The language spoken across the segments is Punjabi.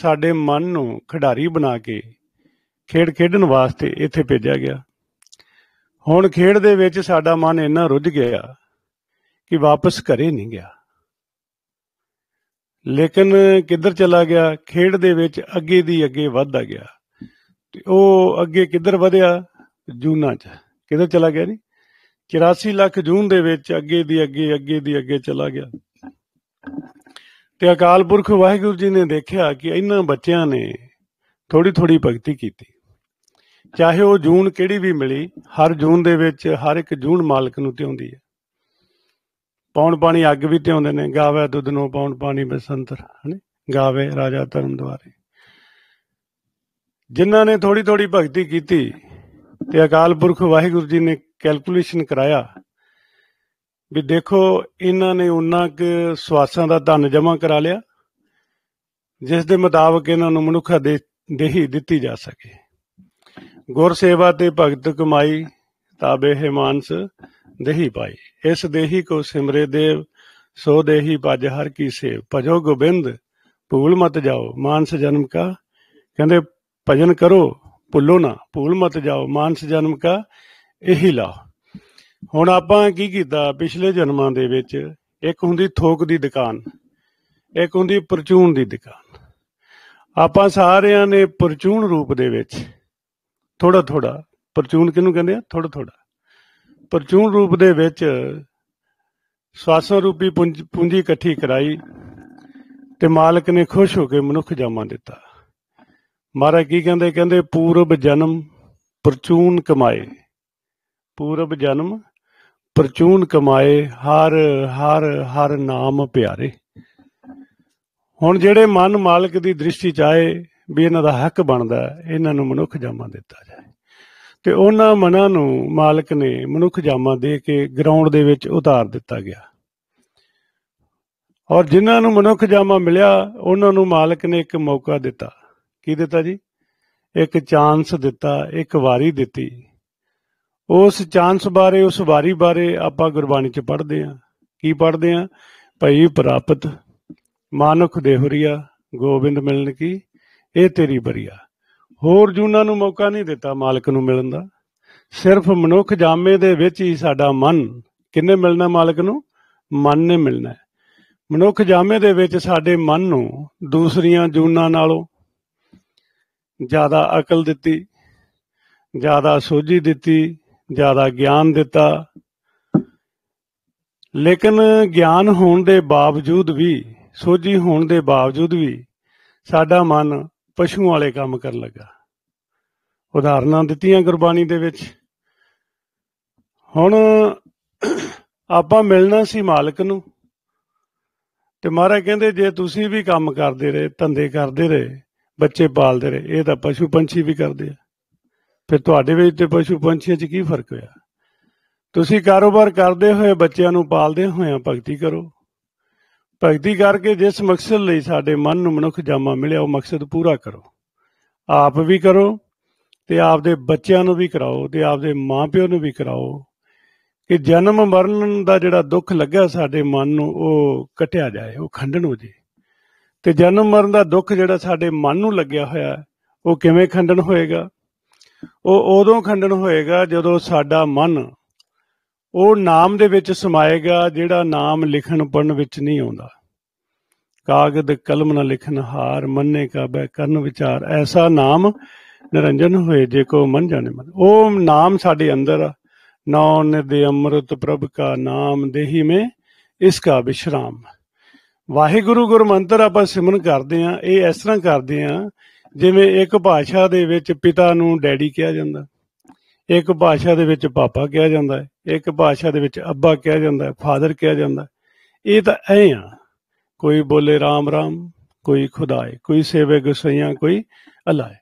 ਸਾਡੇ ਮਨ ਨੂੰ ਖਿਡਾਰੀ ਬਣਾ ਕੇ ਖੇਡ ਖੇਡਣ ਵਾਸਤੇ ਇੱਥੇ ਭੇਜਿਆ ਗਿਆ ਹੁਣ ਖੇਡ ਦੇ ਵਿੱਚ ਸਾਡਾ ਮਨ ਇੰਨਾ ਰੁੱਝ ਗਿਆ ਕਿ ਵਾਪਸ ਘਰੇ ਨਹੀਂ ਗਿਆ ਲੇਕਿਨ ਕਿੱਧਰ ਚਲਾ ਗਿਆ ਖੇਡ ਦੇ ਵਿੱਚ ਅੱਗੇ ਦੀ ਅੱਗੇ ਵਧਦਾ ਗਿਆ ਤੇ ਉਹ ਅੱਗੇ ਕਿੱਧਰ ਵਧਿਆ ਜੂਨਾ ਚ ਕਿੱਧਰ ਚਲਾ ਗਿਆ ਨਹੀਂ 84 ਲੱਖ ਜੂਨ ਦੇ ਵਿੱਚ ਅੱਗੇ ਦੀ ਅੱਗੇ ਅੱਗੇ ਦੀ ਅੱਗੇ ਚਲਾ ਗਿਆ ਤੇ ਅਕਾਲ ਪੁਰਖ ਵਾਹਿਗੁਰੂ ਜੀ ਨੇ ਦੇਖਿਆ ਕਿ ਇਹਨਾਂ ਬੱਚਿਆਂ ਨੇ ਥੋੜੀ ਥੋੜੀ ਭਗਤੀ ਕੀਤੀ ਚਾਹੇ ਉਹ ਜੂਨ ਕਿਹੜੀ ਵੀ ਮਿਲੀ ਹਰ ਜੂਨ ਦੇ ਵਿੱਚ ਹਰ ਇੱਕ ਜੂਨ ਮਾਲਕ ਨੂੰ ਧਿਆਉਂਦੀ ਹੈ ਪੌਣ ਪਾਣੀ ਅੱਗ ਵੀ ਧਿਆਉਂਦੇ ਨੇ ਗਾਵੇ ਦੁੱਧ ਨੂੰ ਪੌਣ ਪਾਣੀ ਬਸੰਤਰ ਹਨੇ ਗਾਵੇ ਰਾਜਾ ਧਰਮ ਦੁਆਰੇ ਜਿਨ੍ਹਾਂ ਨੇ ਥੋੜੀ ਥੋੜੀ ਭਗਤੀ ਕੀਤੀ ਤੇ ਅਕਾਲ ਪੁਰਖ ਵਾਹਿਗੁਰੂ ਜੀ ਨੇ ਕੈਲਕੂਲੇਸ਼ਨ ਕਰਾਇਆ ਵੀ ਦੇਖੋ ਇਹਨਾਂ ਨੇ ਉਹਨਾਂ ਕ ਸਵਾਸਾਂ ਦਾ ਧਨ ਜਮ੍ਹਾਂ ਕਰਾ ਲਿਆ ਜਿਸ ਦੇ ਮੁਤਾਬਕ ਇਹਨਾਂ ਨੂੰ ਮਨੁੱਖਾ ਦੇ ਦੇਹੀ ਦਿੱਤੀ ਜਾ ਸਕੇ ਗੁਰ ਸੇਵਾ ਤੇ ਭਗਤ ਕਮਾਈ ਤਾਬੇ ਹੈ ਮਾਨਸ ਦੇਹੀ ਪਾਈ ਇਸ ਦੇਹੀ ਕੋ ਸਿਮਰੇ ਦੇਵ ਸੋ ਦੇਹੀ ਭਜ ਹਰ ਕੀ ਸੇਵ ਭਜੋ ਗੋਬਿੰਦ ਭੂਲ ਮਤ ਜਾਓ ਮਾਨਸ ਜਨਮ ਕਾ ਕਹਿੰਦੇ ਭਜਨ ਕਰੋ ਭੁੱਲੋ ਨਾ ਭੂਲ ਮਤ ਜਾਓ ਮਾਨਸ ਜਨਮ ਕਾ ਇਹੀ ਲਾ ਹੁਣ ਆਪਾਂ ਕੀ ਕੀਤਾ ਪਿਛਲੇ ਜਨਮਾਂ ਦੇ ਵਿੱਚ ਇੱਕ ਹੁੰਦੀ ਥੋਕ ਦੀ ਦੁਕਾਨ ਇੱਕ ਹੁੰਦੀ ਪਰਚੂਨ ਦੀ ਦੁਕਾਨ ਆਪਾਂ ਸਾਰਿਆਂ ਨੇ ਪਰਚੂਨ ਰੂਪ ਦੇ ਵਿੱਚ ਥੋੜਾ ਥੋੜਾ ਪਰਚੂਨ ਕਿਹਨੂੰ ਕਹਿੰਦੇ ਆ ਥੋੜਾ ਥੋੜਾ ਪਰਚੂਨ ਰੂਪ ਦੇ ਵਿੱਚ ਸਵਾਸਾਂ ਰੂਪੀ ਪੂੰਜੀ ਇਕੱਠੀ ਕਰਾਈ ਤੇ ਮਾਲਕ ਨੇ ਖੁਸ਼ ਹੋ ਕੇ ਮਨੁੱਖ ਜਾਮਾ ਦਿੱਤਾ ਮਹਾਰਾਜ ਕੀ ਕਹਿੰਦੇ ਕਹਿੰਦੇ ਪੂਰਬ ਜਨਮ ਪਰਚੂਨ ਕਮਾਏ ਪੂਰਬ ਜਨਮ ਪ੍ਰਚੂਨ ਕਮਾਏ ਹਰ ਹਰ ਹਰ ਨਾਮ ਪਿਆਰੇ ਹੁਣ ਜਿਹੜੇ ਮਨ ਮਾਲਕ ਦੀ ਦ੍ਰਿਸ਼ਟੀ ਚਾਏ ਵੀ ਇਹਨਾਂ ਦਾ ਹੱਕ ਬਣਦਾ ਇਹਨਾਂ ਨੂੰ ਮਨੁੱਖ ਜਾਮਾ ਦਿੱਤਾ ਜਾਏ ਤੇ ਉਹਨਾਂ ਮਨਾਂ ਨੂੰ ਮਾਲਕ ਨੇ ਮਨੁੱਖ ਜਾਮਾ ਦੇ ਕੇ ਗਰਾਊਂਡ ਦੇ ਵਿੱਚ ਉਤਾਰ ਦਿੱਤਾ ਗਿਆ ਔਰ ਜਿਨ੍ਹਾਂ ਨੂੰ ਮਨੁੱਖ ਜਾਮਾ ਮਿਲਿਆ ਉਹਨਾਂ ਨੂੰ ਮਾਲਕ ਨੇ ਇੱਕ ਮੌਕਾ ਦਿੱਤਾ ਕੀ ਦਿੱਤਾ ਜੀ ਇੱਕ ਚਾਂਸ ਦਿੱਤਾ ਇੱਕ ਵਾਰੀ ਦਿੱਤੀ ਉਸ ਚਾਂਸ ਬਾਰੇ ਉਸ ਵਾਰੀ ਬਾਰੇ ਆਪਾਂ ਗੁਰਬਾਣੀ ਚ ਪੜ੍ਹਦੇ ਆ ਕੀ ਪੜ੍ਹਦੇ ਆ ਭਈ ਪ੍ਰਾਪਤ ਮਾਨੁਖ ਦੇਹਰੀਆ ਗੋਬਿੰਦ ਮਿਲਣ ਕੀ ਇਹ ਤੇਰੀ ਬਰੀਆ ਹੋਰ ਜੂਨਾਂ ਨੂੰ ਮੌਕਾ ਨਹੀਂ ਦਿੱਤਾ ਮਾਲਕ ਨੂੰ ਮਿਲਣ ਦਾ ਸਿਰਫ ਮਨੁੱਖ ਜਾਮੇ ਦੇ ਵਿੱਚ ਹੀ ਸਾਡਾ ਮਨ ਕਿੰਨੇ ਮਿਲਣਾ ਮਾਲਕ ਨੂੰ ਮਨ ਨੇ ਮਿਲਣਾ ਮਨੁੱਖ ਜਾਮੇ ਦੇ ਵਿੱਚ ਸਾਡੇ ਮਨ ਨੂੰ ਦੂਸਰੀਆਂ ਜੂਨਾਂ ਨਾਲੋਂ ਜ਼ਿਆਦਾ ਅਕਲ ਦਿੱਤੀ ਜ਼ਿਆਦਾ ਸੋਝੀ ਦਿੱਤੀ ਜ਼ਿਆਦਾ ਗਿਆਨ ਦਿੱਤਾ ਲੇਕਿਨ ਗਿਆਨ ਹੋਣ ਦੇ ਬਾਵਜੂਦ ਵੀ ਸੋਝੀ ਹੋਣ ਦੇ ਬਾਵਜੂਦ ਵੀ ਸਾਡਾ ਮਨ ਪਸ਼ੂ ਵਾਲੇ ਕੰਮ ਕਰਨ ਲੱਗਾ ਉਦਾਹਰਨਾਂ ਦਿੱਤੀਆਂ ਗੁਰਬਾਣੀ ਦੇ ਵਿੱਚ ਹੁਣ ਆਪਾਂ ਮਿਲਣਾ ਸੀ ਮਾਲਕ ਨੂੰ ਤੇ ਮਹਾਰਾਜ ਕਹਿੰਦੇ ਜੇ ਤੁਸੀਂ ਵੀ ਕੰਮ ਕਰਦੇ ਰਹੇ ਧੰਦੇ ਕਰਦੇ ਰਹੇ ਬੱਚੇ ਪਾਲਦੇ ਰਹੇ ਇਹ ਤਾਂ ਪਸ਼ੂ ਪੰਛੀ ਵੀ ਕਰਦੇ ਆ ਫਿਰ ਤੁਹਾਡੇ ਵਿੱਚ ਤੇ ਪਸ਼ੂ ਪੰਛੀਆਂ 'ਚ ਕੀ ਫਰਕ ਹੋਇਆ ਤੁਸੀਂ ਕਾਰੋਬਾਰ ਕਰਦੇ ਹੋਏ ਬੱਚਿਆਂ ਨੂੰ ਪਾਲਦੇ ਹੋਏ ਭਗਤੀ ਕਰੋ ਭਗਤੀ ਕਰਕੇ ਜਿਸ ਮਕਸਦ ਲਈ ਸਾਡੇ ਮਨ ਨੂੰ ਮਨੁੱਖ ਜਾਮਾ ਮਿਲਿਆ ਉਹ ਮਕਸਦ ਪੂਰਾ ਕਰੋ ਆਪ ਵੀ ਕਰੋ ਤੇ ਆਪਦੇ ਬੱਚਿਆਂ ਨੂੰ ਵੀ ਕਰਾਓ ਤੇ ਆਪਦੇ ਮਾਪਿਓ ਨੂੰ ਵੀ ਕਰਾਓ ਕਿ ਜਨਮ ਮਰਨ ਦਾ ਜਿਹੜਾ ਦੁੱਖ ਲੱਗਾ ਸਾਡੇ ਮਨ ਨੂੰ ਉਹ ਕਟਿਆ ਜਾਏ ਉਹ ਖੰਡਨ ਹੋ ਜੇ ਤੇ ਜਨਮ ਮਰਨ ਦਾ ਦੁੱਖ ਜਿਹੜਾ ਸਾਡੇ ਮਨ ਨੂੰ ਲੱਗਿਆ ਹੋਇਆ ਉਹ ਕਿਵੇਂ ਖੰਡਨ ਹੋਏਗਾ ਉਹ ਉਦੋਂ ਖੰਡਨ ਹੋਏਗਾ ਜਦੋਂ ਸਾਡਾ ਮਨ ਉਹ ਨਾਮ ਦੇ ਵਿੱਚ ਸਮਾਏਗਾ ਜਿਹੜਾ ਨਾਮ ਲਿਖਣ ਪੜਨ ਵਿੱਚ ਨਹੀਂ ਆਉਂਦਾ ਕਾਗਦ ਕਲਮ ਨਾਲ ਲਿਖਨ ਹਾਰ ਮੰਨੇ ਕਾ ਬੈ ਕਰਨ ਵਿਚਾਰ ਐਸਾ ਨਾਮ ਨਿਰੰਜਨ ਹੋਏ ਜੇ ਕੋ ਮਨ ਜਾਣੇ ਮਨ ਉਹ ਨਾਮ ਸਾਡੇ ਅੰਦਰ ਆ ਨੌ ਨਿਰਦੇ ਅੰਮ੍ਰਿਤ ਪ੍ਰਭ ਕਾ ਨਾਮ ਦੇਹੀ ਮੇ ਇਸ ਕਾ ਵਿਸ਼ਰਾਮ ਵਾਹਿਗੁਰੂ ਗੁਰਮੰਤਰ ਆਪਾਂ ਸਿਮਰਨ ਕਰਦੇ ਆ ਇਹ ਇਸ ਤਰ੍ਹਾਂ ਕਰਦੇ ਆ ਜਿਵੇਂ ਇੱਕ ਭਾਸ਼ਾ ਦੇ ਵਿੱਚ ਪਿਤਾ ਨੂੰ ਡੈਡੀ ਕਿਹਾ ਜਾਂਦਾ ਇੱਕ ਭਾਸ਼ਾ ਦੇ ਵਿੱਚ ਪਾਪਾ ਕਿਹਾ ਜਾਂਦਾ ਇੱਕ ਭਾਸ਼ਾ ਦੇ ਵਿੱਚ ਅੱਬਾ ਕਿਹਾ ਜਾਂਦਾ ਫਾਦਰ ਕਿਹਾ ਜਾਂਦਾ ਇਹ ਤਾਂ ਐ ਆ ਕੋਈ ਬੋਲੇ ਰਾਮ ਰਾਮ ਕੋਈ ਖੁਦਾਏ ਕੋਈ ਸੇਵੇ ਗਸਈਆਂ ਕੋਈ ਅਲਾਏ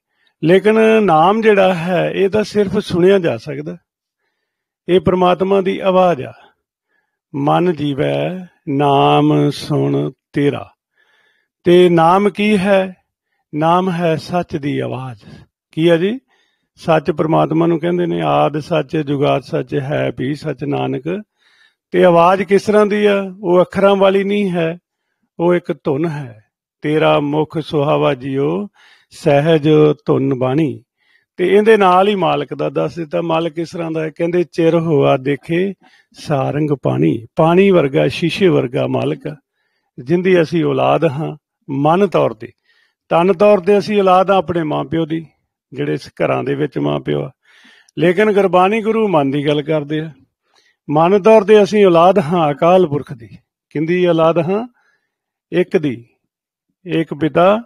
ਲੇਕਿਨ ਨਾਮ ਜਿਹੜਾ ਹੈ ਇਹ ਤਾਂ ਸਿਰਫ ਸੁਣਿਆ ਜਾ ਸਕਦਾ ਇਹ ਪ੍ਰਮਾਤਮਾ ਦੀ ਆਵਾਜ਼ ਆ ਮਨ ਜੀਵੈ ਨਾਮ ਸੁਣ ਤੇਰਾ ਤੇ ਨਾਮ ਕੀ ਹੈ ਨਾਮ ਹੈ ਸੱਚ ਦੀ ਆਵਾਜ਼ ਕੀ ਹੈ ਜੀ ਸੱਚ ਪ੍ਰਮਾਤਮਾ ਨੂੰ ਕਹਿੰਦੇ ਨੇ ਆਦ ਸੱਚ ਜੁਗਾਦ ਸੱਚ ਹੈ ਵੀ ਸੱਚ ਨਾਨਕ ਤੇ ਆਵਾਜ਼ ਕਿਸ ਤਰ੍ਹਾਂ ਦੀ ਆ ਉਹ ਅੱਖਰਾਂ ਵਾਲੀ ਨਹੀਂ ਹੈ ਉਹ ਇੱਕ ਧੁਨ ਹੈ ਤੇਰਾ ਮੁਖ ਸੁਹਾਵਾ ਜਿਉ ਸਹਿਜ ਧੁਨ ਬਾਣੀ ਤੇ ਇਹਦੇ ਨਾਲ ਹੀ ਮਾਲਕ ਦਾ ਦੱਸ ਦਿੱਤਾ ਮਾਲਕ ਕਿਸ ਤਰ੍ਹਾਂ ਦਾ ਹੈ ਕਹਿੰਦੇ ਚਿਰ ਹੋਆ ਦੇਖੇ ਸਾਰੰਗ ਪਾਣੀ ਪਾਣੀ ਵਰਗਾ ਸ਼ੀਸ਼ੇ ਵਰਗਾ ਮਾਲਕ ਜਿੰਦੀ ਅਸੀਂ ਔਲਾਦ ਹਾਂ ਮਨ ਤੌਰ ਤੇ ਤਨ ਤੌਰ ਤੇ ਅਸੀਂ ਔਲਾਦ ਆ ਆਪਣੇ ਮਾਪਿਓ ਦੀ ਜਿਹੜੇ ਇਸ ਘਰਾਂ ਦੇ ਵਿੱਚ ਮਾਪਿਓ ਆ ਲੇਕਿਨ ਗੁਰਬਾਣੀ ਗੁਰੂ ਮਨ ਦੀ ਗੱਲ ਕਰਦੇ ਆ ਮਨ ਤੌਰ ਤੇ ਅਸੀਂ ਔਲਾਦ ਹਾਂ ਅਕਾਲ ਪੁਰਖ ਦੀ ਕਿੰਦੀ ਔਲਾਦ ਹਾਂ ਇੱਕ ਦੀ ਇੱਕ ਪਿਤਾ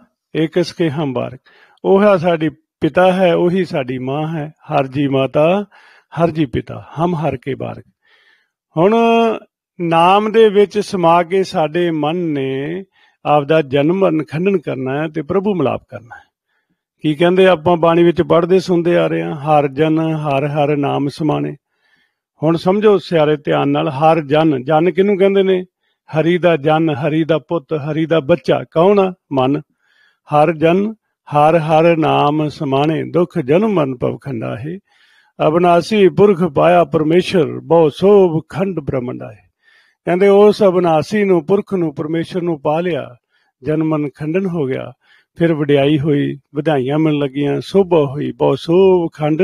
ਇੱਕ ਇਸਕੇ ਹਮ ਹੰਬਾਰਕ ਉਹ ਹੈ ਸਾਡੀ ਪਿਤਾ ਹੈ ਉਹੀ ਸਾਡੀ ਮਾਂ ਹੈ ਹਰ ਜੀ ਮਾਤਾ ਹਰ ਜੀ ਪਿਤਾ ਹਮ ਹਰ ਕੇ ਬਾਰਕ ਹੁਣ ਨਾਮ ਦੇ ਵਿੱਚ ਸਮਾ ਕੇ ਸਾਡੇ ਮਨ ਨੇ ਆਪ ਦਾ ਜਨਮ ਮਰਨ ਖੰਡਨ ਕਰਨਾ ਹੈ ਤੇ ਪ੍ਰਭੂ ਮਿਲਾਪ ਕਰਨਾ ਹੈ ਕੀ ਕਹਿੰਦੇ ਆਪਾਂ ਬਾਣੀ ਵਿੱਚ ਪੜ੍ਹਦੇ ਸੁਣਦੇ ਆ ਰਹੇ ਹਾਂ ਹਰ ਜਨ ਹਰ ਹਰ ਨਾਮ ਸਮਾਣੇ ਹੁਣ ਸਮਝੋ ਸਿਆਰੇ ਧਿਆਨ ਨਾਲ ਹਰ ਜਨ ਜਨ ਕਿਹਨੂੰ ਕਹਿੰਦੇ ਨੇ ਹਰੀ ਦਾ ਜਨ ਹਰੀ ਦਾ ਪੁੱਤ ਹਰੀ ਦਾ ਬੱਚਾ ਕੌਣ ਆ ਮਨ ਹਰ ਜਨ ਹਰ ਹਰ ਨਾਮ ਸਮਾਣੇ ਦੁਖ ਜਨਮ ਮਨ ਪਵਖੰਡਾ ਖੰਡਾ ਹੈ ਅਬਨਾਸੀ ਪੁਰਖ ਪਾਇਆ ਪਰਮੇਸ਼ਰ ਬਹੁ ਸੋਭ ਖੰਡ ਬ੍ਰਹਮੰਡਾ ਹੈ ਕਹਿੰਦੇ ਉਸ ਅਬਨਾਸੀ ਨੂੰ ਪੁਰਖ ਨੂੰ ਪਰਮੇਸ਼ਰ ਨੂੰ ਪਾ ਲਿਆ ਜਨਮਨ ਖੰਡਨ ਹੋ ਗਿਆ ਫਿਰ ਵਡਿਆਈ ਹੋਈ ਵਧਾਈਆਂ ਮਿਲਣ ਲੱਗੀਆਂ ਸੋਭਾ ਹੋਈ ਬਹੁ ਸੋਭ ਖੰਡ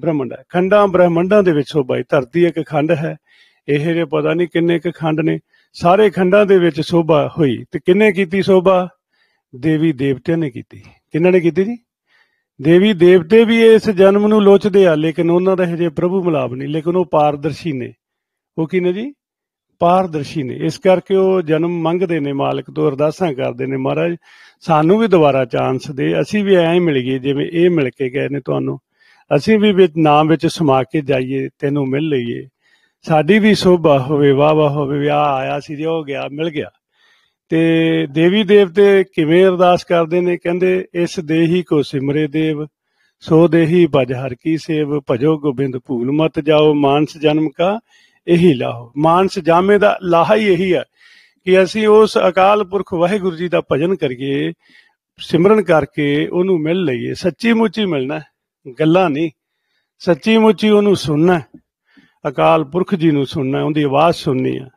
ਬ੍ਰਹਮੰਡ ਹੈ ਖੰਡਾਂ ਬ੍ਰਹਮੰਡਾਂ ਦੇ ਵਿੱਚ ਸੋਭਾ ਹੈ ਧਰਤੀ ਇੱਕ ਖੰਡ ਹੈ ਇਹ ਜੇ ਪਤਾ ਨਹੀਂ ਕਿੰਨੇ ਕਿ ਖੰਡ ਨੇ ਸਾਰੇ ਖੰਡਾਂ ਦੇ ਵਿੱਚ ਸੋਭਾ ਹੋਈ ਤੇ ਕਿੰਨੇ ਕੀਤੀ ਸੋਭਾ ਦੇਵੀ ਦੇਵਤਿਆਂ ਨੇ ਕੀਤੀ ਕਿੰਨਾਂ ਨੇ ਕੀਤੀ ਜੀ ਦੇਵੀ ਦੇਵਤੇ ਵੀ ਇਸ ਜਨਮ ਨੂੰ ਲੋਚਦੇ ਆ ਲੇਕਿਨ ਉਹਨਾਂ ਦਾ ਹਜੇ ਪ੍ਰਭੂ ਮਿਲਾਪ ਨਹੀਂ ਲੇਕਿਨ ਉਹ ਪਾਰਦਰਸ਼ੀ ਨੇ ਉਹ ਕੀ ਨੇ ਜੀ ਪਾਰਦਰਸ਼ੀ ਨੇ ਇਸ ਕਰਕੇ ਉਹ ਜਨਮ ਮੰਗਦੇ ਨੇ ਮਾਲਕ ਤੋਂ ਅਰਦਾਸਾਂ ਕਰਦੇ ਨੇ ਮਹਾਰਾਜ ਸਾਨੂੰ ਵੀ ਦੁਬਾਰਾ ਚਾਂਸ ਦੇ ਅਸੀਂ ਵੀ ਐਂ ਮਿਲ ਗਏ ਜਿਵੇਂ ਇਹ ਮਿਲ ਕੇ ਗਏ ਨੇ ਤੁਹਾਨੂੰ ਅਸੀਂ ਵੀ ਵਿੱਚ ਨਾਮ ਵਿੱਚ ਸਮਾ ਕੇ ਜਾਈਏ ਤੈਨੂੰ ਮਿਲ ਲਈਏ ਸਾਡੀ ਵੀ ਸੋਭਾ ਹੋਵੇ ਵਾਹ ਵਾਹ ਹੋਵੇ ਵਿਆਹ ਆਇਆ ਸੀ ਜੋ ਗਿਆ ਮਿਲ ਗਿਆ ਤੇ ਦੇਵੀ ਦੇਵਤੇ ਕਿਵੇਂ ਅਰਦਾਸ ਕਰਦੇ ਨੇ ਕਹਿੰਦੇ ਇਸ ਦੇਹੀ ਕੋ ਸਿਮਰੇ ਦੇਵ ਸੋ ਦੇਹੀ ਭਜ ਹਰ ਕੀ ਸੇਵ ਭਜੋ ਗੋਬਿੰਦ ਭੂਲ ਮਤ ਜਾਓ ਮਾਨਸ ਜਨਮ ਕਾ ਇਹੀ ਲਾਹੋ ਮਾਨਸ ਜਾਮੇ ਦਾ ਲਾਹਾ ਹੀ ਇਹੀ ਹੈ ਕਿ ਅਸੀਂ ਉਸ ਅਕਾਲ ਪੁਰਖ ਵਾਹਿਗੁਰੂ ਜੀ ਦਾ ਭਜਨ ਕਰੀਏ ਸਿਮਰਨ ਕਰਕੇ ਉਹਨੂੰ ਮਿਲ ਲਈਏ ਸੱਚੀ ਮੁੱਚੀ ਮਿਲਣਾ ਗੱਲਾਂ ਨਹੀਂ ਸੱਚੀ ਮੁੱਚੀ ਉਹਨੂੰ ਸੁਣਨਾ ਅਕਾਲ ਪੁਰਖ ਜੀ ਨੂੰ ਸੁਣਨਾ ਉਹਦੀ ਆਵਾਜ਼ ਸੁਣਨੀ ਆ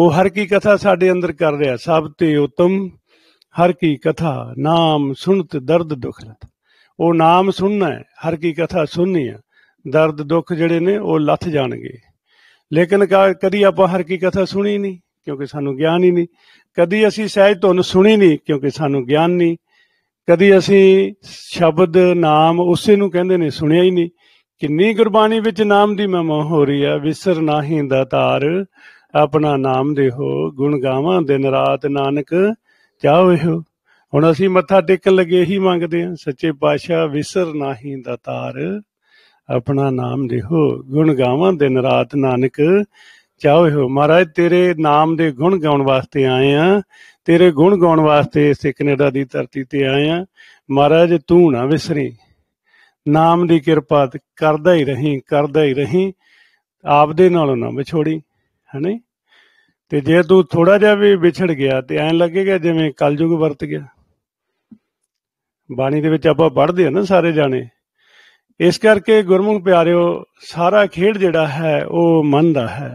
ਉਹ ਹਰ ਕੀ ਕਥਾ ਸਾਡੇ ਅੰਦਰ ਕਰ ਰਿਹਾ ਸਭ ਤੇ ਉਤਮ ਹਰ ਕੀ ਕਥਾ ਨਾਮ ਸੁਣਤ ਦਰਦ ਦੁਖ ਰਤ ਉਹ ਨਾਮ ਸੁਣਨਾ ਹੈ ਹਰ ਕੀ ਕਥਾ ਸੁਣਨੀ ਆ ਦਰਦ ਦੁੱਖ ਜਿਹੜੇ ਨੇ ਉਹ ਲੱਥ ਜਾਣਗੇ ਲੇਕਿਨ ਕਦੀ ਆਪਾਂ ਹਰ ਕੀ ਕਥਾ ਸੁਣੀ ਨਹੀਂ ਕਿਉਂਕਿ ਸਾਨੂੰ ਗਿਆਨ ਹੀ ਨਹੀਂ ਕਦੀ ਅਸੀਂ ਸਹਿਜ ਧੁਨ ਸੁਣੀ ਨਹੀਂ ਕਿਉਂਕਿ ਸਾਨੂੰ ਗਿਆਨ ਨਹੀਂ ਕਦੀ ਅਸੀਂ ਸ਼ਬਦ ਨਾਮ ਉਸੇ ਨੂੰ ਕਹਿੰਦੇ ਨੇ ਸੁਣਿਆ ਹੀ ਨਹੀਂ ਕਿੰਨੀ ਗੁਰਬਾਣੀ ਵਿੱਚ ਨਾਮ ਦੀ ਮਹਿਮਾ ਹੋ ਰਹੀ ਆ ਵਿਸਰ ਨਾਹੀਂ ਦਾ ਤਾਰ ਆਪਣਾ ਨਾਮ ਦੇਹੋ ਗੁਣ ਗਾਵਾਂ ਦਿਨ ਰਾਤ ਨਾਨਕ ਚਾਹੋ ਹੁਣ ਅਸੀਂ ਮੱਥਾ ਟੇਕਣ ਲੱਗੇ ਹੀ ਮੰਗਦੇ ਆ ਸੱਚੇ ਪਾਤਸ਼ਾਹ ਵਿਸਰ ਨਾਹੀਂ ਦਾ ਤਾਰ ਆਪਣਾ ਨਾਮ ਲਿਖੋ ਗੁਣ ਗਾਵਾਂ ਦਿਨ ਰਾਤ ਨਾਨਕ ਚਾਹੋ ਹੋ ਮਹਾਰਾਜ ਤੇਰੇ ਨਾਮ ਦੇ ਗੁਣ ਗਾਉਣ ਵਾਸਤੇ ਆਏ ਆ ਤੇਰੇ ਗੁਣ ਗਾਉਣ ਵਾਸਤੇ ਇਸ ਕੈਨੇਡਾ ਦੀ ਧਰਤੀ ਤੇ ਆਏ ਆ ਮਹਾਰਾਜ ਤੂੰ ਨਾ ਵਿਸਰੀ ਨਾਮ ਦੀ ਕਿਰਪਾ ਕਰਦਾ ਹੀ ਰਹੀਂ ਕਰਦਾ ਹੀ ਰਹੀਂ ਆਪਦੇ ਨਾਲੋਂ ਨਾ ਵਿਛੋੜੀ ਹਨੇ ਤੇ ਜੇ ਤੂੰ ਥੋੜਾ ਜਿਹਾ ਵੀ ਵਿਛੜ ਗਿਆ ਤੇ ਐਂ ਲੱਗੇਗਾ ਜਿਵੇਂ ਕਲਯੁਗ ਵਰਤ ਗਿਆ ਬਾਣੀ ਦੇ ਵਿੱਚ ਆਪਾਂ ਪੜ੍ਹਦੇ ਆ ਨਾ ਸਾਰੇ ਜਾਣੇ ਇਸ ਕਰਕੇ ਗੁਰਮੁਖ ਪਿਆਰਿਓ ਸਾਰਾ ਖੇਡ ਜਿਹੜਾ ਹੈ ਉਹ ਮਨ ਦਾ ਹੈ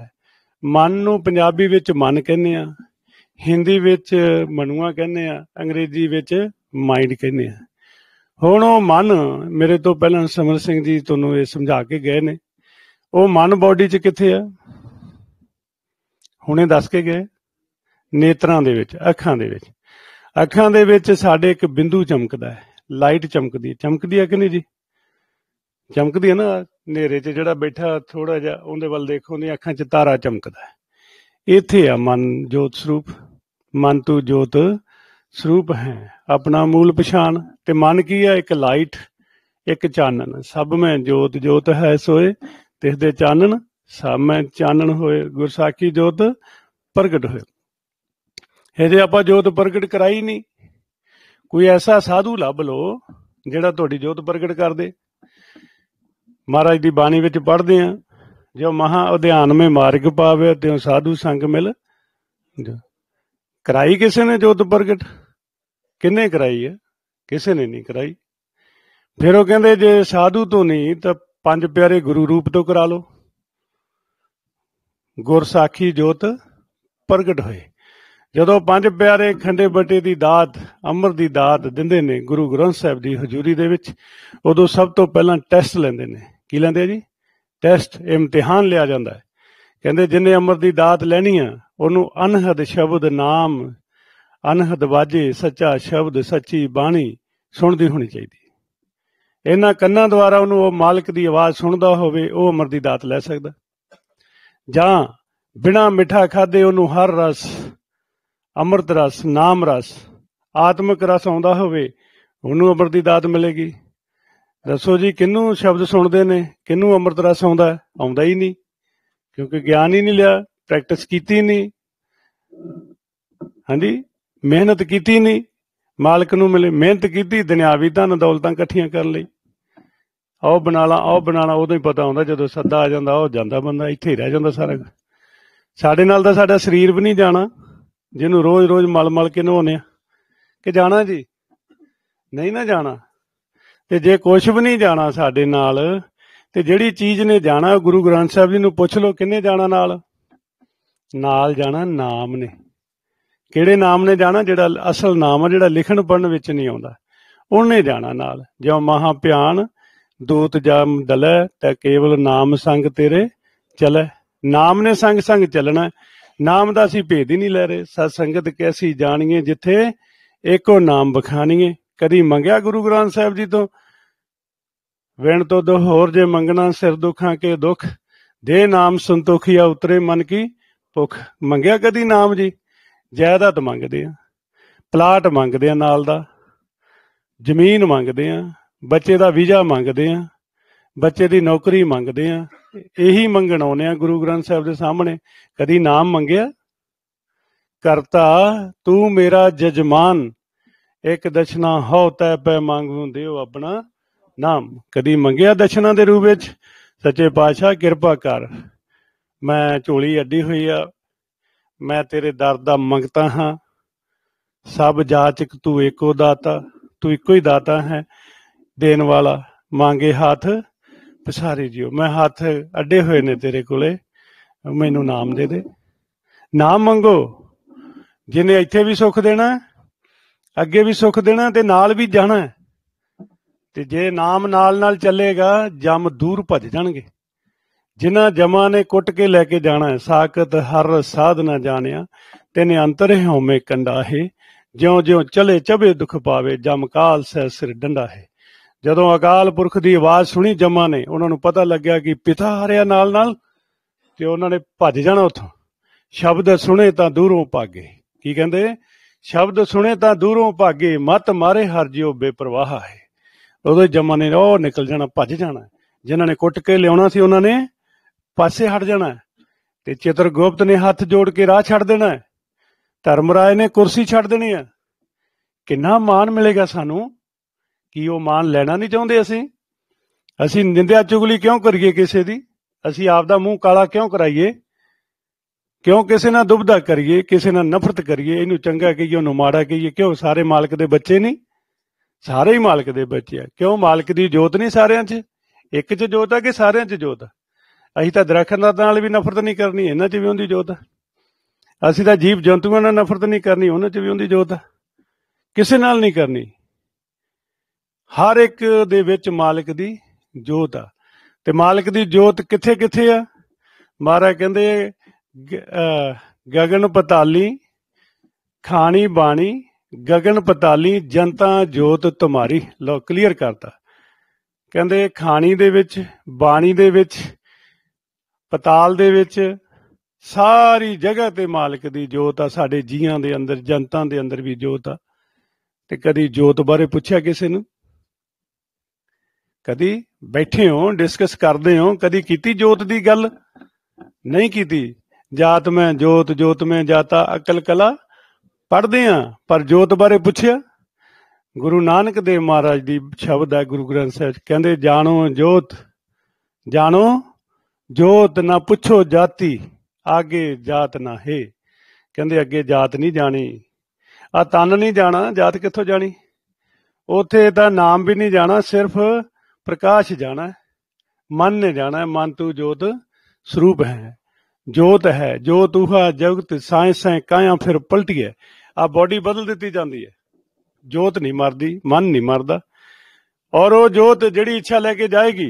ਮਨ ਨੂੰ ਪੰਜਾਬੀ ਵਿੱਚ ਮਨ ਕਹਿੰਦੇ ਆ ਹਿੰਦੀ ਵਿੱਚ ਮਨੂਆ ਕਹਿੰਦੇ ਆ ਅੰਗਰੇਜ਼ੀ ਵਿੱਚ ਮਾਈਂਡ ਕਹਿੰਦੇ ਆ ਹੁਣ ਉਹ ਮਨ ਮੇਰੇ ਤੋਂ ਪਹਿਲਾਂ ਸਮਰ ਸਿੰਘ ਜੀ ਤੁਹਾਨੂੰ ਇਹ ਸਮਝਾ ਕੇ ਗਏ ਨੇ ਉਹ ਮਨ ਬਾਡੀ 'ਚ ਕਿੱਥੇ ਆ ਹੁਣੇ ਦੱਸ ਕੇ ਗਏ ਨੇਤਰਾਂ ਦੇ ਵਿੱਚ ਅੱਖਾਂ ਦੇ ਵਿੱਚ ਅੱਖਾਂ ਦੇ ਵਿੱਚ ਸਾਡੇ ਇੱਕ ਬਿੰਦੂ ਚਮਕਦਾ ਹੈ ਲਾਈਟ ਚਮਕਦੀ ਹੈ ਚਮਕਦੀ ਹੈ ਕਿ ਨਹੀਂ ਜੀ ਚਮਕਦੀ ਹੈ ਨਾ ਹਨੇਰੇ 'ਚ ਜਿਹੜਾ ਬੈਠਾ ਥੋੜਾ ਜਿਹਾ ਉਹਦੇ ਵੱਲ ਦੇਖੋ ਉਹਦੀਆਂ ਅੱਖਾਂ 'ਚ ਤਾਰਾ ਚਮਕਦਾ ਹੈ ਇੱਥੇ ਆ ਮਨ ਜੋਤ ਸਰੂਪ ਮਨ ਤੂੰ ਜੋਤ ਸਰੂਪ ਹੈ ਆਪਣਾ ਮੂਲ ਪਛਾਣ ਤੇ ਮਨ ਕੀ ਹੈ ਇੱਕ ਲਾਈਟ ਇੱਕ ਚਾਨਣ ਸਭ ਮੈਂ ਜੋਤ ਜੋਤ ਹੈ ਸੋਏ ਤਿਸ ਦੇ ਚਾਨਣ ਸਭ ਮੈਂ ਚਾਨਣ ਹੋਏ ਗੁਰਸਾਖੀ ਜੋਤ ਪ੍ਰਗਟ ਹੋਏ ਇਹਦੇ ਆਪਾਂ ਜੋਤ ਪ੍ਰਗਟ ਕਰਾਈ ਨਹੀਂ ਕੋਈ ਐਸਾ ਸਾਧੂ ਲੱਭ ਲੋ ਜਿਹੜਾ ਤੁਹਾਡੀ ਜੋਤ ਪ੍ਰਗਟ ਕਰ ਦੇ ਮਹਾਰਾਜ ਦੀ ਬਾਣੀ ਵਿੱਚ ਪੜ੍ਹਦੇ ਆ ਜੋ ਮਹਾ ਅਧਿਆਨ ਮੇ ਮਾਰਗ ਪਾਵੇ ਤੇ ਸਾਧੂ ਸੰਗ ਮਿਲ ਕਰਾਈ ਕਿਸੇ ਨੇ ਜੋਤ ਪ੍ਰਗਟ ਕਿੰਨੇ ਕਰਾਈ ਹੈ ਕਿਸੇ ਨੇ ਨਹੀਂ ਕਰਾਈ ਫਿਰ ਉਹ ਕਹਿੰਦੇ ਜੇ ਸਾਧੂ ਤੋਂ ਨਹੀਂ ਤਾਂ ਪੰਜ ਪਿਆਰੇ ਗੁਰੂ ਰੂਪ ਤੋਂ ਕਰਾ ਲਓ ਗੁਰ ਸਾਖੀ ਜੋਤ ਪ੍ਰਗਟ ਹੋਏ ਜਦੋਂ ਪੰਜ ਪਿਆਰੇ ਖੰਡੇ ਬਟੇ ਦੀ ਦਾਤ ਅਮਰ ਦੀ ਦਾਤ ਦਿੰਦੇ ਨੇ ਗੁਰੂ ਗ੍ਰੰਥ ਸਾਹਿਬ ਦੀ ਹਜ਼ੂਰੀ ਦੇ ਵਿੱਚ ਉਦੋਂ ਸਭ ਤੋਂ ਪਹਿਲਾਂ ਟੈਸਟ ਲੈਂਦੇ ਨੇ ਕੀ ਲੈਂਦੇ ਆ ਜੀ ਟੈਸਟ ਇਮਤਿਹਾਨ ਲਿਆ ਜਾਂਦਾ ਹੈ ਕਹਿੰਦੇ ਜਿੰਨੇ ਅਮਰ ਦੀ ਦਾਤ ਲੈਣੀ ਆ ਉਹਨੂੰ ਅਨਹਦ ਸ਼ਬਦ ਨਾਮ ਅਨਹਦ ਵਾਜੇ ਸੱਚਾ ਸ਼ਬਦ ਸੱਚੀ ਬਾਣੀ ਸੁਣਦੀ ਹੋਣੀ ਚਾਹੀਦੀ ਇਹਨਾਂ ਕੰਨਾਂ ਦੁਆਰਾ ਉਹਨੂੰ ਉਹ ਮਾਲਕ ਦੀ ਆਵਾਜ਼ ਸੁਣਦਾ ਹੋਵੇ ਉਹ ਅਮਰ ਦੀ ਦਾਤ ਲੈ ਸਕਦਾ ਜਾਂ ਬਿਨਾ ਮਿੱਠਾ ਖਾਦੇ ਉਹਨੂੰ ਹਰ ਰਸ ਅਮਰਤ ਰਸ ਨਾਮ ਰਸ ਆਤਮਿਕ ਰਸ ਆਉਂਦਾ ਹੋਵੇ ਉਹਨੂੰ ਅਮਰ ਦੀ ਦਾਤ ਮਿਲੇਗੀ ਦੱਸੋ ਜੀ ਕਿੰਨੂੰ ਸ਼ਬਦ ਸੁਣਦੇ ਨੇ ਕਿੰਨੂੰ ਅੰਮ੍ਰਿਤ ਰਸ ਆਉਂਦਾ ਆਉਂਦਾ ਹੀ ਨਹੀਂ ਕਿਉਂਕਿ ਗਿਆਨ ਹੀ ਨਹੀਂ ਲਿਆ ਪ੍ਰੈਕਟਿਸ ਕੀਤੀ ਨਹੀਂ ਹਾਂਜੀ ਮਿਹਨਤ ਕੀਤੀ ਨਹੀਂ ਮਾਲਕ ਨੂੰ ਮਿਲੇ ਮਿਹਨਤ ਕੀਤੀ ਦੁਨਿਆਵੀ ਧਨ ਦੌਲਤਾਂ ਇਕੱਠੀਆਂ ਕਰਨ ਲਈ ਆਓ ਬਣਾਲਾ ਆਓ ਬਣਾਲਾ ਉਦੋਂ ਹੀ ਪਤਾ ਹੁੰਦਾ ਜਦੋਂ ਸੱਦਾ ਆ ਜਾਂਦਾ ਉਹ ਜਾਂਦਾ ਬੰਦਾ ਇੱਥੇ ਰਹਿ ਜਾਂਦਾ ਸਾਰਾ ਸਾਡੇ ਨਾਲ ਤਾਂ ਸਾਡਾ ਸਰੀਰ ਵੀ ਨਹੀਂ ਜਾਣਾ ਜਿਹਨੂੰ ਰੋਜ਼-ਰੋਜ਼ ਮਲ-ਮਲ ਕੇ ਨਹਾਉਨੇ ਆ ਕਿ ਜਾਣਾ ਜੀ ਨਹੀਂ ਨਾ ਜਾਣਾ ਤੇ ਜੇ ਕੁਝ ਵੀ ਨਹੀਂ ਜਾਣਾ ਸਾਡੇ ਨਾਲ ਤੇ ਜਿਹੜੀ ਚੀਜ਼ ਨੇ ਜਾਣਾ ਗੁਰੂ ਗ੍ਰੰਥ ਸਾਹਿਬ ਜੀ ਨੂੰ ਪੁੱਛ ਲਓ ਕਿੰਨੇ ਜਾਣਾ ਨਾਲ ਨਾਲ ਜਾਣਾ ਨਾਮ ਨੇ ਕਿਹੜੇ ਨਾਮ ਨੇ ਜਾਣਾ ਜਿਹੜਾ ਅਸਲ ਨਾਮ ਆ ਜਿਹੜਾ ਲਿਖਣ ਪੜਨ ਵਿੱਚ ਨਹੀਂ ਆਉਂਦਾ ਉਹਨੇ ਜਾਣਾ ਨਾਲ ਜਿਉ ਮਹਾ ਭਿਆਨ ਦੂਤ ਜਮ ਦਲੈ ਤੇ ਕੇਵਲ ਨਾਮ ਸੰਗ ਤੇਰੇ ਚਲੈ ਨਾਮ ਨੇ ਸੰਗ ਸੰਗ ਚੱਲਣਾ ਨਾਮ ਦਾ ਅਸੀਂ ਭੇਦ ਹੀ ਨਹੀਂ ਲੈ ਰਹੇ ਸਤ ਸੰਗਤ ਕੈਸੀ ਜਾਣੀਏ ਜਿੱਥੇ ਇੱਕੋ ਨਾਮ ਬਖਾਣੀਏ ਕਦੀ ਮੰਗਿਆ ਗੁਰੂ ਗ੍ਰੰਥ ਸਾਹਿਬ ਜੀ ਤੋਂ ਵਿਣ ਤੋ ਦੋ ਹੋਰ ਜੇ ਮੰਗਣਾ ਸਿਰ ਦੁਖਾਂ ਕੇ ਦੁਖ ਦੇ ਨਾਮ ਸੰਤੋਖਿਆ ਉਤਰੇ ਮਨ ਕੀ ਭੁਖ ਮੰਗਿਆ ਕਦੀ ਨਾਮ ਜੀ ਜਾਇਦਾਦ ਮੰਗਦੇ ਆ ਪਲਾਟ ਮੰਗਦੇ ਆ ਨਾਲ ਦਾ ਜ਼ਮੀਨ ਮੰਗਦੇ ਆ ਬੱਚੇ ਦਾ ਵੀਜ਼ਾ ਮੰਗਦੇ ਆ ਬੱਚੇ ਦੀ ਨੌਕਰੀ ਮੰਗਦੇ ਆ ਇਹੀ ਮੰਗਣ ਆਉਨੇ ਆ ਗੁਰੂ ਗ੍ਰੰਥ ਸਾਹਿਬ ਦੇ ਸਾਹਮਣੇ ਕਦੀ ਨਾਮ ਮੰਗਿਆ ਕਰਤਾ ਤੂੰ ਮੇਰਾ ਜਜਮਾਨ ਇੱਕ ਦਸ਼ਨਾ ਹਉ ਤੈ ਪੈ ਮੰਗੂ ਦਿਓ ਆਪਣਾ ਨਾਮ ਕਦੀ ਮੰਗਿਆ ਦਸ਼ਨਾ ਦੇ ਰੂਪ ਵਿੱਚ ਸੱਚੇ ਪਾਤਸ਼ਾਹ ਕਿਰਪਾ ਕਰ ਮੈਂ ਝੋਲੀ ਅੱਡੀ ਹੋਈ ਆ ਮੈਂ ਤੇਰੇ ਦਰ ਦਾ ਮੰਗਤਾ ਹਾਂ ਸਭ ਜਾਚਕ ਤੂੰ ਏਕੋ ਦਾਤਾ ਤੂੰ ਇੱਕੋ ਹੀ ਦਾਤਾ ਹੈ ਦੇਣ ਵਾਲਾ ਮੰਗੇ ਹੱਥ ਪਸਾਰੇ ਜਿਉ ਮੈਂ ਹੱਥ ਅੱਡੇ ਹੋਏ ਨੇ ਤੇਰੇ ਕੋਲੇ ਮੈਨੂੰ ਨਾਮ ਦੇ ਦੇ ਨਾਮ ਮੰਗੋ ਜਿਨੇ ਇੱਥੇ ਵੀ ਸੁੱਖ ਦੇਣਾ ਅੱਗੇ ਵੀ ਸੁੱਖ ਦੇਣਾ ਤੇ ਨਾਲ ਵੀ ਜਾਣਾ ਤੇ ਜੇ ਨਾਮ ਨਾਲ ਨਾਲ ਚੱਲੇਗਾ ਜਮ ਦੂਰ ਭੱਜ ਜਾਣਗੇ ਜਿਨ੍ਹਾਂ ਜਮਾਂ ਨੇ ਕੁੱਟ ਕੇ ਲੈ ਕੇ ਜਾਣਾ ਹੈ ਸਾਖਤ ਹਰ ਸਾਧਨਾ ਜਾਣਿਆ ਤੈਨੇ ਅੰਤਰ ਹਉਮੈ ਹੈ ਜਿਉਂ ਜਿਉਂ ਚਲੇ ਚਬੇ ਦੁਖ ਪਾਵੇ ਜਮ ਕਾਲ ਸਹਿ ਸਿਰ ਡੰਡਾ ਹੈ ਜਦੋਂ ਅਕਾਲ ਪੁਰਖ ਦੀ ਆਵਾਜ਼ ਸੁਣੀ ਜਮਾਂ ਨੇ ਉਹਨਾਂ ਨੂੰ ਪਤਾ ਲੱਗਿਆ ਕਿ ਪਿਤਾ ਹਰਿਆ ਨਾਲ ਨਾਲ ਤੇ ਉਹਨਾਂ ਨੇ ਭੱਜ ਜਾਣਾ ਉੱਥੋਂ ਸ਼ਬਦ ਸੁਣੇ ਤਾਂ ਦੂਰੋਂ ਭਾਗੇ ਕੀ ਕਹਿੰਦੇ ਸ਼ਬਦ ਸੁਣੇ ਤਾਂ ਦੂਰੋਂ ਭਾਗੇ ਮਤ ਮਾਰੇ ਹਰ ਜਿਉ ਬੇਪਰਵਾਹ ਹੈ ਉਹਦੇ ਜਮਾਨੇ ਨੇ ਉਹ ਨਿਕਲ ਜਾਣਾ ਭੱਜ ਜਾਣਾ ਜਿਨ੍ਹਾਂ ਨੇ ਕੁੱਟ ਕੇ ਲਿਆਉਣਾ ਸੀ ਉਹਨਾਂ ਨੇ ਪਾਸੇ ਹਟ ਜਾਣਾ ਤੇ ਚਿਤਰਗੁਪਤ ਨੇ ਹੱਥ ਜੋੜ ਕੇ ਰਾਹ ਛੱਡ ਦੇਣਾ ਧਰਮਰਾਏ ਨੇ ਕੁਰਸੀ ਛੱਡ ਦੇਣੀ ਆ ਕਿੰਨਾ ਮਾਣ ਮਿਲੇਗਾ ਸਾਨੂੰ ਕੀ ਉਹ ਮਾਣ ਲੈਣਾ ਨਹੀਂ ਚਾਹੁੰਦੇ ਅਸੀਂ ਅਸੀਂ ਨਿੰਦਿਆ ਚੁਗਲੀ ਕਿਉਂ ਕਰੀਏ ਕਿਸੇ ਦੀ ਅਸੀਂ ਆਪ ਦਾ ਮੂੰਹ ਕਾਲਾ ਕਿਉਂ ਕਰਾਈਏ ਕਿਉਂ ਕਿਸੇ ਨਾਲ ਦੁਬਦਾ ਕਰੀਏ ਕਿਸੇ ਨਾਲ ਨਫ਼ਰਤ ਕਰੀਏ ਇਹਨੂੰ ਚੰਗਾ ਕਹੀਏ ਉਹਨੂੰ ਮਾੜਾ ਕਹੀਏ ਕਿਉਂ ਸਾਰੇ ਮਾਲਕ ਦੇ ਬੱਚੇ ਨਹੀਂ ਸਾਰੇ ਹੀ ਮਾਲਕ ਦੇ ਬੱਚੇ ਆ ਕਿਉਂ ਮਾਲਕ ਦੀ ਜੋਤ ਨਹੀਂ ਸਾਰਿਆਂ 'ਚ ਇੱਕ 'ਚ ਜੋਤ ਆ ਕਿ ਸਾਰਿਆਂ 'ਚ ਜੋਤ ਆ ਅਸੀਂ ਤਾਂ ਦਰਖਤਾਂ ਨਾਲ ਵੀ ਨਫ਼ਰਤ ਨਹੀਂ ਕਰਨੀ ਇਹਨਾਂ 'ਚ ਵੀ ਉਹਦੀ ਜੋਤ ਆ ਅਸੀਂ ਤਾਂ ਜੀਵ ਜੰਤੂਆਂ ਨਾਲ ਨਫ਼ਰਤ ਨਹੀਂ ਕਰਨੀ ਉਹਨਾਂ 'ਚ ਵੀ ਉਹਦੀ ਜੋਤ ਆ ਕਿਸੇ ਨਾਲ ਨਹੀਂ ਕਰਨੀ ਹਰ ਇੱਕ ਦੇ ਵਿੱਚ ਮਾਲਕ ਦੀ ਜੋਤ ਆ ਤੇ ਮਾਲਕ ਦੀ ਜੋਤ ਕਿੱਥੇ ਕਿੱਥੇ ਆ ਮਹਾਰਾਜ ਕਹਿੰਦੇ ਗਗਨ ਪਤਾਲੀ ਖਾਣੀ ਬਾਣੀ ਗਗਨ ਪਤਾਲੀ ਜਨਤਾ ਜੋਤ ਤੁਮਾਰੀ ਲੋ ਕਲੀਅਰ ਕਰਤਾ ਕਹਿੰਦੇ ਖਾਣੀ ਦੇ ਵਿੱਚ ਬਾਣੀ ਦੇ ਵਿੱਚ ਪਤਾਲ ਦੇ ਵਿੱਚ ਸਾਰੀ ਜਗ੍ਹਾ ਤੇ ਮਾਲਕ ਦੀ ਜੋਤ ਆ ਸਾਡੇ ਜੀਆਂ ਦੇ ਅੰਦਰ ਜਨਤਾ ਦੇ ਅੰਦਰ ਵੀ ਜੋਤ ਆ ਤੇ ਕਦੀ ਜੋਤ ਬਾਰੇ ਪੁੱਛਿਆ ਕਿਸੇ ਨੂੰ ਕਦੀ ਬੈਠੇ ਹੋ ਡਿਸਕਸ ਕਰਦੇ ਹੋ ਕਦੀ ਕੀਤੀ ਜੋਤ ਦੀ ਗੱਲ ਨਹੀਂ ਕੀਤੀ ਜਾਤ ਮੈਂ ਜੋਤ ਜੋਤ ਮੈਂ ਜਾਤਾ ਅਕਲ ਕਲਾ ਪੜਦੇ ਆ ਪਰ ਜੋਤ ਬਾਰੇ ਪੁੱਛਿਆ ਗੁਰੂ ਨਾਨਕ ਦੇਵ ਮਹਾਰਾਜ ਦੀ ਸ਼ਬਦ ਹੈ ਗੁਰੂ ਗ੍ਰੰਥ ਸਾਹਿਬ ਕਹਿੰਦੇ ਜਾਣੋ ਜੋਤ ਜਾਣੋ ਜੋਤ ਨਾ ਪੁੱਛੋ ਜਾਤੀ ਆਗੇ ਜਾਤ ਨਾ ਹੈ ਕਹਿੰਦੇ ਅੱਗੇ ਜਾਤ ਨਹੀਂ ਜਾਣੀ ਆ ਤਨ ਨਹੀਂ ਜਾਣਾ ਜਾਤ ਕਿੱਥੋਂ ਜਾਣੀ ਉਥੇ ਤਾਂ ਨਾਮ ਵੀ ਨਹੀਂ ਜਾਣਾ ਸਿਰਫ ਪ੍ਰਕਾਸ਼ ਜਾਣਾ ਮਨ ਨੇ ਜਾਣਾ ਮਨ ਤੂੰ ਜੋਤ ਸਰੂਪ ਹੈ ਜੋਤ ਹੈ ਜੋ ਤੂਹਾ ਜਗਤ ਸਾਇ ਸਾਇ ਕਾਇਆ ਫਿਰ ਪਲਟੀਏ ਆ ਬਾਡੀ ਬਦਲ ਦਿੱਤੀ ਜਾਂਦੀ ਹੈ ਜੋਤ ਨਹੀਂ ਮਰਦੀ ਮਨ ਨਹੀਂ ਮਰਦਾ ਔਰ ਉਹ ਜੋਤ ਜਿਹੜੀ ਇੱਛਾ ਲੈ ਕੇ ਜਾਏਗੀ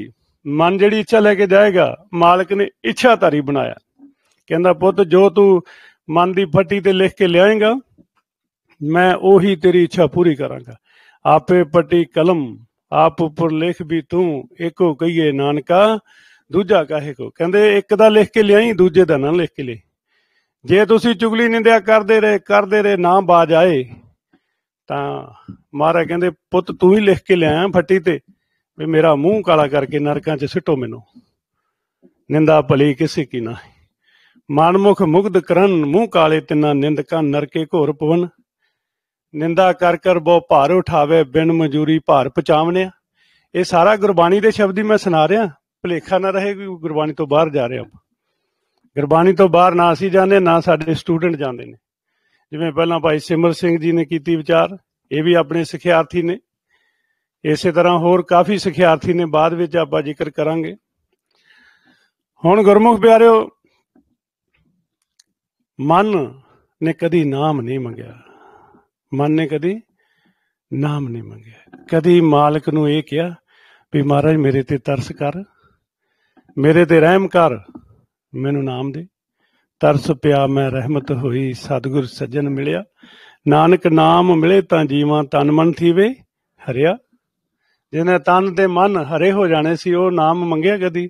ਮਨ ਜਿਹੜੀ ਇੱਛਾ ਲੈ ਕੇ ਜਾਏਗਾ ਮਾਲਕ ਨੇ ਇੱਛਾ ਧਾਰੀ ਬਣਾਇਆ ਕਹਿੰਦਾ ਪੁੱਤ ਜੋ ਤੂੰ ਮਨ ਦੀ ਫੱਟੀ ਤੇ ਲਿਖ ਕੇ ਲਿਆਏਗਾ ਮੈਂ ਉਹੀ ਤੇਰੀ ਇੱਛਾ ਪੂਰੀ ਕਰਾਂਗਾ ਆਪੇ ਪੱਟੀ ਕਲਮ ਆਪ ਉੱਪਰ ਲਿਖ ਵੀ ਤੂੰ ਇੱਕੋ ਕਹੀਏ ਨਾਨਕਾ ਦੂਜਾ ਕਾਹੇ ਕੋ ਕਹਿੰਦੇ ਇੱਕ ਦਾ ਲਿਖ ਕੇ ਲਿਆਈ ਦੂਜੇ ਦਾ ਨਾ ਲਿਖ ਕੇ ਲਈ ਜੇ ਤੁਸੀਂ ਚੁਗਲੀ ਨਿੰਦਿਆ ਕਰਦੇ ਰਹੇ ਕਰਦੇ ਰਹੇ ਨਾ ਬਾਜ ਆਏ ਤਾਂ ਮਹਾਰਾ ਕਹਿੰਦੇ ਪੁੱਤ ਤੂੰ ਹੀ ਲਿਖ ਕੇ ਲਿਆ ਫੱਟੀ ਤੇ ਵੀ ਮੇਰਾ ਮੂੰਹ ਕਾਲਾ ਕਰਕੇ ਨਰਕਾਂ 'ਚ ਸਿੱਟੋ ਮੈਨੂੰ ਨਿੰਦਾ ਭਲੀ ਕਿਸੇ ਕੀ ਨਾ ਮਨਮੁਖ ਮੁਗਧ ਕਰਨ ਮੂੰਹ ਕਾਲੇ ਤਿੰਨਾ ਨਿੰਦਕਾਂ ਨਰਕੇ ਘੋਰ ਪਵਨ ਨਿੰਦਾ ਕਰ ਕਰ ਬੋ ਭਾਰ ਉਠਾਵੇ ਬਿਨ ਮਜੂਰੀ ਭਾਰ ਪਚਾਵਣਿਆ ਇਹ ਸਾਰਾ ਗੁਰਬਾਣੀ ਦੇ ਸ਼ਬਦ ਹੀ ਮੈਂ ਸੁਣਾ ਰਿਹਾ ਭਲੇਖਾ ਨਾ ਰਹੇ ਕੋਈ ਗੁਰਬਾਣੀ ਤੋਂ ਬਾਹਰ ਜਾ ਰਿਹਾ ਗੁਰਬਾਣੀ ਤੋਂ ਬਾਹਰ ਨਾ ਅਸੀਂ ਜਾਂਦੇ ਨਾ ਸਾਡੇ ਸਟੂਡੈਂਟ ਜਾਂਦੇ ਨੇ ਜਿਵੇਂ ਪਹਿਲਾਂ ਭਾਈ ਸਿਮਰ ਸਿੰਘ ਜੀ ਨੇ ਕੀਤੀ ਵਿਚਾਰ ਇਹ ਵੀ ਆਪਣੇ ਸਿਖਿਆਰਥੀ ਨੇ ਇਸੇ ਤਰ੍ਹਾਂ ਹੋਰ ਕਾਫੀ ਸਿਖਿਆਰਥੀ ਨੇ ਬਾਅਦ ਵਿੱਚ ਆਪਾਂ ਜ਼ਿਕਰ ਕਰਾਂਗੇ ਹੁਣ ਗੁਰਮੁਖ ਪਿਆਰਿਓ ਮਨ ਨੇ ਕਦੀ ਨਾਮ ਨਹੀਂ ਮੰਗਿਆ ਮਨ ਨੇ ਕਦੀ ਨਾਮ ਨਹੀਂ ਮੰਗਿਆ ਕਦੀ ਮਾਲਕ ਨੂੰ ਇਹ ਕਿਹਾ ਵੀ ਮਹਾਰਾਜ ਮੇਰੇ ਤੇ ਤਰਸ ਕਰ ਮੇਰੇ ਤੇ ਰਹਿਮ ਕਰ ਮੈਨੂੰ ਨਾਮ ਦੇ ਤਰਸ ਪਿਆ ਮੈਂ ਰਹਿਮਤ ਹੋਈ ਸਤਿਗੁਰ ਸੱਜਣ ਮਿਲਿਆ ਨਾਨਕ ਨਾਮ ਮਿਲੇ ਤਾਂ ਜੀਵਾਂ ਤਨ ਮਨ ਥੀਵੇ ਹਰਿਆ ਜਿਹਨੇ ਤਨ ਤੇ ਮਨ ਹਰੇ ਹੋ ਜਾਣੇ ਸੀ ਉਹ ਨਾਮ ਮੰਗਿਆ ਕਦੀ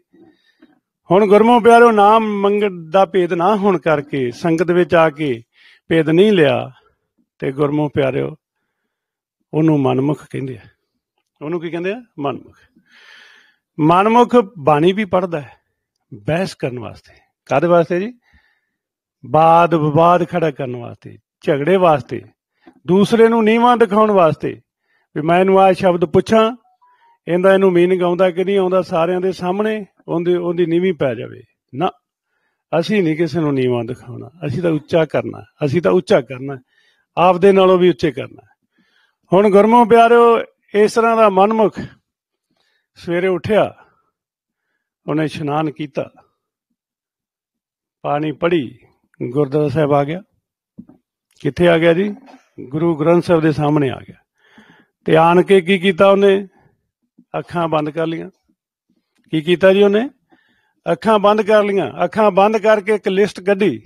ਹੁਣ ਗੁਰਮੋ ਪਿਆਰੋ ਨਾਮ ਮੰਗਣ ਦਾ ਭੇਦ ਨਾ ਹੋਣ ਕਰਕੇ ਸੰਗਤ ਵਿੱਚ ਆ ਕੇ ਭੇਦ ਨਹੀਂ ਲਿਆ ਤੇ ਗੁਰਮੋ ਪਿਆਰਿਓ ਉਹਨੂੰ ਮਨਮੁਖ ਕਹਿੰਦੇ ਆ ਉਹਨੂੰ ਕੀ ਕਹਿੰਦੇ ਆ ਮਨਮੁਖ ਮਨਮੁਖ ਬਾਣੀ ਵੀ ਪੜਦਾ ਹੈ ਬਹਿਸ ਕਰਨ ਵਾਸਤੇ ਕਾਦੇ ਵਾਸਤੇ ਜੀ ਬਾਦ ਵਿਵਾਦ ਖੜਾ ਕਰਨ ਵਾਸਤੇ ਝਗੜੇ ਵਾਸਤੇ ਦੂਸਰੇ ਨੂੰ ਨੀਵਾਂ ਦਿਖਾਉਣ ਵਾਸਤੇ ਵੀ ਮੈਂ ਇਹਨੂੰ ਆਹ ਸ਼ਬਦ ਪੁੱਛਾਂ ਇਹਦਾ ਇਹਨੂੰ ਮੀਨਿੰਗ ਆਉਂਦਾ ਕਿ ਨਹੀਂ ਆਉਂਦਾ ਸਾਰਿਆਂ ਦੇ ਸਾਹਮਣੇ ਉਹਦੀ ਉਹਦੀ ਨੀਵੀਂ ਪੈ ਜਾਵੇ ਨਾ ਅਸੀਂ ਨਹੀਂ ਕਿਸੇ ਨੂੰ ਨੀਵਾਂ ਦਿਖਾਉਣਾ ਅਸੀਂ ਤਾਂ ਉੱਚਾ ਕਰਨਾ ਅਸੀਂ ਤਾਂ ਉੱਚਾ ਕਰਨਾ ਆਪਦੇ ਨਾਲੋਂ ਵੀ ਉੱਚੇ ਕਰਨਾ ਹੁਣ ਗੁਰਮੋ ਪਿਆਰਿਓ ਇਸ ਤਰ੍ਹਾਂ ਦਾ ਮਨਮੁਖ ਸਵੇਰੇ ਉੱਠਿਆ ਉਹਨੇ ਇਸ਼ਨਾਨ ਕੀਤਾ ਪਾਣੀ ਪੜੀ ਗੁਰਦੁਆਰਾ ਸਾਹਿਬ ਆ ਗਿਆ ਕਿੱਥੇ ਆ ਗਿਆ ਜੀ ਗੁਰੂ ਗ੍ਰੰਥ ਸਾਹਿਬ ਦੇ ਸਾਹਮਣੇ ਆ ਗਿਆ ਤੇ ਆਣ ਕੇ ਕੀ ਕੀਤਾ ਉਹਨੇ ਅੱਖਾਂ ਬੰਦ ਕਰ ਲੀਆਂ ਕੀ ਕੀਤਾ ਜੀ ਉਹਨੇ ਅੱਖਾਂ ਬੰਦ ਕਰ ਲੀਆਂ ਅੱਖਾਂ ਬੰਦ ਕਰਕੇ ਇੱਕ ਲਿਸਟ ਕੱਢੀ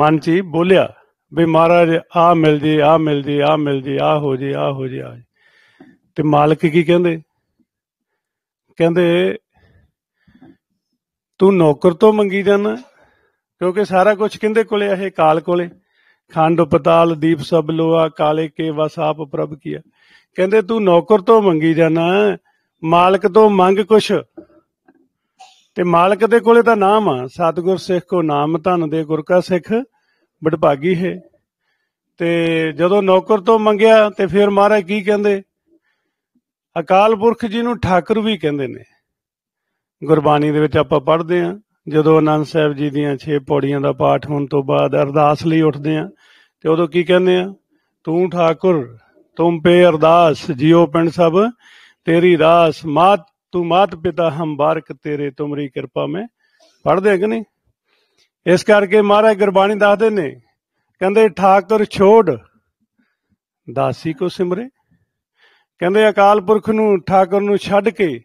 ਮਨ 'ਚ ਬੋਲਿਆ ਵੀ ਮਹਾਰਾਜ ਆ ਮਿਲ ਜੇ ਆ ਮਿਲ ਜੇ ਆ ਮਿਲ ਜੇ ਆ ਹੋ ਜੇ ਆ ਹੋ ਜੇ ਆ ਤੇ ਮਾਲਕ ਕੀ ਕਹਿੰਦੇ ਕਹਿੰਦੇ ਤੂੰ ਨੌਕਰ ਤੋਂ ਮੰਗੀ ਜਾਣਾ ਕਿਉਂਕਿ ਸਾਰਾ ਕੁਝ ਕਿੰਦੇ ਕੋਲੇ ਆ ਇਹ ਕਾਲ ਕੋਲੇ ਖੰਡ ਪਤਾਲ ਦੀਪ ਸਭ ਲੋਆ ਕਾਲੇ ਕੇ ਵਸ ਆਪ ਪ੍ਰਭ ਕੀਆ ਕਹਿੰਦੇ ਤੂੰ ਨੌਕਰ ਤੋਂ ਮੰਗੀ ਜਾਣਾ ਮਾਲਕ ਤੋਂ ਮੰਗ ਕੁਛ ਤੇ ਮਾਲਕ ਦੇ ਕੋਲੇ ਤਾਂ ਨਾਮ ਆ ਸਤਗੁਰ ਸਿੱਖ ਕੋ ਨਾਮ ਧਨ ਦੇ ਗੁਰ ਕਾ ਸਿੱਖ ਬੜਭਾਗੀ ਹੈ ਤੇ ਜਦੋਂ ਨੌਕਰ ਤੋਂ ਮੰਗਿਆ ਤੇ ਫਿਰ ਮਹਾਰਾਜ ਕੀ ਕਹਿੰਦੇ ਅਕਾਲ ਪੁਰਖ ਜੀ ਨੂੰ ਠਾਕੁਰ ਵੀ ਕਹਿੰਦੇ ਨੇ ਗੁਰਬਾਣੀ ਦੇ ਵਿੱਚ ਆਪਾਂ ਪੜ੍ਹਦੇ ਆਂ ਜਦੋਂ ਅਨੰਦ ਸਾਹਿਬ ਜੀ ਦੀਆਂ 6 ਪੌੜੀਆਂ ਦਾ ਪਾਠ ਹੋਣ ਤੋਂ ਬਾਅਦ ਅਰਦਾਸ ਲਈ ਉੱਠਦੇ ਆਂ ਤੇ ਉਦੋਂ ਕੀ ਕਹਿੰਦੇ ਆ ਤੂੰ ਠਾਕੁਰ ਤੁਮ ਪੇ ਅਰਦਾਸ ਜੀਓ ਪਿੰਡ ਸਭ ਤੇਰੀ ਰਾਸ ਮਾਤ ਤੂੰ ਮਾਤ ਪਿਤਾ ਹਮ ਬਾਰਕ ਤੇਰੇ ਤੁਮਰੀ ਕਿਰਪਾ ਮੈਂ ਪੜਦੇ ਕਿ ਨਹੀਂ ਇਸ ਕਰਕੇ ਮਹਾਰਾਜ ਗੁਰਬਾਣੀ ਦੱਸਦੇ ਨੇ ਕਹਿੰਦੇ ਠਾਕੁਰ ਛੋੜ ਦਾਸੀ ਕੋ ਸਿਮਰੇ ਕਹਿੰਦੇ ਅਕਾਲ ਪੁਰਖ ਨੂੰ ਠਾਕੁਰ ਨੂੰ ਛੱਡ ਕੇ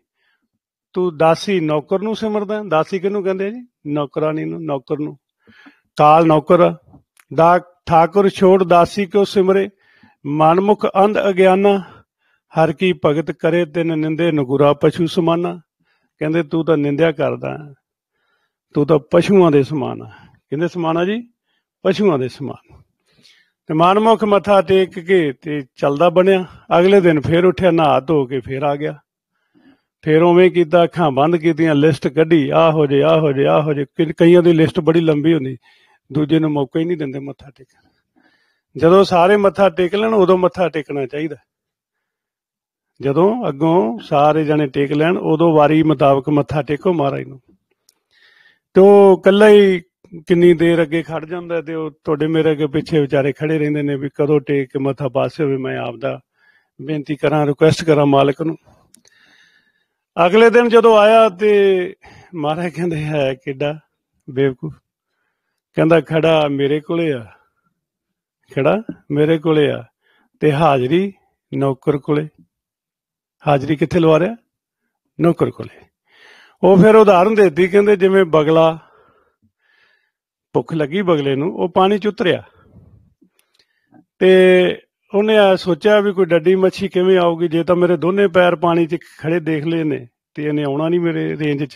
ਤੂੰ ਦਾਸੀ ਨੌਕਰ ਨੂੰ ਸਿਮਰਦਾ ਦਾਸੀ ਕਿਹਨੂੰ ਕਹਿੰਦੇ ਜੀ ਨੌਕਰਾਨੀ ਨੂੰ ਨੌਕਰ ਨੂੰ ਕਾਲ ਨੌਕਰ ਦਾ ਠਾਕੁਰ ਛੋੜ ਦਾਸੀ ਕਿਉ ਸਿਮਰੇ ਮਨਮੁਖ ਅੰਧ ਅਗਿਆਨਾ ਹਰ ਕੀ ਭਗਤ ਕਰੇ ਤਿਨ ਨਿੰਦੇ ਨਗੁਰਾ ਪਸ਼ੂ ਸਮਾਨਾ ਕਹਿੰਦੇ ਤੂੰ ਤਾਂ ਨਿੰਦਿਆ ਕਰਦਾ ਤੂੰ ਤਾਂ ਪਸ਼ੂਆਂ ਦੇ ਸਮਾਨ ਆ ਕਹਿੰਦੇ ਸਮਾਨਾ ਜੀ ਪਸ਼ੂਆਂ ਦੇ ਸਮਾਨ ਤੇ ਮਨਮੁਖ ਮੱਥਾ ਟੇਕ ਕੇ ਤੇ ਚੱਲਦਾ ਬਣਿਆ ਅਗਲੇ ਦਿਨ ਫੇਰ ਉੱਠਿਆ ਨਹਾ ਧੋ ਕੇ ਫੇਰ ਆ ਗਿਆ ਫਿਰ ਉਵੇਂ ਕੀਤਾ ਅੱਖਾਂ ਬੰਦ ਕੀਤੀਆਂ ਲਿਸਟ ਕੱਢੀ ਆ ਹੋ ਜੇ ਆ ਹੋ ਜੇ ਆ ਹੋ ਜੇ ਕਈਆਂ ਦੀ ਲਿਸਟ ਬੜੀ ਲੰਬੀ ਹੁੰਦੀ ਦੂਜੇ ਨੂੰ ਮੌਕਾ ਹੀ ਨਹੀਂ ਦਿੰਦੇ ਮੱਥਾ ਟੇਕਣ ਜਦੋਂ ਸਾਰੇ ਮੱਥਾ ਟੇਕ ਲੈਣ ਉਦੋਂ ਮੱਥਾ ਟੇਕਣਾ ਚਾਹੀਦਾ ਜਦੋਂ ਅੱਗੋਂ ਸਾਰੇ ਜਣੇ ਟੇਕ ਲੈਣ ਉਦੋਂ ਵਾਰੀ ਮੁਤਾਬਕ ਮੱਥਾ ਟੇਕੋ ਮਹਾਰਾਜ ਨੂੰ ਤੋਂ ਕੱਲਾ ਹੀ ਕਿੰਨੀ ਦੇਰ ਅੱਗੇ ਖੜ ਜਾਂਦਾ ਤੇ ਉਹ ਤੁਹਾਡੇ ਮੇਰੇ ਅੱਗੇ ਪਿੱਛੇ ਵਿਚਾਰੇ ਖੜੇ ਰਹਿੰਦੇ ਨੇ ਵੀ ਕਦੋਂ ਟੇਕ ਮੱਥਾ ਪਾਸੇ ਹੋਵੇ ਮੈਂ ਆਪ ਦਾ ਬੇਨਤੀ ਕਰਾਂ ਰਿਕੁਐਸਟ ਕਰਾਂ ਮਾਲਕ ਨੂੰ ਅਗਲੇ ਦਿਨ ਜਦੋਂ ਆਇਆ ਤੇ ਮਹਾਰਾਜ ਕਹਿੰਦੇ ਹੈ ਕਿੱਡਾ ਬੇਵਕੂਫ ਕਹਿੰਦਾ ਖੜਾ ਮੇਰੇ ਕੋਲੇ ਆ ਖੜਾ ਮੇਰੇ ਕੋਲੇ ਆ ਤੇ ਹਾਜ਼ਰੀ ਨੌਕਰ ਕੋਲੇ ਹਾਜ਼ਰੀ ਕਿੱਥੇ ਲਵਾ ਰਿਹਾ ਨੌਕਰ ਕੋਲੇ ਉਹ ਫਿਰ ਉਦਾਹਰਨ ਦਿੱਤੀ ਕਹਿੰਦੇ ਜਿਵੇਂ ਬਗਲਾ ਭੁੱਖ ਲੱਗੀ ਬਗਲੇ ਨੂੰ ਉਹ ਪਾਣੀ ਚ ਉਤਰਿਆ ਤੇ ਉਹਨੇ ਆ ਸੋਚਿਆ ਵੀ ਕੋਈ ਡੱਡੀ ਮੱਛੀ ਕਿਵੇਂ ਆਊਗੀ ਜੇ ਤਾਂ ਮੇਰੇ ਦੋਨੇ ਪੈਰ ਪਾਣੀ 'ਚ ਖੜੇ ਦੇਖ ਲਏ ਨੇ ਤੇ ਇਹਨੇ ਆਉਣਾ ਨਹੀਂ ਮੇਰੇ ਰੇਂਜ 'ਚ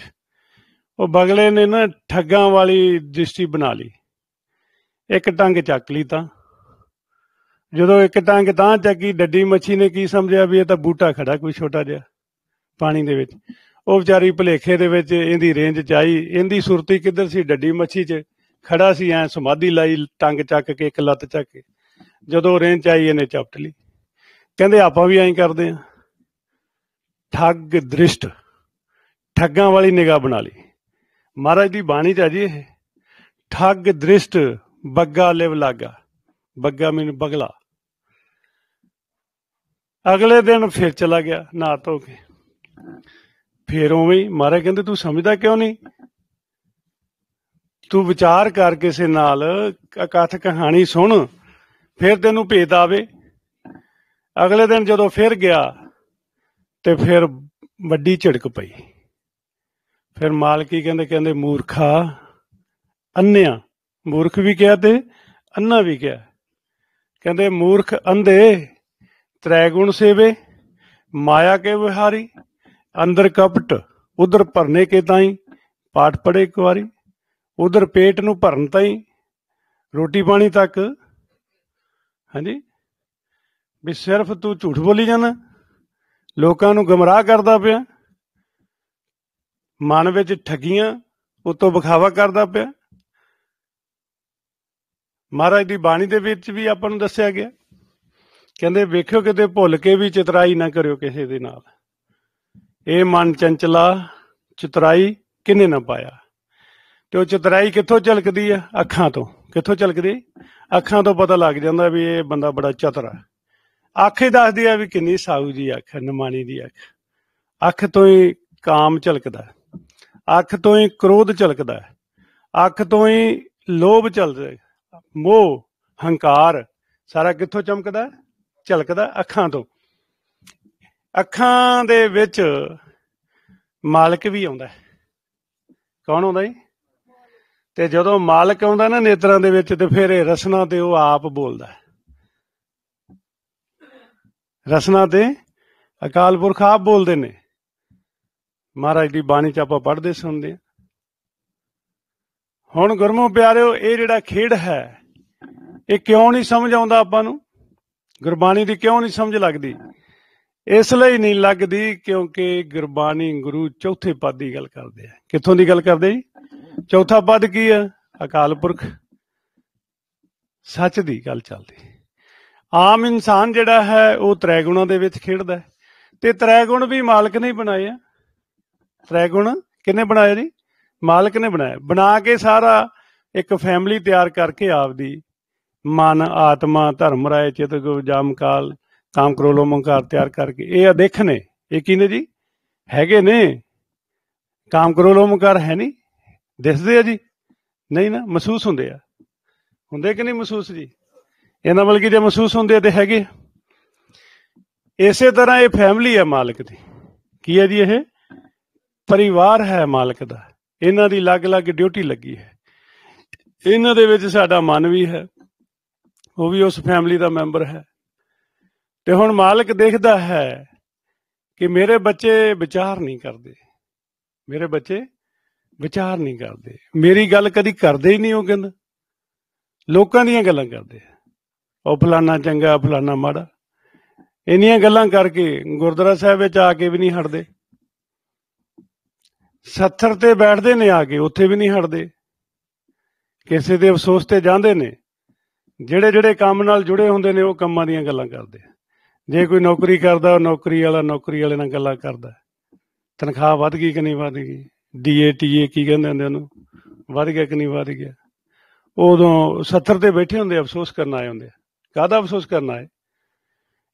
ਉਹ ਬਗਲੇ ਨੇ ਨਾ ਠੱਗਾਂ ਵਾਲੀ ਦ੍ਰਿਸ਼ਟੀ ਬਣਾ ਲਈ ਇੱਕ ਟੰਗ ਚੱਕ ਲਈ ਤਾਂ ਜਦੋਂ ਇੱਕ ਟੰਗ ਤਾਂ ਚੱਕੀ ਡੱਡੀ ਮੱਛੀ ਨੇ ਕੀ ਸਮਝਿਆ ਵੀ ਇਹ ਤਾਂ ਬੂਟਾ ਖੜਾ ਕੋਈ ਛੋਟਾ ਜਿਹਾ ਪਾਣੀ ਦੇ ਵਿੱਚ ਉਹ ਵਿਚਾਰੀ ਭਲੇਖੇ ਦੇ ਵਿੱਚ ਇਹਦੀ ਰੇਂਜ ਚ ਆਈ ਇਹਦੀ ਸੁਰਤੀ ਕਿੱਧਰ ਸੀ ਡੱਡੀ ਮੱਛੀ 'ਚ ਖੜਾ ਸੀ ਐ ਸਮਾਧੀ ਲਈ ਟੰਗ ਚੱਕ ਕੇ ਇੱਕ ਲੱਤ ਚੱਕ ਕੇ ਜਦੋਂ ਰੇਂਜ ਆਈ ਇਹਨੇ ਚਪਟ ਲਈ ਕਹਿੰਦੇ ਆਪਾਂ ਵੀ ਐਂ ਕਰਦੇ ਆ ਠੱਗ ਦ੍ਰਿਸ਼ਟ ਠੱਗਾਂ ਵਾਲੀ ਨਿਗਾਹ ਬਣਾ ਲਈ ਮਹਾਰਾਜ ਦੀ ਬਾਣੀ ਚ ਜੀ ਇਹ ਠੱਗ ਦ੍ਰਿਸ਼ਟ ਬੱਗਾ ਲਿਵ ਲਾਗਾ ਬੱਗਾ ਮੈਨੂੰ ਬਗਲਾ ਅਗਲੇ ਦਿਨ ਫਿਰ ਚਲਾ ਗਿਆ ਨਾ ਤੋ ਕੇ ਫਿਰ ਉਵੇਂ ਮਹਾਰਾਜ ਕਹਿੰਦੇ ਤੂੰ ਸਮਝਦਾ ਕਿਉਂ ਨਹੀਂ ਤੂੰ ਵਿਚਾਰ ਕਰ ਕਿਸੇ ਨਾਲ ਕਥ ਕਹਾਣੀ ਸੁਣ ਫਿਰ ਤੈਨੂੰ ਭੇਤ ਆਵੇ ਅਗਲੇ ਦਿਨ ਜਦੋਂ ਫਿਰ ਗਿਆ ਤੇ ਫਿਰ ਵੱਡੀ ਝਿੜਕ ਪਈ ਫਿਰ ਮਾਲਕੀ ਕਹਿੰਦੇ ਕਹਿੰਦੇ ਮੂਰਖਾ ਅੰਨਿਆ ਮੂਰਖ ਵੀ ਕਿਹਾ ਤੇ ਅੰਨਾ ਵੀ ਕਿਹਾ ਕਹਿੰਦੇ ਮੂਰਖ ਅੰਧੇ ਤ੍ਰੈ ਗੁਣ ਸੇਵੇ ਮਾਇਆ ਕੇ ਵਿਹਾਰੀ ਅੰਦਰ ਕਪਟ ਉਧਰ ਭਰਨੇ ਕੇ ਤਾਈ ਪਾਠ ਪੜੇ ਇੱਕ ਵਾਰੀ ਉਧਰ ਪੇਟ ਨੂੰ ਭਰਨ ਤਾਈ ਰੋਟੀ ਪਾਣੀ ਤੱਕ ਹਾਂਜੀ ਵੀ ਸਿਰਫ ਤੂੰ ਝੂਠ ਬੋਲੀ ਜਾਂਦਾ ਲੋਕਾਂ ਨੂੰ ਗਮਰਾਹ ਕਰਦਾ ਪਿਆ ਮਨ ਵਿੱਚ ਠੱਗੀਆਂ ਉਤੋਂ ਵਿਖਾਵਾ ਕਰਦਾ ਪਿਆ ਮਹਾਰਾਜ ਦੀ ਬਾਣੀ ਦੇ ਵਿੱਚ ਵੀ ਆਪਾਂ ਨੂੰ ਦੱਸਿਆ ਗਿਆ ਕਹਿੰਦੇ ਵੇਖਿਓ ਕਿਤੇ ਭੁੱਲ ਕੇ ਵੀ ਚਿਤਰਾਈ ਨਾ ਕਰਿਓ ਕਿਸੇ ਦੇ ਨਾਲ ਇਹ ਮਨ ਚੰਚਲਾ ਚਿਤਰਾਈ ਕਿਨੇ ਨਾ ਪਾਇਆ ਤੇ ਉਹ ਚਿਤਰਾਈ ਕਿੱਥੋਂ ਝਲਕਦੀ ਆ ਅੱਖਾਂ ਤੋਂ ਕਿੱਥੋਂ ਝਲਕਦੀ ਅੱਖਾਂ ਤੋਂ ਪਤਾ ਲੱਗ ਜਾਂਦਾ ਵੀ ਇਹ ਬੰਦਾ ਬੜਾ ਚਤਰ ਆ ਅੱਖ ਹੀ ਦੱਸਦੀ ਆ ਵੀ ਕਿੰਨੀ ਸਾਊ ਜੀ ਅੱਖ ਨਮਾਨੀ ਦੀ ਅੱਖ ਅੱਖ ਤੋਂ ਹੀ ਕਾਮ ਝਲਕਦਾ ਅੱਖ ਤੋਂ ਹੀ ਕ੍ਰੋਧ ਝਲਕਦਾ ਅੱਖ ਤੋਂ ਹੀ ਲੋਭ ਝਲਕਦਾ ਮੋਹ ਹੰਕਾਰ ਸਾਰਾ ਕਿੱਥੋਂ ਚਮਕਦਾ ਝਲਕਦਾ ਅੱਖਾਂ ਤੋਂ ਅੱਖਾਂ ਦੇ ਵਿੱਚ ਮਾਲਕ ਵੀ ਆਉਂਦਾ ਕੌਣ ਆਉਂਦਾ ਜੀ ਤੇ ਜਦੋਂ ਮਾਲਕ ਆਉਂਦਾ ਨਾ ਨੇਤਰਾਂ ਦੇ ਵਿੱਚ ਤੇ ਫਿਰ ਇਹ ਰਸਨਾ ਤੇ ਉਹ ਆਪ ਬੋਲਦਾ ਰਸਨਾ ਤੇ ਅਕਾਲ ਪੁਰਖ ਆਪ ਬੋਲਦੇ ਨੇ ਮਹਾਰਾਜ ਦੀ ਬਾਣੀ ਚ ਆਪਾਂ ਪੜ੍ਹਦੇ ਸੁਣਦੇ ਆ ਹੁਣ ਗੁਰਮੁਖ ਪਿਆਰਿਓ ਇਹ ਜਿਹੜਾ ਖੇਡ ਹੈ ਇਹ ਕਿਉਂ ਨਹੀਂ ਸਮਝ ਆਉਂਦਾ ਆਪਾਂ ਨੂੰ ਗੁਰਬਾਣੀ ਦੀ ਕਿਉਂ ਨਹੀਂ ਸਮਝ ਲੱਗਦੀ ਇਸ ਲਈ ਨਹੀਂ ਲੱਗਦੀ ਕਿਉਂਕਿ ਗੁਰਬਾਣੀ ਗੁਰੂ ਚੌਥੇ ਪਦ ਦੀ ਗੱਲ ਕਰਦੇ ਆ ਕਿੱਥੋਂ ਦੀ ਗੱਲ ਕਰਦੇ ਜੀ ਚੌਥਾ ਪਦ ਕੀ ਆ ਅਕਾਲ ਪੁਰਖ ਸੱਚ ਦੀ ਗੱਲ ਚੱਲਦੀ ਆਮ ਇਨਸਾਨ ਜਿਹੜਾ ਹੈ ਉਹ ਤ੍ਰੈ ਗੁਣਾਂ ਦੇ ਵਿੱਚ ਖੇਡਦਾ ਤੇ ਤ੍ਰੈ ਗੁਣ ਵੀ ਮਾਲਕ ਨੇ ਬਣਾਏ ਆ ਤ੍ਰੈ ਗੁਣ ਕਿਨੇ ਬਣਾਏ ਜੀ ਮਾਲਕ ਨੇ ਬਣਾਇਆ ਬਣਾ ਕੇ ਸਾਰਾ ਇੱਕ ਫੈਮਿਲੀ ਤਿਆਰ ਕਰਕੇ ਆਪਦੀ ਮਨ ਆਤਮਾ ਧਰਮ ਰਾਏ ਚਿਤ ਗੁਰ ਜਮਕਾਲ ਕਾਲ ਕਾਮ ਕਰੋਲੋ ਮੰਕਾਰ ਤਿਆਰ ਕਰਕੇ ਇਹ ਆ ਨੇ ਇਹ ਕੀ ਨੇ ਜੀ ਹੈਗੇ ਨੇ ਕਾਮ ਕਰੋਲੋ ਮੰਕਾਰ ਹੈ ਨਹੀਂ ਦਿਸਦੇ ਆ ਜੀ ਨਹੀਂ ਨਾ ਮਹਿਸੂਸ ਹੁੰਦੇ ਆ ਹੁੰਦੇ ਕਿ ਨਹੀਂ ਮਹਿਸੂਸ ਜੀ ਇਹਨਾਂ ਬਲਕਿ ਜੇ ਮਹਿਸੂਸ ਹੁੰਦੇ ਤੇ ਹੈਗੇ ਇਸੇ ਤਰ੍ਹਾਂ ਇਹ ਫੈਮਿਲੀ ਹੈ ਮਾਲਕ ਦੀ ਕੀ ਹੈ ਜੀ ਇਹ ਪਰਿਵਾਰ ਹੈ ਮਾਲਕ ਦਾ ਇਹਨਾਂ ਦੀ ਅਲੱਗ-ਅਲੱਗ ਡਿਊਟੀ ਲੱਗੀ ਹੈ ਇਹਨਾਂ ਦੇ ਵਿੱਚ ਸਾਡਾ ਮਨ ਵੀ ਹੈ ਉਹ ਵੀ ਉਸ ਫੈਮਿਲੀ ਦਾ ਮੈਂਬਰ ਹੈ ਤੇ ਹੁਣ ਮਾਲਕ ਦੇਖਦਾ ਹੈ ਕਿ ਮੇਰੇ ਬੱਚੇ ਵਿਚਾਰ ਨਹੀਂ ਕਰਦੇ ਮੇਰੇ ਬੱਚੇ ਵਿਚਾਰ ਨਹੀਂ ਕਰਦੇ ਮੇਰੀ ਗੱਲ ਕਦੀ ਕਰਦੇ ਹੀ ਨਹੀਂ ਉਹ ਕਹਿੰਦਾ ਲੋਕਾਂ ਦੀਆਂ ਗੱਲਾਂ ਕਰਦੇ ਉਹ ਫਲਾਣਾ ਚੰਗਾ ਫਲਾਣਾ ਮਾੜਾ ਇੰਨੀਆਂ ਗੱਲਾਂ ਕਰਕੇ ਗੁਰਦੁਆਰਾ ਸਾਹਿਬ ਵਿੱਚ ਆ ਕੇ ਵੀ ਨਹੀਂ ਹਟਦੇ ਸੱਥਰ ਤੇ ਬੈਠਦੇ ਨੇ ਆ ਕੇ ਉੱਥੇ ਵੀ ਨਹੀਂ ਹਟਦੇ ਕਿਸੇ ਦੇ ਅਫਸੋਸ ਤੇ ਜਾਂਦੇ ਨੇ ਜਿਹੜੇ ਜਿਹੜੇ ਕੰਮ ਨਾਲ ਜੁੜੇ ਹੁੰਦੇ ਨੇ ਉਹ ਕੰਮਾਂ ਦੀਆਂ ਗੱਲਾਂ ਕਰਦੇ ਆ ਜੇ ਕੋਈ ਨੌਕਰੀ ਕਰਦਾ ਉਹ ਨੌਕਰੀ ਵਾਲਾ ਨੌਕਰੀ ਵਾਲੇ ਨਾਲ ਗੱਲਾਂ ਕਰਦਾ ਤਨਖਾਹ ਵੱਧ ਗਈ ਕਿ ਨਹੀਂ ਵੱਧ ਗਈ ਡੀਏਟੀਏ ਕੀ ਕਹਿੰਦੇ ਹੁੰਦੇ ਉਹਨੂੰ ਵੱਧ ਗਿਆ ਕਿ ਨਹੀਂ ਵੱਧ ਗਿਆ ਉਦੋਂ 70 ਤੇ ਬੈਠੇ ਹੁੰਦੇ ਅਫਸੋਸ ਕਰਨ ਆਏ ਹੁੰਦੇ ਕਾਹਦਾ ਅਫਸੋਸ ਕਰਨ ਆਏ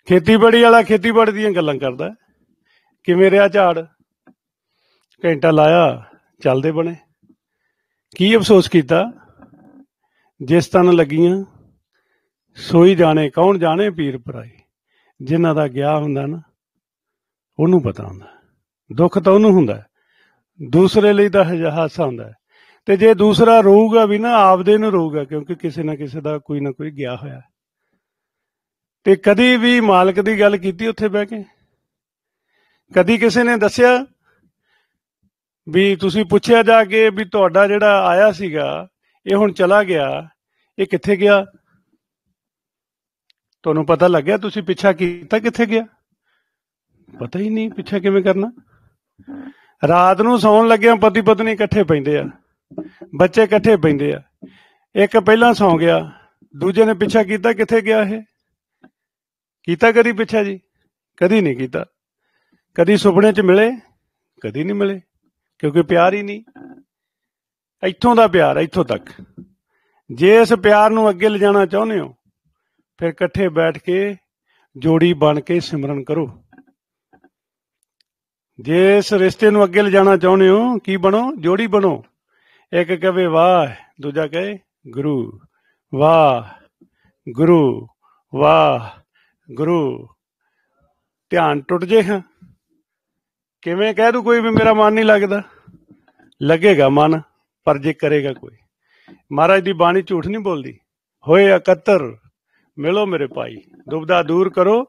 ਖੇਤੀਬਾੜੀ ਵਾਲਾ ਖੇਤੀਬਾੜੀ ਦੀਆਂ ਗੱਲਾਂ ਕਰਦਾ ਕਿਵੇਂ ਰਿਹਾ ਝਾੜ ਘੰਟਾ ਲਾਇਆ ਚੱਲਦੇ ਬਣੇ ਕੀ ਅਫਸੋਸ ਕੀਤਾ ਜਿਸ ਤਨ ਲੱਗੀਆਂ ਸੋਈ ਜਾਣੇ ਕੌਣ ਜਾਣੇ ਪੀਰ ਪਰਾਈ ਜਿਨ੍ਹਾਂ ਦਾ ਗਿਆ ਹੁੰਦਾ ਨਾ ਉਹਨੂੰ ਪਤਾ ਹੁੰਦਾ ਦੁੱਖ ਤਾਂ ਉਹਨੂੰ ਹੁੰਦਾ ਦੂਸਰੇ ਲਈ ਤਾਂ ਹਾਸਾ ਹੁੰਦਾ ਤੇ ਜੇ ਦੂਸਰਾ ਰੋਊਗਾ ਵੀ ਨਾ ਆਪਦੇ ਨੂੰ ਰੋਊਗਾ ਕਿਉਂਕਿ ਕਿਸੇ ਨਾ ਕਿਸੇ ਦਾ ਕੋਈ ਨਾ ਕੋਈ ਗਿਆ ਹੋਇਆ ਤੇ ਕਦੀ ਵੀ ਮਾਲਕ ਦੀ ਗੱਲ ਕੀਤੀ ਉੱਥੇ ਬਹਿ ਕੇ ਕਦੀ ਕਿਸੇ ਨੇ ਦੱਸਿਆ ਵੀ ਤੁਸੀਂ ਪੁੱਛਿਆ ਜਾ ਕੇ ਵੀ ਤੁਹਾਡਾ ਜਿਹੜਾ ਆਇਆ ਸੀਗਾ ਇਹ ਹੁਣ ਚਲਾ ਗਿਆ ਇਹ ਕਿੱਥੇ ਗਿਆ ਤੁਹਾਨੂੰ ਪਤਾ ਲੱਗਿਆ ਤੁਸੀਂ ਪਿੱਛਾ ਕੀਤਾ ਕਿੱਥੇ ਗਿਆ ਪਤਾ ਹੀ ਨਹੀਂ ਪਿੱਛਾ ਕਿਵੇਂ ਕਰਨਾ ਰਾਤ ਨੂੰ ਸੌਣ ਲੱਗਿਆ ਪਤੀ ਪਤਨੀ ਇਕੱਠੇ ਪੈਂਦੇ ਆ ਬੱਚੇ ਇਕੱਠੇ ਪੈਂਦੇ ਆ ਇੱਕ ਪਹਿਲਾਂ ਸੌ ਗਿਆ ਦੂਜੇ ਨੇ ਪਿੱਛਾ ਕੀਤਾ ਕਿੱਥੇ ਗਿਆ ਇਹ ਕੀਤਾ ਕਦੀ ਪਿੱਛਾ ਜੀ ਕਦੀ ਨਹੀਂ ਕੀਤਾ ਕਦੀ ਸੁਪਨੇ 'ਚ ਮਿਲੇ ਕਦੀ ਨਹੀਂ ਮਿਲੇ ਕਿਉਂਕਿ ਪਿਆਰ ਹੀ ਨਹੀਂ ਇੱਥੋਂ ਦਾ ਪਿਆਰ ਇੱਥੋਂ ਤੱਕ ਜੇ ਇਸ ਪਿਆਰ ਨੂੰ ਅੱਗੇ ਲਿਜਾਣਾ ਚਾਹੁੰਦੇ ਹੋ ਫਿਰ ਇਕੱਠੇ ਬੈਠ ਕੇ ਜੋੜੀ ਬਣ ਕੇ ਸਿਮਰਨ ਕਰੋ ਜੇ ਇਸ ਰਿਸ਼ਤੇ ਨੂੰ ਅੱਗੇ ਲਿਜਾਣਾ ਚਾਹੁੰਦੇ ਹੋ ਕੀ ਬਣੋ ਜੋੜੀ ਬਣੋ ਇੱਕ ਕਹੇ ਵਾਹ ਦੂਜਾ ਕਹੇ ਗੁਰੂ ਵਾਹ ਗੁਰੂ ਵਾਹ ਗੁਰੂ ਧਿਆਨ ਟੁੱਟ ਜੇ ਹਾਂ ਕਿਵੇਂ ਕਹਿ ਦੂ ਕੋਈ ਵੀ ਮੇਰਾ ਮਨ ਨਹੀਂ ਲੱਗਦਾ ਲੱਗੇਗਾ ਮਨ ਪਰ ਜੇ ਕਰੇਗਾ ਕੋਈ ਮਹਾਰਾਜ ਦੀ ਬਾਣੀ ਝੂਠ ਨਹੀਂ ਬੋਲਦੀ ਹੋਏ ਇਕੱਤਰ ਮਿਲੋ ਮੇਰੇ ਭਾਈ ਦੁਬਦਾ ਦੂਰ ਕਰੋ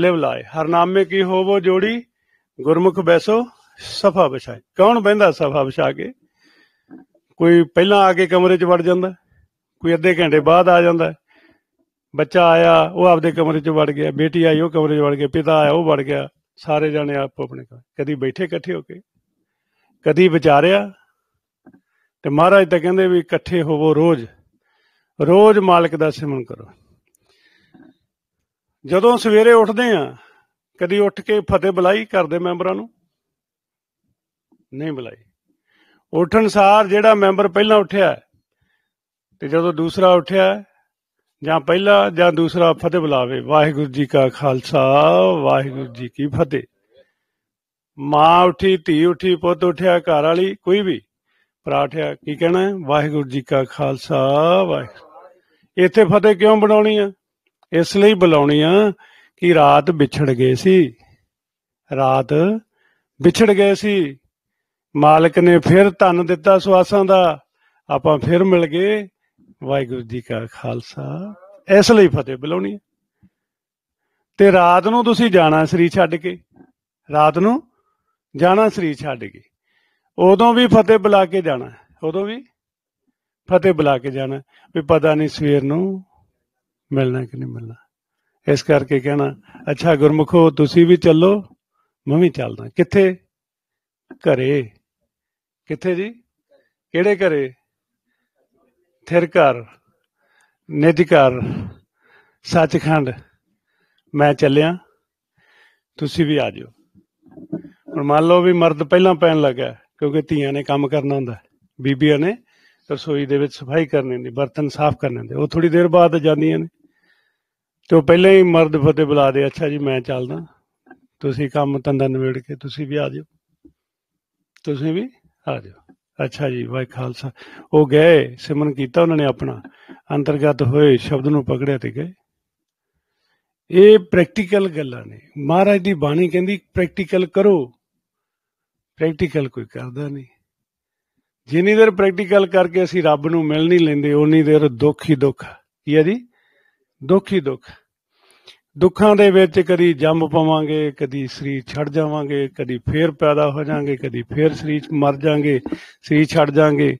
ਲਿਵ ਲਾਏ ਹਰਨਾਮੇ ਕੀ ਹੋਵੋ ਜੋੜੀ ਗੁਰਮੁਖ ਬੈਸੋ ਸਫਾ ਵਿਛਾਏ ਕੌਣ ਬੈੰਦਾ ਸਫਾ ਵਿਛਾ ਕੇ ਕੋਈ ਪਹਿਲਾਂ ਆ ਕੇ ਕਮਰੇ 'ਚ ਵੜ ਜਾਂਦਾ ਕੋਈ ਅੱਧੇ ਘੰਟੇ ਬਾਅਦ ਆ ਜਾਂਦਾ ਬੱਚਾ ਆਇਆ ਉਹ ਆਪਦੇ ਕਮਰੇ 'ਚ ਵੜ ਗਿਆ ਬੇਟੀ ਆਈ ਉਹ ਕਮਰੇ 'ਚ ਵੜ ਗਿਆ ਪਿਤਾ ਆਇਆ ਉਹ ਵੜ ਗਿਆ ਸਾਰੇ ਜਣੇ ਆਪੋ ਆਪਣੇ ਕਦੀ ਬੈਠੇ ਇਕੱਠੇ ਹੋ ਕੇ ਕਦੀ ਵਿਚਾਰਿਆ ਤੇ ਮਹਾਰਾਜ ਤਾਂ ਕਹਿੰਦੇ ਵੀ ਇਕੱਠੇ ਹੋਵੋ ਰੋਜ਼ ਰੋਜ਼ ਮਾਲਕ ਦਾ ਸਿਮਰਨ ਕਰੋ ਜਦੋਂ ਸਵੇਰੇ ਉੱਠਦੇ ਆ ਕਦੀ ਉੱਠ ਕੇ ਫਤਿਹ ਬੁਲਾਈ ਕਰਦੇ ਮੈਂਬਰਾਂ ਨੂੰ ਨਹੀਂ ਬੁਲਾਈ ਉੱਠਣ ਸਾਰ ਜਿਹੜਾ ਮੈਂਬਰ ਪਹਿਲਾਂ ਉੱਠਿਆ ਤੇ ਜਦੋਂ ਦੂਸਰਾ ਉੱਠਿਆ ਜਾਂ ਪਹਿਲਾ ਜਾਂ ਦੂਸਰਾ ਫਤਿਹ ਬੁਲਾਵੇ ਵਾਹਿਗੁਰੂ ਜੀ ਕਾ ਖਾਲਸਾ ਵਾਹਿਗੁਰੂ ਜੀ ਕੀ ਫਤਿਹ ਮਾਂ ਉੱਠੀ ਧੀ ਉੱਠੀ ਪੁੱਤ ਉੱਠਿਆ ਘਰ ਵਾਲੀ ਕੋਈ ਵੀ ਪਰਾਠਿਆ ਕੀ ਕਹਿਣਾ ਵਾਹਿਗੁਰੂ ਜੀ ਕਾ ਖਾਲਸਾ ਵਾਹਿਗੁਰੂ ਇੱਥੇ ਫਤਿਹ ਕਿਉਂ ਬਣਾਉਣੀ ਆ ਇਸ ਲਈ ਬੁਲਾਉਣੀਆਂ ਕਿ ਰਾਤ ਵਿਛੜ ਗਏ ਸੀ ਰਾਤ ਵਿਛੜ ਗਏ ਸੀ ਮਾਲਕ ਨੇ ਫਿਰ ਧੰਨ ਦਿੱਤਾ ਸਵਾਸਾਂ ਦਾ ਆਪਾਂ ਫਿਰ ਮਿਲ ਗਏ ਵਾਹਿਗੁਰੂ ਜੀ ਕਾ ਖਾਲਸਾ ਇਸ ਲਈ ਫਤਿਹ ਬੁਲਾਉਣੀ ਤੇ ਰਾਤ ਨੂੰ ਤੁਸੀਂ ਜਾਣਾ ਸ੍ਰੀ ਛੱਡ ਕੇ ਰਾਤ ਨੂੰ ਜਾਣਾ ਸ੍ਰੀ ਛੱਡ ਕੇ ਉਦੋਂ ਵੀ ਫਤਿਹ ਬੁਲਾ ਕੇ ਜਾਣਾ ਉਦੋਂ ਵੀ ਫਤਿਹ ਬੁਲਾ ਕੇ ਜਾਣਾ ਵੀ ਪਤਾ ਨਹੀਂ ਸਵੇਰ ਨੂੰ ਮਿਲਣਾ ਕਿ ਨਹੀਂ ਮਿਲਣਾ ਇਸ ਕਰਕੇ ਕਹਿਣਾ ਅੱਛਾ ਗੁਰਮੁਖੋ ਤੁਸੀਂ ਵੀ ਚੱਲੋ ਮੈਂ ਵੀ ਚੱਲਦਾ ਕਿੱਥੇ ਘਰੇ ਕਿੱਥੇ ਜੀ ਕਿਹੜੇ ਘਰੇ ਥਿਰ ਘਰ ਨਿਜ ਘਰ ਸੱਚਖੰਡ ਮੈਂ ਚੱਲਿਆ ਤੁਸੀਂ ਵੀ ਆ ਜਿਓ ਹੁਣ ਮੰਨ ਲਓ ਵੀ ਮਰਦ ਪਹਿਲਾਂ ਪੈਣ ਲੱਗਾ ਕਿਉਂਕਿ ਧੀਆਂ ਨੇ ਕੰਮ ਕਰਨਾ ਹੁੰਦਾ ਬੀਬੀਆਂ ਨੇ ਰਸੋਈ ਦੇ ਵਿੱਚ ਸਫਾਈ ਕਰਨੀ ਨੇ ਬਰਤਨ ਸਾਫ਼ ਕਰਨੇ ਨੇ ਉਹ ਥੋੜੀ ਦੇਰ ਬਾਅਦ ਜਾਂਦੀਆਂ ਨੇ ਤੇ ਉਹ ਪਹਿਲਾਂ ਹੀ ਮਰਦ ਫਤੇ ਬੁਲਾ ਦੇ ਅੱਛਾ ਜੀ ਮੈਂ ਚੱਲਦਾ ਤੁਸੀਂ ਕੰਮ ਧੰਦਾ ਨਿਬੇੜ ਕੇ ਤੁਸੀਂ ਵੀ ਆ ਜਾਓ ਤੁਸੀਂ ਵੀ ਆ ਜਾਓ ਅੱਛਾ ਜੀ ਵਾਹ ਖਾਲਸਾ ਉਹ ਗਏ ਸਿਮਨ ਕੀਤਾ ਉਹਨਾਂ ਨੇ ਆਪਣਾ ਅੰਤਰਗਤ ਹੋਏ ਸ਼ਬਦ ਨੂੰ ਪਕੜਿਆ ਤੇ ਗਏ ਇਹ ਪ੍ਰੈਕਟੀਕਲ ਗੱਲਾਂ ਨੇ ਮਹਾਰਾਜ ਦੀ ਬਾਣੀ ਕਹਿੰਦੀ ਪ੍ਰੈਕਟੀਕਲ ਕਰੋ ਪ੍ਰੈਕਟੀਕਲ ਕੋਈ ਕਰਦਾ ਨਹੀਂ ਜਿੰਨੀ ਦੇਰ ਪ੍ਰੈਕਟੀਕਲ ਕਰਕੇ ਅਸੀਂ ਰੱਬ ਨੂੰ ਮਿਲ ਨਹੀਂ ਲੈਂਦੇ ਉਨੀ ਦੇਰ ਦੁੱਖ ਹੀ ਦੁੱਖ ਕੀ ਹੈ ਜੀ ਦੁੱਖ ਹੀ ਦੁੱਖ ਦੁੱਖਾਂ ਦੇ ਵਿੱਚ ਕਦੀ ਜੰਮ ਪਵਾਂਗੇ ਕਦੀ ਸਰੀਰ ਛੱਡ ਜਾਵਾਂਗੇ ਕਦੀ ਫੇਰ ਪੈਦਾ ਹੋ ਜਾਾਂਗੇ ਕਦੀ ਫੇਰ ਸਰੀਰ ਚ ਮਰ ਜਾਾਂਗੇ ਸਰੀਰ ਛੱਡ ਜਾਾਂਗੇ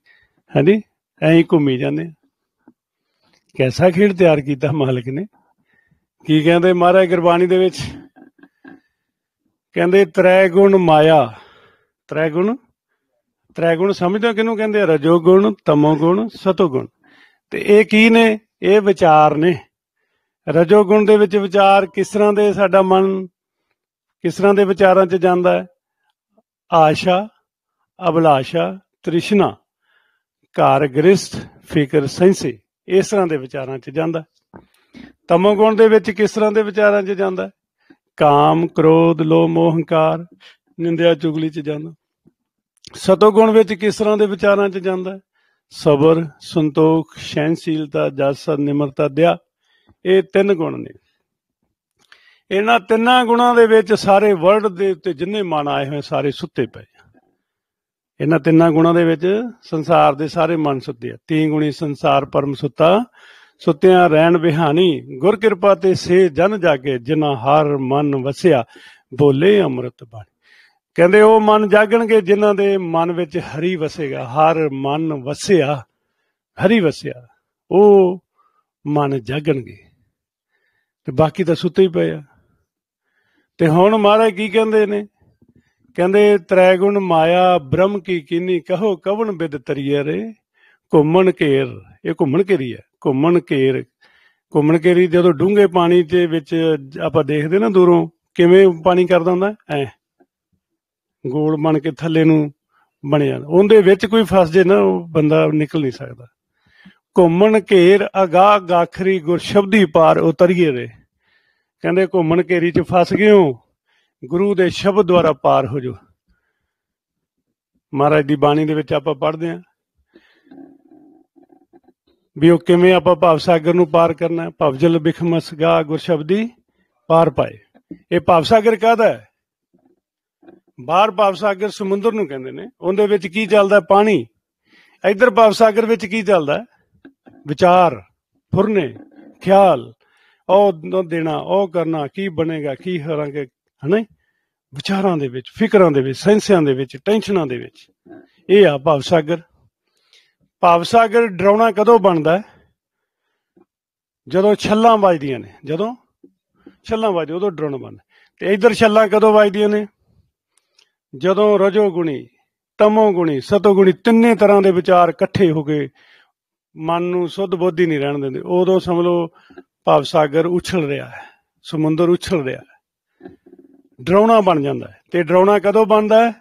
ਹਾਂਜੀ ਐਂ ਘੁੰਮੀ ਜਾਂਦੇ ਕੈਸਾ ਖੇਡ ਤਿਆਰ ਕੀਤਾ ਮਾਲਕ ਨੇ ਕੀ ਕਹਿੰਦੇ ਮਹਾਰਾਜ ਗੁਰਬਾਣੀ ਦੇ ਵਿੱਚ ਕਹਿੰਦੇ ਤ੍ਰੈ ਗੁਣ ਮਾਇਆ ਤ੍ਰੈ ਗੁਣ ਤ੍ਰੈ ਗੁਣ ਸਮਝਦੇ ਹੋ ਕਿਹਨੂੰ ਕਹਿੰਦੇ ਆ ਰਜੋ ਗੁਣ ਤਮੋ ਗੁਣ ਸਤੋ ਗੁਣ ਤੇ ਇਹ ਕੀ ਨੇ ਇਹ ਵਿਚਾਰ ਨੇ ਰਜੋ ਗੁਣ ਦੇ ਵਿੱਚ ਵਿਚਾਰ ਕਿਸ ਤਰ੍ਹਾਂ ਦੇ ਸਾਡਾ ਮਨ ਕਿਸ ਤਰ੍ਹਾਂ ਦੇ ਵਿਚਾਰਾਂ 'ਚ ਜਾਂਦਾ ਹੈ ਆਸ਼ਾ ਅਬਲਾਸ਼ਾ ਤ੍ਰਿਸ਼ਨਾ ਘਰ ਗ੍ਰਿਸਤ ਫਿਕਰ ਸੈਂਸੀ ਇਸ ਤਰ੍ਹਾਂ ਦੇ ਵਿਚਾਰਾਂ 'ਚ ਜਾਂਦਾ ਤਮੋ ਗੁਣ ਦੇ ਵਿੱਚ ਕਿਸ ਤਰ੍ਹਾਂ ਦੇ ਵਿਚਾਰਾਂ 'ਚ ਜਾਂਦਾ ਕਾਮ ਕ੍ਰੋਧ ਲੋਭ ਮੋਹ ਹੰਕਾਰ ਨਿੰਦਿਆ ਚੁਗਲੀ 'ਚ ਜਾਂਦਾ ਸਤੋਗੁਣ ਵਿੱਚ ਕਿਸ ਤਰ੍ਹਾਂ ਦੇ ਵਿਚਾਰਾਂ 'ਚ ਜਾਂਦਾ ਸਬਰ ਸੰਤੋਖ ਸ਼ੈਨਸ਼ੀਲਤਾ ਜਸਰ ਨਿਮਰਤਾ ਦਿਆ ਇਹ ਤਿੰਨ ਗੁਣ ਨੇ ਇਹਨਾਂ ਤਿੰਨਾਂ ਗੁਣਾਂ ਦੇ ਵਿੱਚ ਸਾਰੇ ਵਰਲਡ ਦੇ ਉੱਤੇ ਜਿੰਨੇ ਮਨ ਆਏ ਹੋਏ ਸਾਰੇ ਸੁੱਤੇ ਪਏ ਇਹਨਾਂ ਤਿੰਨਾਂ ਗੁਣਾਂ ਦੇ ਵਿੱਚ ਸੰਸਾਰ ਦੇ ਸਾਰੇ ਮਨ ਸੁੱਤੇ ਆ ਤੀਨ ਗੁਣੀ ਸੰਸਾਰ ਪਰਮ ਸੁੱਤਾ ਸੁੱਤਿਆਂ ਰਹਿਣ ਬਿਹਾਨੀ ਗੁਰ ਕਿਰਪਾ ਤੇ ਸੇ ਜਨ ਜਾਗੇ ਜਿਨ੍ਹਾਂ ਹਰ ਮਨ ਵਸਿਆ ਬੋਲੇ ਅੰਮ੍ਰਿਤ ਬਾਣੀ ਕਹਿੰਦੇ ਉਹ ਮਨ ਜਾਗਣਗੇ ਜਿਨ੍ਹਾਂ ਦੇ ਮਨ ਵਿੱਚ ਹਰੀ ਵਸੇਗਾ ਹਰ ਮਨ ਵਸਿਆ ਹਰੀ ਵਸਿਆ ਉਹ ਮਨ ਜਾਗਣਗੇ ਤੇ ਬਾਕੀ ਤਾਂ ਸੁੱਤੇ ਹੀ ਪਏ ਆ ਤੇ ਹੁਣ ਮਹਾਰਾਜ ਕੀ ਕਹਿੰਦੇ ਨੇ ਕਹਿੰਦੇ ਤ੍ਰੈ ਗੁਣ ਮਾਇਆ ਬ੍ਰਹਮ ਕੀ ਕਿਨੀ ਕਹੋ ਕਵਣ ਬਿਦ ਤਰੀਏ ਰੇ ਘੁੰਮਣ ਕੇਰ ਇਹ ਘੁੰਮਣ ਕੇਰੀ ਹੈ ਘੁੰਮਣ ਕੇਰ ਘੁੰਮਣ ਕੇਰੀ ਜਦੋਂ ਡੂੰਘੇ ਪਾਣੀ ਦੇ ਵਿੱਚ ਆਪਾਂ ਦੇਖਦੇ ਨਾ ਦੂਰੋਂ ਕਿਵੇਂ ਪਾਣੀ ਕਰਦਾ ਹੁੰਦਾ ਐ ਗੋਲ ਬਣ ਕੇ ਥੱਲੇ ਨੂੰ ਬਣਿਆ ਉਹਦੇ ਵਿੱਚ ਕੋਈ ਫਸ ਜੇ ਨਾ ਉਹ ਬੰਦਾ ਨਿਕਲ ਨਹੀਂ ਸਕਦਾ ਘੁੰਮਣ ਘੇਰ ਅਗਾ ਗਾਖਰੀ ਗੁਰਸ਼ਬਦੀ ਪਾਰ ਉਤਰੀਏ ਰੇ ਕਹਿੰਦੇ ਘੁੰਮਣ ਘੇਰੀ ਚ ਫਸ ਗਏ ਹੋ ਗੁਰੂ ਦੇ ਸ਼ਬਦ ਦੁਆਰਾ ਪਾਰ ਹੋ ਜੋ ਮਹਾਰਾਜ ਦੀ ਬਾਣੀ ਦੇ ਵਿੱਚ ਆਪਾਂ ਪੜ੍ਹਦੇ ਆਂ ਵੀ ਉਹ ਕਿਵੇਂ ਆਪਾਂ ਭਵ ਸਾਗਰ ਨੂੰ ਪਾਰ ਕਰਨਾ ਹੈ ਭਵਜਲ ਬਿਖਮਸਗਾ ਗੁਰਸ਼ਬਦੀ ਪਾਰ ਪਾਏ ਇਹ ਭਵ ਸਾਗਰ ਕਾਹਦਾ ਹੈ ਬਾਹਰ ਸਾਗਰ ਸਮੁੰਦਰ ਨੂੰ ਕਹਿੰਦੇ ਨੇ ਉਹਦੇ ਵਿੱਚ ਕੀ ਚੱਲਦਾ ਪਾਣੀ ਇੱਧਰ ਸਾਗਰ ਵਿੱਚ ਕੀ ਚੱਲਦਾ ਵਿਚਾਰ ਫੁਰਨੇ ਖਿਆਲ ਉਹ ਦੇਣਾ ਉਹ ਕਰਨਾ ਕੀ ਬਣੇਗਾ ਕੀ ਹਰਾਂਗੇ ਹਨਾ ਵਿਚਾਰਾਂ ਦੇ ਵਿੱਚ ਫਿਕਰਾਂ ਦੇ ਵਿੱਚ ਸੈਂਸਿਆਂ ਦੇ ਵਿੱਚ ਟੈਨਸ਼ਨਾਂ ਦੇ ਵਿੱਚ ਇਹ ਆ ਭਾਵਸਾਗਰ ਸਾਗਰ ਡਰਾਉਣਾ ਕਦੋਂ ਬਣਦਾ ਜਦੋਂ ਛੱਲਾਂ ਵੱਜਦੀਆਂ ਨੇ ਜਦੋਂ ਛੱਲਾਂ ਵੱਜਦੇ ਉਦੋਂ ਡਰਾਉਣਾ ਬਣਦਾ ਤੇ ਇਧਰ ਛੱਲਾਂ ਕਦੋਂ ਵੱਜਦੀਆਂ ਨੇ ਜਦੋਂ ਰਜੋ ਗੁਣੀ ਤਮੋ ਗੁਣੀ ਸਤੋ ਗੁਣੀ ਤਿੰਨੇ ਤਰ੍ਹਾਂ ਦੇ ਵਿਚਾਰ ਇਕੱਠੇ ਹੋ ਗਏ ਮਨ ਨੂੰ ਸੁੱਧ ਬੋਧੀ ਨਹੀਂ ਰਹਿਣ ਦਿੰਦੇ ਉਦੋਂ ਸਮਝ ਲਓ ਭਾਵ ਸਾਗਰ ਉਛਲ ਰਿਹਾ ਹੈ ਸਮੁੰਦਰ ਉਛਲ ਰਿਹਾ ਹੈ ਡਰਾਉਣਾ ਬਣ ਜਾਂਦਾ ਹੈ ਤੇ ਡਰਾਉਣਾ ਕਦੋਂ ਬਣਦਾ ਹੈ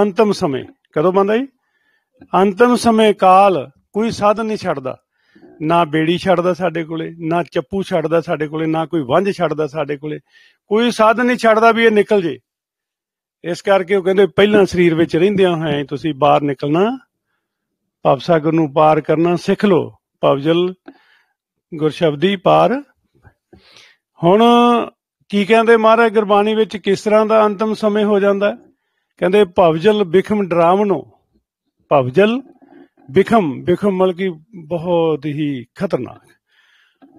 ਅੰਤਮ ਸਮੇਂ ਕਦੋਂ ਬਣਦਾ ਜੀ ਅੰਤਮ ਸਮੇਂ ਕਾਲ ਕੋਈ ਸਾਧਨ ਨਹੀਂ ਛੱਡਦਾ ਨਾ ਬੇੜੀ ਛੱਡਦਾ ਸਾਡੇ ਕੋਲੇ ਨਾ ਚੱਪੂ ਛੱਡਦਾ ਸਾਡੇ ਕੋਲੇ ਨਾ ਕੋਈ ਵੰਝ ਛੱਡਦਾ ਸਾਡੇ ਕੋਲੇ ਕੋਈ ਸਾਧਨ ਨਹੀਂ ਛੱਡਦਾ ਵੀ ਇਹ ਨਿਕਲ ਜੇ ਇਸ ਕਰਕੇ ਉਹ ਕਹਿੰਦੇ ਪਹਿਲਾਂ ਸਰੀਰ ਵਿੱਚ ਰਹਿੰਦਿਆਂ ਹੋਇਆਂ ਤੁਸੀਂ ਬਾਹਰ ਨਿਕਲਣਾ ਭਵ ਸਾਗਰ ਨੂੰ ਪਾਰ ਕਰਨਾ ਸਿੱਖ ਲਓ ਪਵਜਲ ਗੁਰਸ਼ਬਦੀ ਪਾਰ ਹੁਣ ਕੀ ਕਹਿੰਦੇ ਮਹਾਰਾਜ ਗੁਰਬਾਣੀ ਵਿੱਚ ਕਿਸ ਤਰ੍ਹਾਂ ਦਾ ਅੰਤਮ ਸਮੇਂ ਹੋ ਜਾਂਦਾ ਕਹਿੰਦੇ ਭਵਜਲ ਵਿਖਮ ਡਰਾਵਣੋ ਭਵਜਲ ਵਿਖਮ ਮਲ ਮਲਕੀ ਬਹੁਤ ਹੀ ਖਤਰਨਾਕ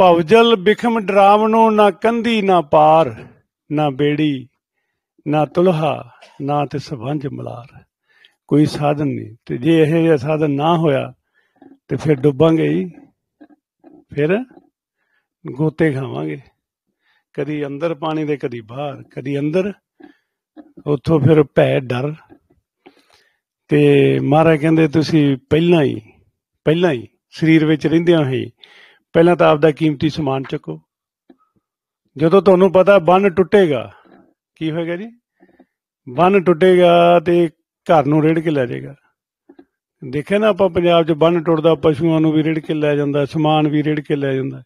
ਭਵਜਲ ਵਿਖਮ ਡਰਾਵਣੋ ਨਾ ਕੰਧੀ ਨਾ ਪਾਰ ਨਾ ਬੇੜੀ ਨਾ ਤੁਲਹਾ ਨਾ ਤੇ ਸਵੰਝ ਮਲਾਰ ਕੋਈ ਸਾਧਨ ਨਹੀਂ ਤੇ ਜੇ ਇਹ ਜਿਹਾ ਸਾਧਨ ਨਾ ਹੋਇਆ ਤੇ ਫਿਰ ਡੁੱਬਾਂਗੇ ਹੀ ਫਿਰ ਗੋਤੇ ਖਾਵਾਂਗੇ ਕਦੀ ਅੰਦਰ ਪਾਣੀ ਦੇ ਕਦੀ ਬਾਹਰ ਕਦੀ ਅੰਦਰ ਉੱਥੋਂ ਫਿਰ ਭੈ ਡਰ ਤੇ ਮਹਾਰਾ ਕਹਿੰਦੇ ਤੁਸੀਂ ਪਹਿਲਾਂ ਹੀ ਪਹਿਲਾਂ ਹੀ ਸਰੀਰ ਵਿੱਚ ਰਹਿੰਦਿਆਂ ਹੀ ਪਹਿਲਾਂ ਤਾਂ ਆਪਦਾ ਕੀਮਤੀ ਸਮਾਨ ਚੱਕੋ ਜਦੋਂ ਤੁਹਾਨੂੰ ਪਤਾ ਬੰਨ ਟੁੱਟੇਗਾ ਕੀ ਹੋਏਗਾ ਜੀ ਬੰਨ ਟੁੱਟੇਗਾ ਤੇ ਘਰ ਨੂੰ ਰੇੜ ਕੇ ਲੈ ਜਾਏਗਾ ਦੇਖਿਆ ਨਾ ਆਪਾਂ ਪੰਜਾਬ 'ਚ ਬੰਨ ਟੁੱਟਦਾ ਪਸ਼ੂਆਂ ਨੂੰ ਵੀ ਰੇੜ ਕੇ ਲੈ ਜਾਂਦਾ ਸਮਾਨ ਵੀ ਰੇੜ ਕੇ ਲੈ ਜਾਂਦਾ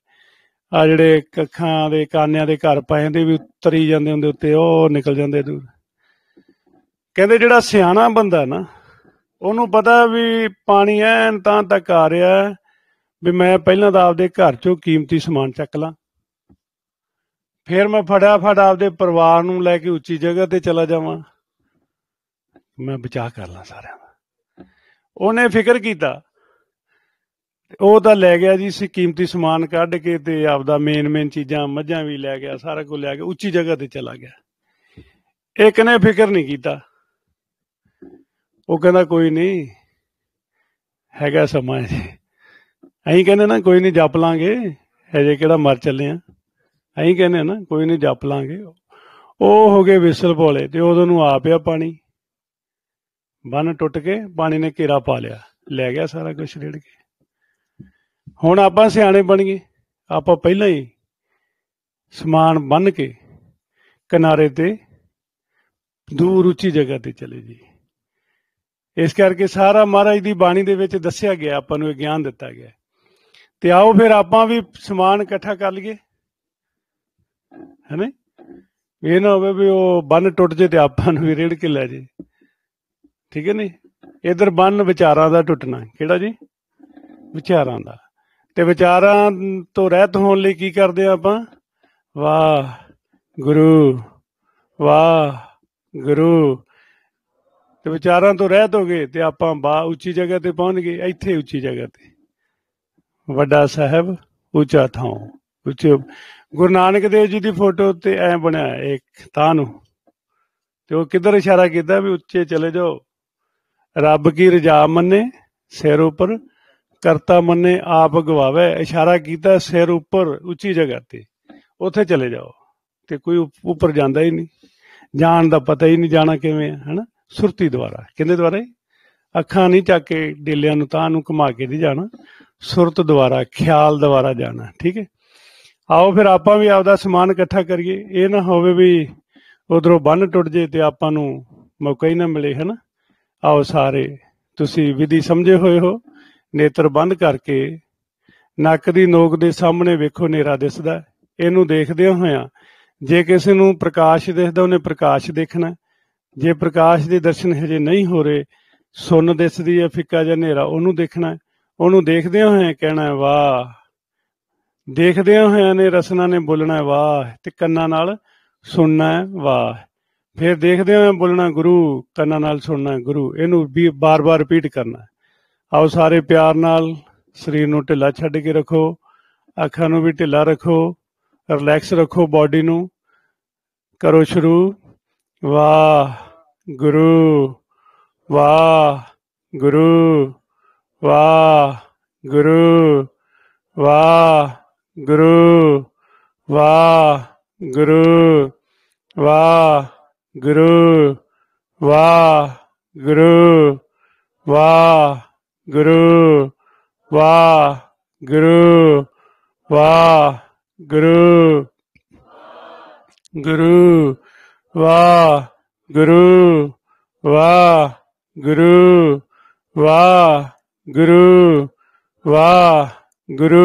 ਆ ਜਿਹੜੇ ਕੱਖਾਂ ਦੇ ਕਾਨਿਆਂ ਦੇ ਘਰ ਪਾਏ ਦੇ ਵੀ ਉਤਰੀ ਜਾਂਦੇ ਹੁੰਦੇ ਉੱਤੇ ਉਹ ਨਿਕਲ ਜਾਂਦੇ ਦੂਰ ਕਹਿੰਦੇ ਜਿਹੜਾ ਸਿਆਣਾ ਬੰਦਾ ਨਾ ਉਹਨੂੰ ਪਤਾ ਵੀ ਪਾਣੀ ਐਨ ਤਾਂ ਤੱਕ ਆ ਰਿਹਾ ਵੀ ਮੈਂ ਪਹਿਲਾਂ ਤਾਂ ਆਪਦੇ ਘਰ 'ਚੋਂ ਕੀਮਤੀ ਸਮਾਨ ਚੱਕ ਲਾਂ ਫਿਰ ਮੈਂ ਫਟਾਫਟ ਆਪਦੇ ਪਰਿਵਾਰ ਨੂੰ ਲੈ ਕੇ ਉੱਚੀ ਜਗ੍ਹਾ ਤੇ ਚਲਾ ਜਾਵਾਂ ਮੈਂ ਬਚਾ ਕਰ ਲਾਂ ਸਾਰਿਆਂ ਦਾ ਉਹਨੇ ਫਿਕਰ ਕੀਤਾ ਉਹ ਤਾਂ ਲੈ ਗਿਆ ਜੀ ਸੀ ਕੀਮਤੀ ਸਮਾਨ ਕੱਢ ਕੇ ਤੇ ਆਪਦਾ ਮੇਨ ਮੇਨ ਚੀਜ਼ਾਂ ਮੱਝਾਂ ਵੀ ਲੈ ਗਿਆ ਸਾਰਾ ਕੁਝ ਲੈ ਕੇ ਉੱਚੀ ਜਗ੍ਹਾ ਤੇ ਚਲਾ ਗਿਆ ਇੱਕ ਨੇ ਫਿਕਰ ਨਹੀਂ ਕੀਤਾ ਉਹ ਕਹਿੰਦਾ ਕੋਈ ਨਹੀਂ ਹੈਗਾ ਸਮਾਂ ਅਹੀਂ ਕਹਿੰਦੇ ਨਾ ਕੋਈ ਨਹੀਂ ਜਪ ਲਾਂਗੇ ਹਜੇ ਕਿਹੜਾ ਮਰ ਚੱਲੇ ਆ ਐਂ ਕਹਿੰਦੇ ਨਾ ਕੋਈ ਨਹੀਂ ਜਪ ਲਾਂਗੇ ਉਹ ਹੋ ਗਏ ਵਿਸਲ ਭੋਲੇ ਤੇ ਉਦੋਂ ਨੂੰ ਆ ਪਿਆ ਪਾਣੀ ਬੰਨ ਟੁੱਟ ਕੇ ਪਾਣੀ ਨੇ ਘੇਰਾ ਪਾ ਲਿਆ ਲੈ ਗਿਆ ਸਾਰਾ ਕੁਝ ਰੇੜ ਕੇ ਹੁਣ ਆਪਾਂ ਸਿਆਣੇ ਬਣ ਗਏ ਆਪਾਂ ਪਹਿਲਾਂ ਹੀ ਸਮਾਨ ਬੰਨ ਕੇ ਕਿਨਾਰੇ ਤੇ ਦੂਰ ਉੱਚੀ ਜਗ੍ਹਾ ਤੇ ਚਲੇ ਜੀ ਇਸ ਕਰਕੇ ਸਾਰਾ ਮਹਾਰਾਜ ਦੀ ਬਾਣੀ ਦੇ ਵਿੱਚ ਦੱਸਿਆ ਗਿਆ ਆਪਾਂ ਨੂੰ ਇਹ ਗਿਆਨ ਦਿੱਤਾ ਗਿਆ ਤੇ ਆਓ ਫਿਰ ਆਪਾਂ ਵੀ ਸਮਾਨ ਇਕੱਠਾ ਕਰ ਲਈਏ ਹੈਨੇ ਇਹ ਨਾ ਹੋਵੇ ਵੀ ਉਹ ਬੰਨ ਟੁੱਟ ਜੇ ਤੇ ਆਪਾਂ ਨੂੰ ਵੀ ਰੇੜ ਕੇ ਲੈ ਜੇ ਠੀਕ ਹੈ ਨਹੀਂ ਇਧਰ ਬੰਨ ਵਿਚਾਰਾਂ ਦਾ ਟੁੱਟਣਾ ਕਿਹੜਾ ਜੀ ਵਿਚਾਰਾਂ ਦਾ ਤੇ ਵਿਚਾਰਾਂ ਤੋਂ ਰਹਿਤ ਹੋਣ ਲਈ ਕੀ ਕਰਦੇ ਆਪਾਂ ਵਾਹ ਗੁਰੂ ਵਾਹ ਗੁਰੂ ਤੇ ਵਿਚਾਰਾਂ ਤੋਂ ਰਹਿਤ ਹੋ ਗਏ ਤੇ ਆਪਾਂ ਬਾ ਉੱਚੀ ਜਗ੍ਹਾ ਤੇ ਪਹੁੰਚ ਗਏ ਇੱਥੇ ਉੱਚੀ ਜਗ੍ਹਾ ਤੇ ਵੱਡਾ ਸਾਹਿਬ ਉੱਚਾ ਥਾਂ ਉੱਚੇ ਗੁਰੂ ਨਾਨਕ ਦੇਵ ਜੀ ਦੀ ਫੋਟੋ ਉੱਤੇ ਐ ਬਣਿਆ ਇੱਕ ਤਾਂ ਨੂੰ ਤੇ ਉਹ ਕਿੱਧਰ ਇਸ਼ਾਰਾ ਕੀਤਾ ਵੀ ਉੱਚੇ ਚਲੇ ਜਾਓ ਰੱਬ ਕੀ ਰਜਾ ਮੰਨੇ ਸਿਰ ਉੱਪਰ ਕਰਤਾ ਮੰਨੇ ਆਪ ਗਵਾਵੇ ਇਸ਼ਾਰਾ ਕੀਤਾ ਸਿਰ ਉੱਪਰ ਉੱਚੀ ਜਗ੍ਹਾ ਤੇ ਉੱਥੇ ਚਲੇ ਜਾਓ ਤੇ ਕੋਈ ਉੱਪਰ ਜਾਂਦਾ ਹੀ ਨਹੀਂ ਜਾਣ ਦਾ ਪਤਾ ਹੀ ਨਹੀਂ ਜਾਣਾ ਕਿਵੇਂ ਹੈ ਹਨਾ ਸੁਰਤੀ ਦੁਆਰਾ ਕਿੰਦੇ ਦੁਆਰਾ ਅੱਖਾਂ ਨਹੀਂ ਚੱਕ ਕੇ ਡੇਲਿਆਂ ਨੂੰ ਤਾਂ ਨੂੰ ਘੁਮਾ ਕੇ ਨਹੀਂ ਜਾਣਾ ਸੁਰਤ ਦੁਆਰਾ ਖਿਆਲ ਦੁਆਰਾ ਜਾਣਾ ਠੀਕ ਹੈ ਆਓ ਫਿਰ ਆਪਾਂ ਵੀ ਆਪਦਾ ਸਮਾਨ ਇਕੱਠਾ ਕਰੀਏ ਇਹ ਨਾ ਹੋਵੇ ਵੀ ਉਧਰੋਂ ਬੰਨ ਟੁੱਟ ਜੇ ਤੇ ਆਪਾਂ ਨੂੰ ਮੌਕਾ ਹੀ ਨਾ ਮਿਲੇ ਹਨ ਆਓ ਸਾਰੇ ਤੁਸੀਂ ਵਿਧੀ ਸਮਝੇ ਹੋਏ ਹੋ ਨੇਤਰ ਬੰਦ ਕਰਕੇ ਨੱਕ ਦੀ ਨੋਕ ਦੇ ਸਾਹਮਣੇ ਵੇਖੋ ਨੇਰਾ ਦਿਸਦਾ ਇਹਨੂੰ ਦੇਖਦੇ ਹੋਇਆ ਜੇ ਕਿਸੇ ਨੂੰ ਪ੍ਰਕਾਸ਼ ਦਿਸਦਾ ਉਹਨੇ ਪ੍ਰਕਾਸ਼ ਦੇਖਣਾ ਜੇ ਪ੍ਰਕਾਸ਼ ਦੇ ਦਰਸ਼ਨ ਹਜੇ ਨਹੀਂ ਹੋ ਰਹੇ ਸੁੰਨ ਦਿਸਦੀ ਹੈ ਫਿੱਕਾ ਜਿਹਾ ਹਨੇਰਾ ਉਹਨੂੰ ਦੇਖਣਾ ਉਹਨੂੰ ਦੇਖਦੇ ਹੋਏ ਕਹਿਣਾ ਵਾਹ ਦੇਖਦਿਆਂ ਹੋਇਆਂ ਨੇ ਰਸਨਾ ਨੇ ਬੋਲਣਾ ਵਾਹ ਤੇ ਕੰਨਾਂ ਨਾਲ ਸੁਣਨਾ ਵਾਹ ਫਿਰ ਦੇਖਦੇ ਹੋਇਆਂ ਬੋਲਣਾ ਗੁਰੂ ਕੰਨਾਂ ਨਾਲ ਸੁਣਨਾ ਗੁਰੂ ਇਹਨੂੰ ਵੀ ਬਾਰ-ਬਾਰ ਰਿਪੀਟ ਕਰਨਾ ਆਓ ਸਾਰੇ ਪਿਆਰ ਨਾਲ ਸਰੀਰ ਨੂੰ ਢਿੱਲਾ ਛੱਡ ਕੇ ਰੱਖੋ ਅੱਖਾਂ ਨੂੰ ਵੀ ਢਿੱਲਾ ਰੱਖੋ ਰਿਲੈਕਸ ਰੱਖੋ ਬਾਡੀ ਨੂੰ ਕਰੋ ਸ਼ੁਰੂ ਵਾਹ ਗੁਰੂ ਵਾਹ ਗੁਰੂ ਵਾਹ ਗੁਰੂ ਵਾਹ ਗੁਰੂ ਵਾਹ ਗੁਰੂ ਵਾਹ ਗੁਰੂ ਵਾਹ ਗੁਰੂ ਵਾਹ ਗੁਰੂ ਵਾਹ ਗੁਰੂ ਵਾਹ ਗੁਰੂ ਗੁਰੂ ਵਾਹ ਗੁਰੂ ਵਾਹ ਗੁਰੂ ਵਾਹ ਗੁਰੂ ਵਾਹ ਗੁਰੂ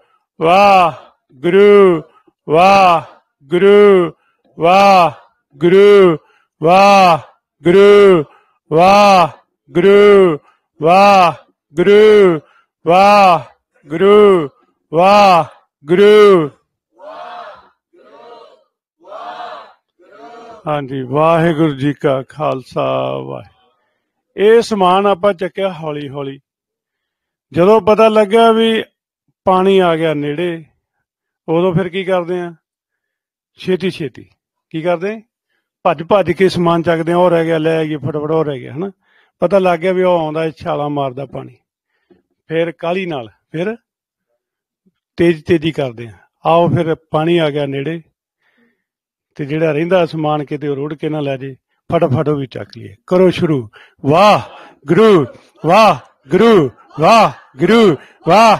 ਵਾਹ ਗੁਰੂ ਵਾਹ ਗੁਰੂ ਵਾਹ ਗੁਰੂ ਵਾਹ ਗੁਰੂ ਵਾਹ ਗੁਰੂ ਵਾਹ ਗੁਰੂ ਵਾਹ ਗੁਰੂ ਵਾਹ ਗੁਰੂ ਹਾਂਜੀ ਵਾਹਿਗੁਰੂ ਜੀ ਕਾ ਖਾਲਸਾ ਵਾਹਿ ਇਹ ਸਮਾਨ ਆਪਾਂ ਚੱਕਿਆ ਹੌਲੀ ਹੌਲੀ ਜਦੋਂ ਪਤਾ ਲੱਗਿਆ ਵੀ ਪਾਣੀ ਆ ਗਿਆ ਨੇੜੇ ਉਦੋਂ ਫਿਰ ਕੀ ਕਰਦੇ ਆ ਛੇਤੀ ਛੇਤੀ ਕੀ ਕਰਦੇ ਭੱਜ ਭੱਜ ਕੇ ਸਮਾਨ ਚੱਕਦੇ ਆ ਉਹ ਰਹਿ ਗਿਆ ਲੈ ਆਈਏ ਫਟਫਟ ਹੋ ਰਹਿ ਗਿਆ ਹਨਾ ਪਤਾ ਲੱਗ ਗਿਆ ਵੀ ਉਹ ਆਉਂਦਾ ਛਾਲਾ ਮਾਰਦਾ ਪਾਣੀ ਫਿਰ ਕਾਲੀ ਨਾਲ ਫਿਰ ਤੇਜ਼ ਤੇਜ਼ੀ ਕਰਦੇ ਆ ਆਓ ਫਿਰ ਪਾਣੀ ਆ ਗਿਆ ਨੇੜੇ ਤੇ ਜਿਹੜਾ ਰਹਿੰਦਾ ਸਮਾਨ ਕਿਤੇ ਰੋੜ ਕੇ ਨਾ ਲੈ ਜੇ ਫਟਾਫਟ ਉਹ ਵੀ ਚੱਕ ਲਈਏ ਕਰੋ ਸ਼ੁਰੂ ਵਾਹ ਗੁਰੂ ਵਾਹ ਗੁਰੂ ਵਾਹ ਗੁਰੂ ਵਾਹ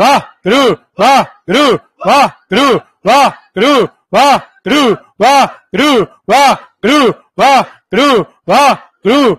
va, through, va, through, va, through, va, through, va, through, va, through, va, through, va, through, va, through.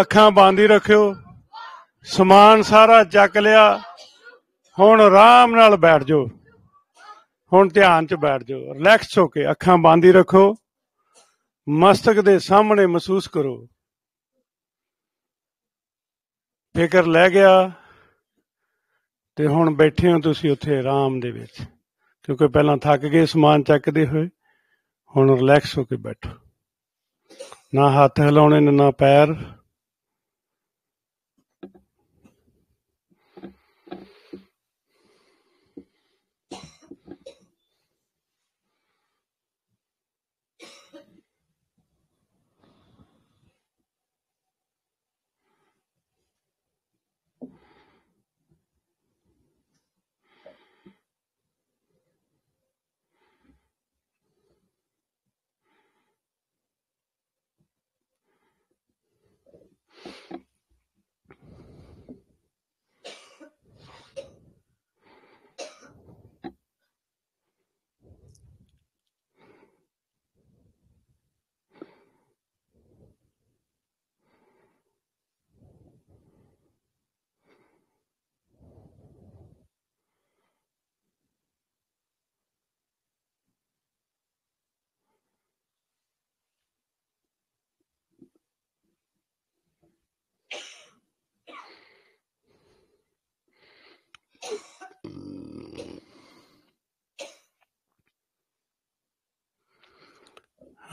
ਅੱਖਾਂ ਬੰਦ ਹੀ ਰੱਖਿਓ ਸਮਾਨ ਸਾਰਾ ਚੱਕ ਲਿਆ ਹੁਣ ਆਰਾਮ ਨਾਲ ਬੈਠ ਜਾਓ ਹੁਣ ਧਿਆਨ 'ਚ ਬੈਠ ਜਾਓ ਰਿਲੈਕਸ ਹੋ ਕੇ ਅੱਖਾਂ ਬੰਦ ਹੀ ਰੱਖੋ ਮਸਤਕ ਦੇ ਸਾਹਮਣੇ ਮਹਿਸੂਸ ਕਰੋ ਫਿਕਰ ਲੈ ਗਿਆ ਤੇ ਹੁਣ ਬੈਠੇ ਹੋ ਤੁਸੀਂ ਉੱਥੇ ਆਰਾਮ ਦੇ ਵਿੱਚ ਕਿਉਂਕਿ ਪਹਿਲਾਂ ਥੱਕ ਗਏ ਸਮਾਨ ਚੱਕਦੇ ਹੋਏ ਹੁਣ ਰਿਲੈਕਸ ਹੋ ਕੇ ਬੈਠੋ ਨਾ ਹੱਥ ਹਿਲਾਉਣੇ ਨਾ ਪੈਰ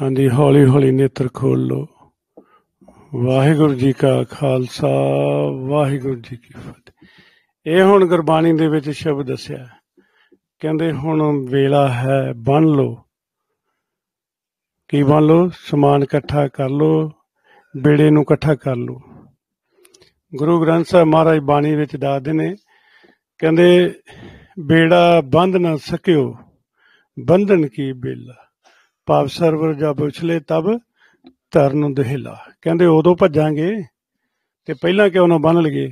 ਹਾਂਜੀ ਹੌਲੀ ਹੌਲੀ ਨੇਤਰ ਖੋਲ ਲੋ ਵਾਹਿਗੁਰੂ ਜੀ ਕਾ ਖਾਲਸਾ ਵਾਹਿਗੁਰੂ ਜੀ ਕੀ ਫਤਿਹ ਇਹ ਹੁਣ ਗੁਰਬਾਣੀ ਦੇ ਵਿੱਚ ਸ਼ਬਦ ਦੱਸਿਆ ਕਹਿੰਦੇ ਹੁਣ ਵੇਲਾ ਹੈ ਬੰਨ ਲੋ ਕੀ ਬੰਨ ਲੋ ਸਮਾਨ ਇਕੱਠਾ ਕਰ ਲੋ ਬੇੜੇ ਨੂੰ ਇਕੱਠਾ ਕਰ ਲੋ ਗੁਰੂ ਗ੍ਰੰਥ ਸਾਹਿਬ ਮਹਾਰਾਜ ਬਾਣੀ ਵਿੱਚ ਦੱਸਦੇ ਨੇ ਕਹਿੰਦੇ ਬੇੜਾ ਬੰਧ ਨਾ ਸਕਿਓ ਬੰਧਨ ਕੀ ਬੇਲਾ ਪਾਪ ਸਰਵਰ ਜਬ ਉਛਲੇ ਤਬ ਤਰਨ ਦਹਿਲਾ ਕਹਿੰਦੇ ਉਦੋਂ ਭੱਜਾਂਗੇ ਤੇ ਪਹਿਲਾਂ ਕਿਉਂ ਨਾ ਬੰਨ ਲਗੇ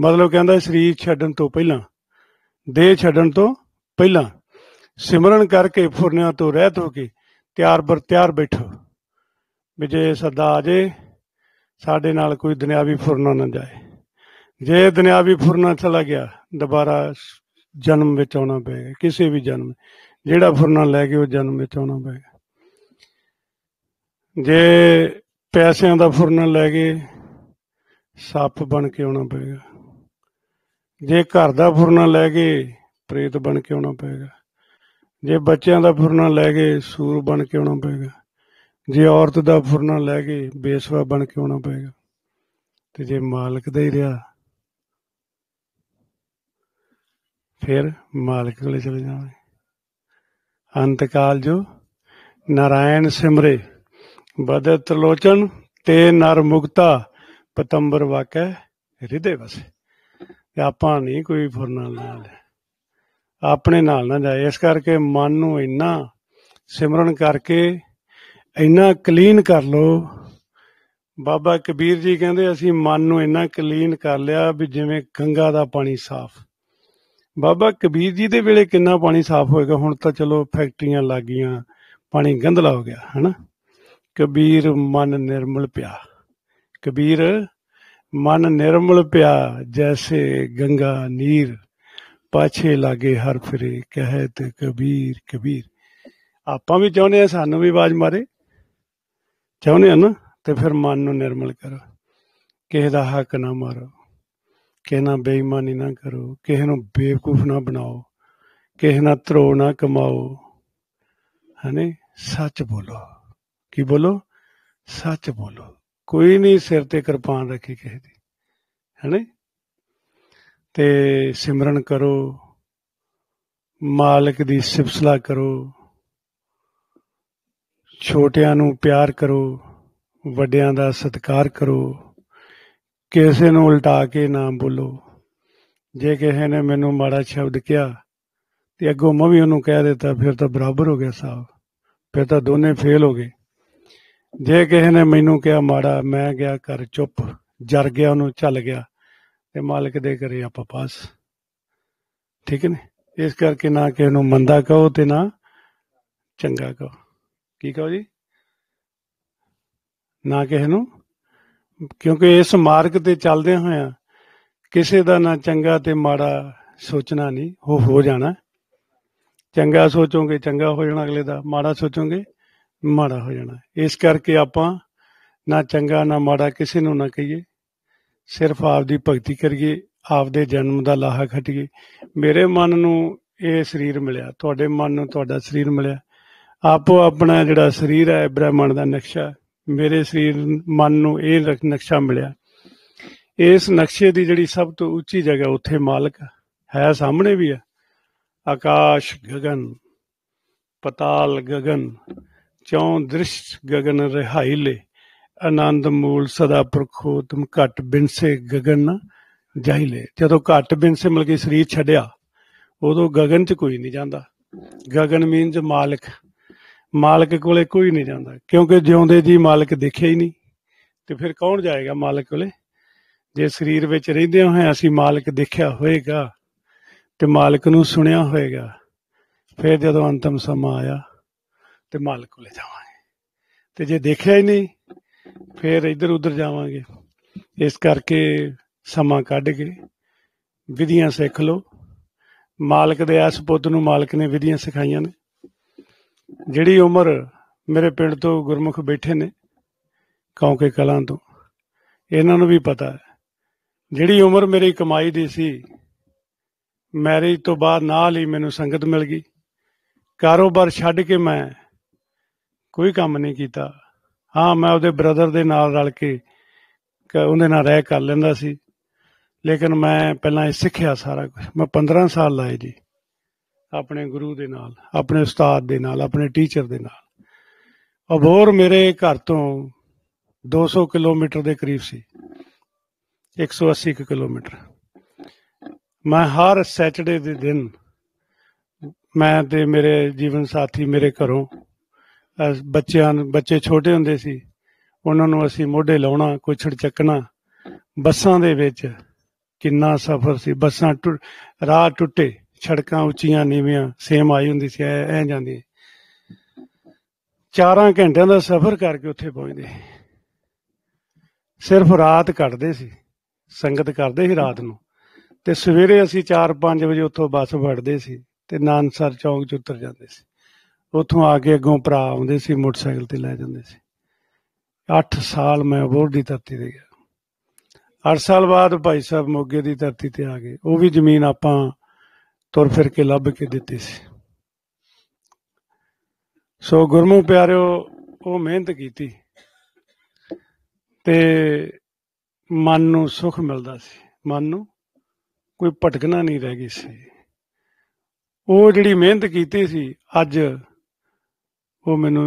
ਮਤਲਬ ਕਹਿੰਦਾ ਸਰੀਰ ਛੱਡਣ ਤੋਂ ਪਹਿਲਾਂ ਦੇਹ ਛੱਡਣ ਤੋਂ ਪਹਿਲਾਂ ਸਿਮਰਨ ਕਰਕੇ ਫੁਰਨਿਆਂ ਤੋਂ ਰਹਿਤ ਹੋ ਕੇ ਤਿਆਰ ਬਰ ਤਿਆਰ ਬੈਠੋ ਵੀ ਜੇ ਸਦਾ ਜੇ ਸਾਡੇ ਨਾਲ ਕੋਈ ਦੁਨਿਆਵੀ ਫੁਰਨਾ ਨਾ ਜਾਏ ਜੇ ਦੁਨਿਆਵੀ ਫੁਰਨਾ ਚਲਾ ਗਿਆ ਦੁਬਾਰਾ ਜਨਮ ਵਿੱਚ ਆਉਣਾ ਪਏਗਾ ਕਿਸੇ ਵੀ ਜਨਮ ਜਿਹੜਾ ਫੁਰਨਾ ਲੈ ਕੇ ਉਹ ਜਨਮ ਵਿੱਚ ਆਉਣਾ ਪਏਗਾ ਜੇ ਪੈਸਿਆਂ ਦਾ ਫੁਰਨਾ ਲੈ ਗਏ ਸੱਪ ਬਣ ਕੇ ਆਉਣਾ ਪਏਗਾ ਜੇ ਘਰ ਦਾ ਫੁਰਨਾ ਲੈ ਗਏ ਪ੍ਰੇਤ ਬਣ ਕੇ ਆਉਣਾ ਪਏਗਾ ਜੇ ਬੱਚਿਆਂ ਦਾ ਫੁਰਨਾ ਲੈ ਗਏ ਸੂਰ ਬਣ ਕੇ ਆਉਣਾ ਪਏਗਾ ਜੇ ਔਰਤ ਦਾ ਫੁਰਨਾ ਲੈ ਗਏ ਬੇਸਵਾ ਬਣ ਕੇ ਆਉਣਾ ਪਏਗਾ ਤੇ ਜੇ ਮਾਲਕ ਦਾ ਹੀ ਰਿਹਾ ਫਿਰ ਮਾਲਕ ਕੋਲੇ ਚਲੇ ਜਾਵਾਂਗੇ ਅੰਤਕਾਲ ਜੋ ਨਾਰਾਇਣ ਸਿਮਰੇ ਬਦਤ ਤ੍ਰਿਲੋਚਨ ਤੇ ਨਰ ਮੁਕਤਾ ਪਤੰਬਰ ਵਾਕੈ ਹਿਰਦੇ ਵਸੇ ਤੇ ਆਪਾਂ ਨਹੀਂ ਕੋਈ ਫੁਰਨਾ ਨਾਲ ਆਪਣੇ ਨਾਲ ਨਾ ਜਾਏ ਇਸ ਕਰਕੇ ਮਨ ਨੂੰ ਇੰਨਾ ਸਿਮਰਨ ਕਰਕੇ ਇੰਨਾ ਕਲੀਨ ਕਰ ਲੋ ਬਾਬਾ ਕਬੀਰ ਜੀ ਕਹਿੰਦੇ ਅਸੀਂ ਮਨ ਨੂੰ ਇੰਨਾ ਕਲੀਨ ਕਰ ਲਿਆ ਵੀ ਜਿਵੇਂ ਗੰਗਾ ਦਾ ਪਾਣੀ ਸਾਫ਼ ਬਾਬਾ ਕਬੀਰ ਜੀ ਦੇ ਵੇਲੇ ਕਿੰਨਾ ਪਾਣੀ ਸਾਫ਼ ਹੋਏਗਾ ਹੁਣ ਤਾਂ ਚਲੋ ਫੈਕਟਰੀਆਂ ਲੱਗ ਗਈਆਂ ਪਾਣੀ ਗੰਧਲਾ ਹੋ ਗਿਆ ਹਨਾ ਕਬੀਰ ਮਨ ਨਿਰਮਲ ਪਿਆ ਕਬੀਰ ਮਨ ਨਿਰਮਲ ਪਿਆ ਜੈਸੇ ਗੰਗਾ ਨੀਰ ਪਾਛੇ ਲਾਗੇ ਹਰ ਫਿਰੇ ਕਹਿਤ ਕਬੀਰ ਕਬੀਰ ਆਪਾਂ ਵੀ ਚਾਹੁੰਦੇ ਆ ਸਾਨੂੰ ਵੀ ਬਾਜ ਮਾਰੇ ਚਾਹੁੰਦੇ ਆ ਨਾ ਤੇ ਫਿਰ ਮਨ ਨੂੰ ਨਿਰਮਲ ਕਰੋ ਕਿਸੇ ਦਾ ਹੱਕ ਨਾ ਮਾਰੋ ਕਿਸੇ ਨਾਲ ਬੇਈਮਾਨੀ ਨਾ ਕਰੋ ਕਿਸੇ ਨੂੰ ਬੇਵਕੂਫ ਨਾ ਬਣਾਓ ਕਿਸੇ ਨਾਲ ਧਰੋ ਨਾ ਕਮਾਓ ਹਨੇ ਸੱਚ ਬੋਲੋ ਕੀ ਬੋਲੋ ਸੱਚ ਬੋਲੋ ਕੋਈ ਨਹੀਂ ਸਿਰ ਤੇ ਕਿਰਪਾਨ ਰੱਖੀ ਕਿਸੇ ਦੀ ਹੈਨੇ ਤੇ ਸਿਮਰਨ ਕਰੋ ਮਾਲਕ ਦੀ ਸਿਫਤਲਾ ਕਰੋ ਛੋਟਿਆਂ ਨੂੰ ਪਿਆਰ ਕਰੋ ਵੱਡਿਆਂ ਦਾ ਸਤਿਕਾਰ ਕਰੋ ਕਿਸੇ ਨੂੰ ਉਲਟਾ ਕੇ ਨਾ ਬੋਲੋ ਜੇ ਕਿਸੇ ਨੇ ਮੈਨੂੰ ਮਾੜਾ ਸ਼ਬਦ ਕਿਹਾ ਤੇ ਅੱਗੋਂ ਮੈਂ ਵੀ ਉਹਨੂੰ ਕਹਿ ਦਿੱਤਾ ਫਿਰ ਤਾਂ ਬਰਾਬਰ ਹੋ ਗਿਆ ਸਾਹਿਬ ਫਿਰ ਤਾਂ ਦੋਨੇ ਫੇਲ ਹੋ ਗਏ ਜੇ ਕਿਸੇ ਨੇ ਮੈਨੂੰ ਕਿਹਾ ਮਾੜਾ ਮੈਂ ਗਿਆ ਕਰ ਚੁੱਪ ਜਰ ਗਿਆ ਉਹਨੂੰ ਚੱਲ ਗਿਆ ਤੇ ਮਾਲਕ ਦੇ ਕਰੇ ਆਪਾਂ ਪਾਸ ਠੀਕ ਨੇ ਇਸ ਕਰਕੇ ਨਾ ਕਿ ਉਹਨੂੰ ਮੰਦਾ ਕਹੋ ਤੇ ਨਾ ਚੰਗਾ ਕਹੋ ਕੀ ਕਹੋ ਜੀ ਨਾ ਕਿ ਨੂੰ ਕਿਉਂਕਿ ਇਸ ਮਾਰਗ ਤੇ ਚੱਲਦੇ ਹੋਇਆ ਕਿਸੇ ਦਾ ਨਾ ਚੰਗਾ ਤੇ ਮਾੜਾ ਸੋਚਣਾ ਨਹੀਂ ਉਹ ਹੋ ਜਾਣਾ ਚੰਗਾ ਸੋਚੋਗੇ ਚੰਗਾ ਹੋ ਜਾਣਾ ਅਗਲੇ ਦਾ ਮਾੜਾ ਸੋਚੋਗੇ ਮਾੜਾ ਹੋ ਜਾਣਾ ਇਸ ਕਰਕੇ ਆਪਾਂ ਨਾ ਚੰਗਾ ਨਾ ਮਾੜਾ ਕਿਸੇ ਨੂੰ ਨਾ ਕਹੀਏ ਸਿਰਫ ਆਪ ਦੀ ਭਗਤੀ ਕਰੀਏ ਆਪ ਦੇ ਜਨਮ ਦਾ ਲਾਹਾ ਖਟੀਏ ਮੇਰੇ ਮਨ ਨੂੰ ਇਹ ਸਰੀਰ ਮਿਲਿਆ ਤੁਹਾਡੇ ਮਨ ਨੂੰ ਤੁਹਾਡਾ ਸਰੀਰ ਮਿਲਿਆ ਆਪੋ ਆਪਣਾ ਜਿਹੜਾ ਸਰੀਰ ਹੈ ਬ੍ਰਹਮਣ ਦਾ ਨਕਸ਼ਾ ਮੇਰੇ ਸਰੀਰ ਮਨ ਨੂੰ ਇਹ ਨਕਸ਼ਾ ਮਿਲਿਆ ਇਸ ਨਕਸ਼ੇ ਦੀ ਜਿਹੜੀ ਸਭ ਤੋਂ ਉੱਚੀ ਜਗ੍ਹਾ ਉੱਥੇ ਮਾਲਕ ਹੈ ਸਾਹਮਣੇ ਵੀ ਹੈ ਆਕਾਸ਼ ਗगन ਪਤਾਲ ਗगन ਚੌਂ ਦ੍ਰਿਸ਼ ਗगन ਰਹਾਈ ਲੇ ਆਨੰਦ ਮੂਲ ਸਦਾ ਪ੍ਰਖੋ ਤੁਮ ਘਟ ਬਿਨਸੇ ਗगन ਜਾਈ ਲੇ ਜਦੋਂ ਘਟ ਬਿਨਸੇ ਮਿਲ ਕੇ ਸਰੀਰ ਛੱਡਿਆ ਉਦੋਂ ਗगन 'ਚ ਕੋਈ ਨਹੀਂ ਜਾਂਦਾ ਗगन ਮੀਨਸ ਮਾਲਕ ਮਾਲਕ ਕੋਲੇ ਕੋਈ ਨਹੀਂ ਜਾਂਦਾ ਕਿਉਂਕਿ ਜਿਉਂਦੇ ਜੀ ਮਾਲਕ ਦੇਖਿਆ ਹੀ ਨਹੀਂ ਤੇ ਫਿਰ ਕੌਣ ਜਾਏਗਾ ਮਾਲਕ ਕੋਲੇ ਜੇ ਸਰੀਰ ਵਿੱਚ ਰਹਿੰਦੇ ਹੋਏ ਅਸੀਂ ਮਾਲਕ ਦੇਖਿਆ ਹੋਏਗਾ ਤੇ ਮਾਲਕ ਨੂੰ ਸੁਣਿਆ ਹੋਏਗਾ ਫਿਰ ਜਦੋਂ ਅੰਤਮ ਸਮਾਂ ਆਇਆ ਤੇ ਮਾਲਕ ਕੋਲੇ ਜਾਵਾਂਗੇ ਤੇ ਜੇ ਦੇਖਿਆ ਹੀ ਨਹੀਂ ਫਿਰ ਇੱਧਰ ਉੱਧਰ ਜਾਵਾਂਗੇ ਇਸ ਕਰਕੇ ਸਮਾਂ ਕੱਢ ਕੇ ਵਿਧੀਆਂ ਸਿੱਖ ਲਓ ਮਾਲਕ ਦੇ ਇਸ ਪੁੱਤ ਨੂੰ ਮਾਲਕ ਨੇ ਵਿਧੀਆਂ ਸਿਖਾਈਆਂ ਨੇ ਜਿਹੜੀ ਉਮਰ ਮੇਰੇ ਪਿੰਡ ਤੋਂ ਗੁਰਮੁਖ ਬੈਠੇ ਨੇ ਕੌਂਕੇ ਕਲਾਂ ਤੋਂ ਇਹਨਾਂ ਨੂੰ ਵੀ ਪਤਾ ਹੈ ਜਿਹੜੀ ਉਮਰ ਮੇਰੀ ਕਮਾਈ ਦੀ ਸੀ ਮੈਰਿਜ ਤੋਂ ਬਾਅਦ ਨਾਲ ਹੀ ਮੈਨੂੰ ਸੰਗਤ ਮਿਲ ਗਈ ਕਾਰੋਬਾਰ ਛੱਡ ਕੇ ਮੈਂ ਕੋਈ ਕੰਮ ਨਹੀਂ ਕੀਤਾ ਹਾਂ ਮੈਂ ਉਹਦੇ ਬ੍ਰਦਰ ਦੇ ਨਾਲ ਰਲ ਕੇ ਉਹਦੇ ਨਾਲ ਰਹਿ ਕਰ ਲੈਂਦਾ ਸੀ ਲੇਕਿਨ ਮੈਂ ਪਹਿਲਾਂ ਇਹ ਸਿੱਖਿਆ ਸਾਰਾ ਕੁਝ ਮੈਂ 15 ਸਾਲ ਲਾਏ ਜੀ ਆਪਣੇ ਗੁਰੂ ਦੇ ਨਾਲ ਆਪਣੇ ਉਸਤਾਦ ਦੇ ਨਾਲ ਆਪਣੇ ਟੀਚਰ ਦੇ ਨਾਲ ਅਬੋਰ ਮੇਰੇ ਘਰ ਤੋਂ 200 ਕਿਲੋਮੀਟਰ ਦੇ ਕਰੀਬ ਸੀ 180 ਕਿਲੋਮੀਟਰ ਮੈਂ ਹਰ ਸੈਟਰਡੇ ਦੇ ਦਿਨ ਮੈਂ ਤੇ ਮੇਰੇ ਜੀਵਨ ਸਾਥੀ ਮੇਰੇ ਘਰੋਂ ਬੱਚਿਆਂ ਨੂੰ ਬੱਚੇ ਛੋਟੇ ਹੁੰਦੇ ਸੀ ਉਹਨਾਂ ਨੂੰ ਅਸੀਂ ਮੋਢੇ ਲਾਉਣਾ ਕੋਈ ਚੱਕਣਾ ਬੱਸਾਂ ਦੇ ਵਿੱਚ ਕਿੰਨਾ ਸਫ਼ਰ ਸੀ ਬੱਸਾਂ ਰਾਹ ਟੁੱਟੇ ਛੜਕਾਂ ਉੱਚੀਆਂ ਨੀਵੀਆਂ ਸੇਮ ਆਈ ਹੁੰਦੀ ਸੀ ਐ ਜਾਂਦੀ ਚਾਰਾਂ ਘੰਟਿਆਂ ਦਾ ਸਫ਼ਰ ਕਰਕੇ ਉੱਥੇ ਪਹੁੰਚਦੇ ਸਿਰਫ ਰਾਤ ਕੱਢਦੇ ਸੀ ਸੰਗਤ ਕਰਦੇ ਸੀ ਰਾਤ ਨੂੰ ਤੇ ਸਵੇਰੇ ਅਸੀਂ 4-5 ਵਜੇ ਉੱਥੋਂ ਬੱਸ ਫੜਦੇ ਸੀ ਤੇ ਨਾਨਸਰ ਚੌਂਕ 'ਚ ਉਤਰ ਜਾਂਦੇ ਸੀ ਉਥੋਂ ਆ ਕੇ ਅੱਗੋਂ ਭਰਾ ਆਉਂਦੇ ਸੀ ਮੋਟਰਸਾਈਕਲ ਤੇ ਲੈ ਜਾਂਦੇ ਸੀ 8 ਸਾਲ ਮੈਂ ਦੀ ਧਰਤੀ ਤੇ ਗਿਆ 8 ਸਾਲ ਬਾਅਦ ਭਾਈ ਸਾਹਿਬ ਮੋਗੇ ਦੀ ਧਰਤੀ ਤੇ ਆ ਗਏ ਉਹ ਵੀ ਜ਼ਮੀਨ ਆਪਾਂ ਤੁਰ ਫਿਰ ਕੇ ਲੱਭ ਕੇ ਦਿੱਤੀ ਸੀ ਸੋ ਗੁਰਮੁਖ ਪਿਆਰਿਓ ਉਹ ਮਿਹਨਤ ਕੀਤੀ ਤੇ ਮਨ ਨੂੰ ਸੁਖ ਮਿਲਦਾ ਸੀ ਮਨ ਨੂੰ ਕੋਈ ਭਟਕਣਾ ਨਹੀਂ ਰਹਿ ਗਈ ਸੀ ਉਹ ਜਿਹੜੀ ਮਿਹਨਤ ਕੀਤੀ ਸੀ ਅੱਜ ਉਹ ਮੈਨੂੰ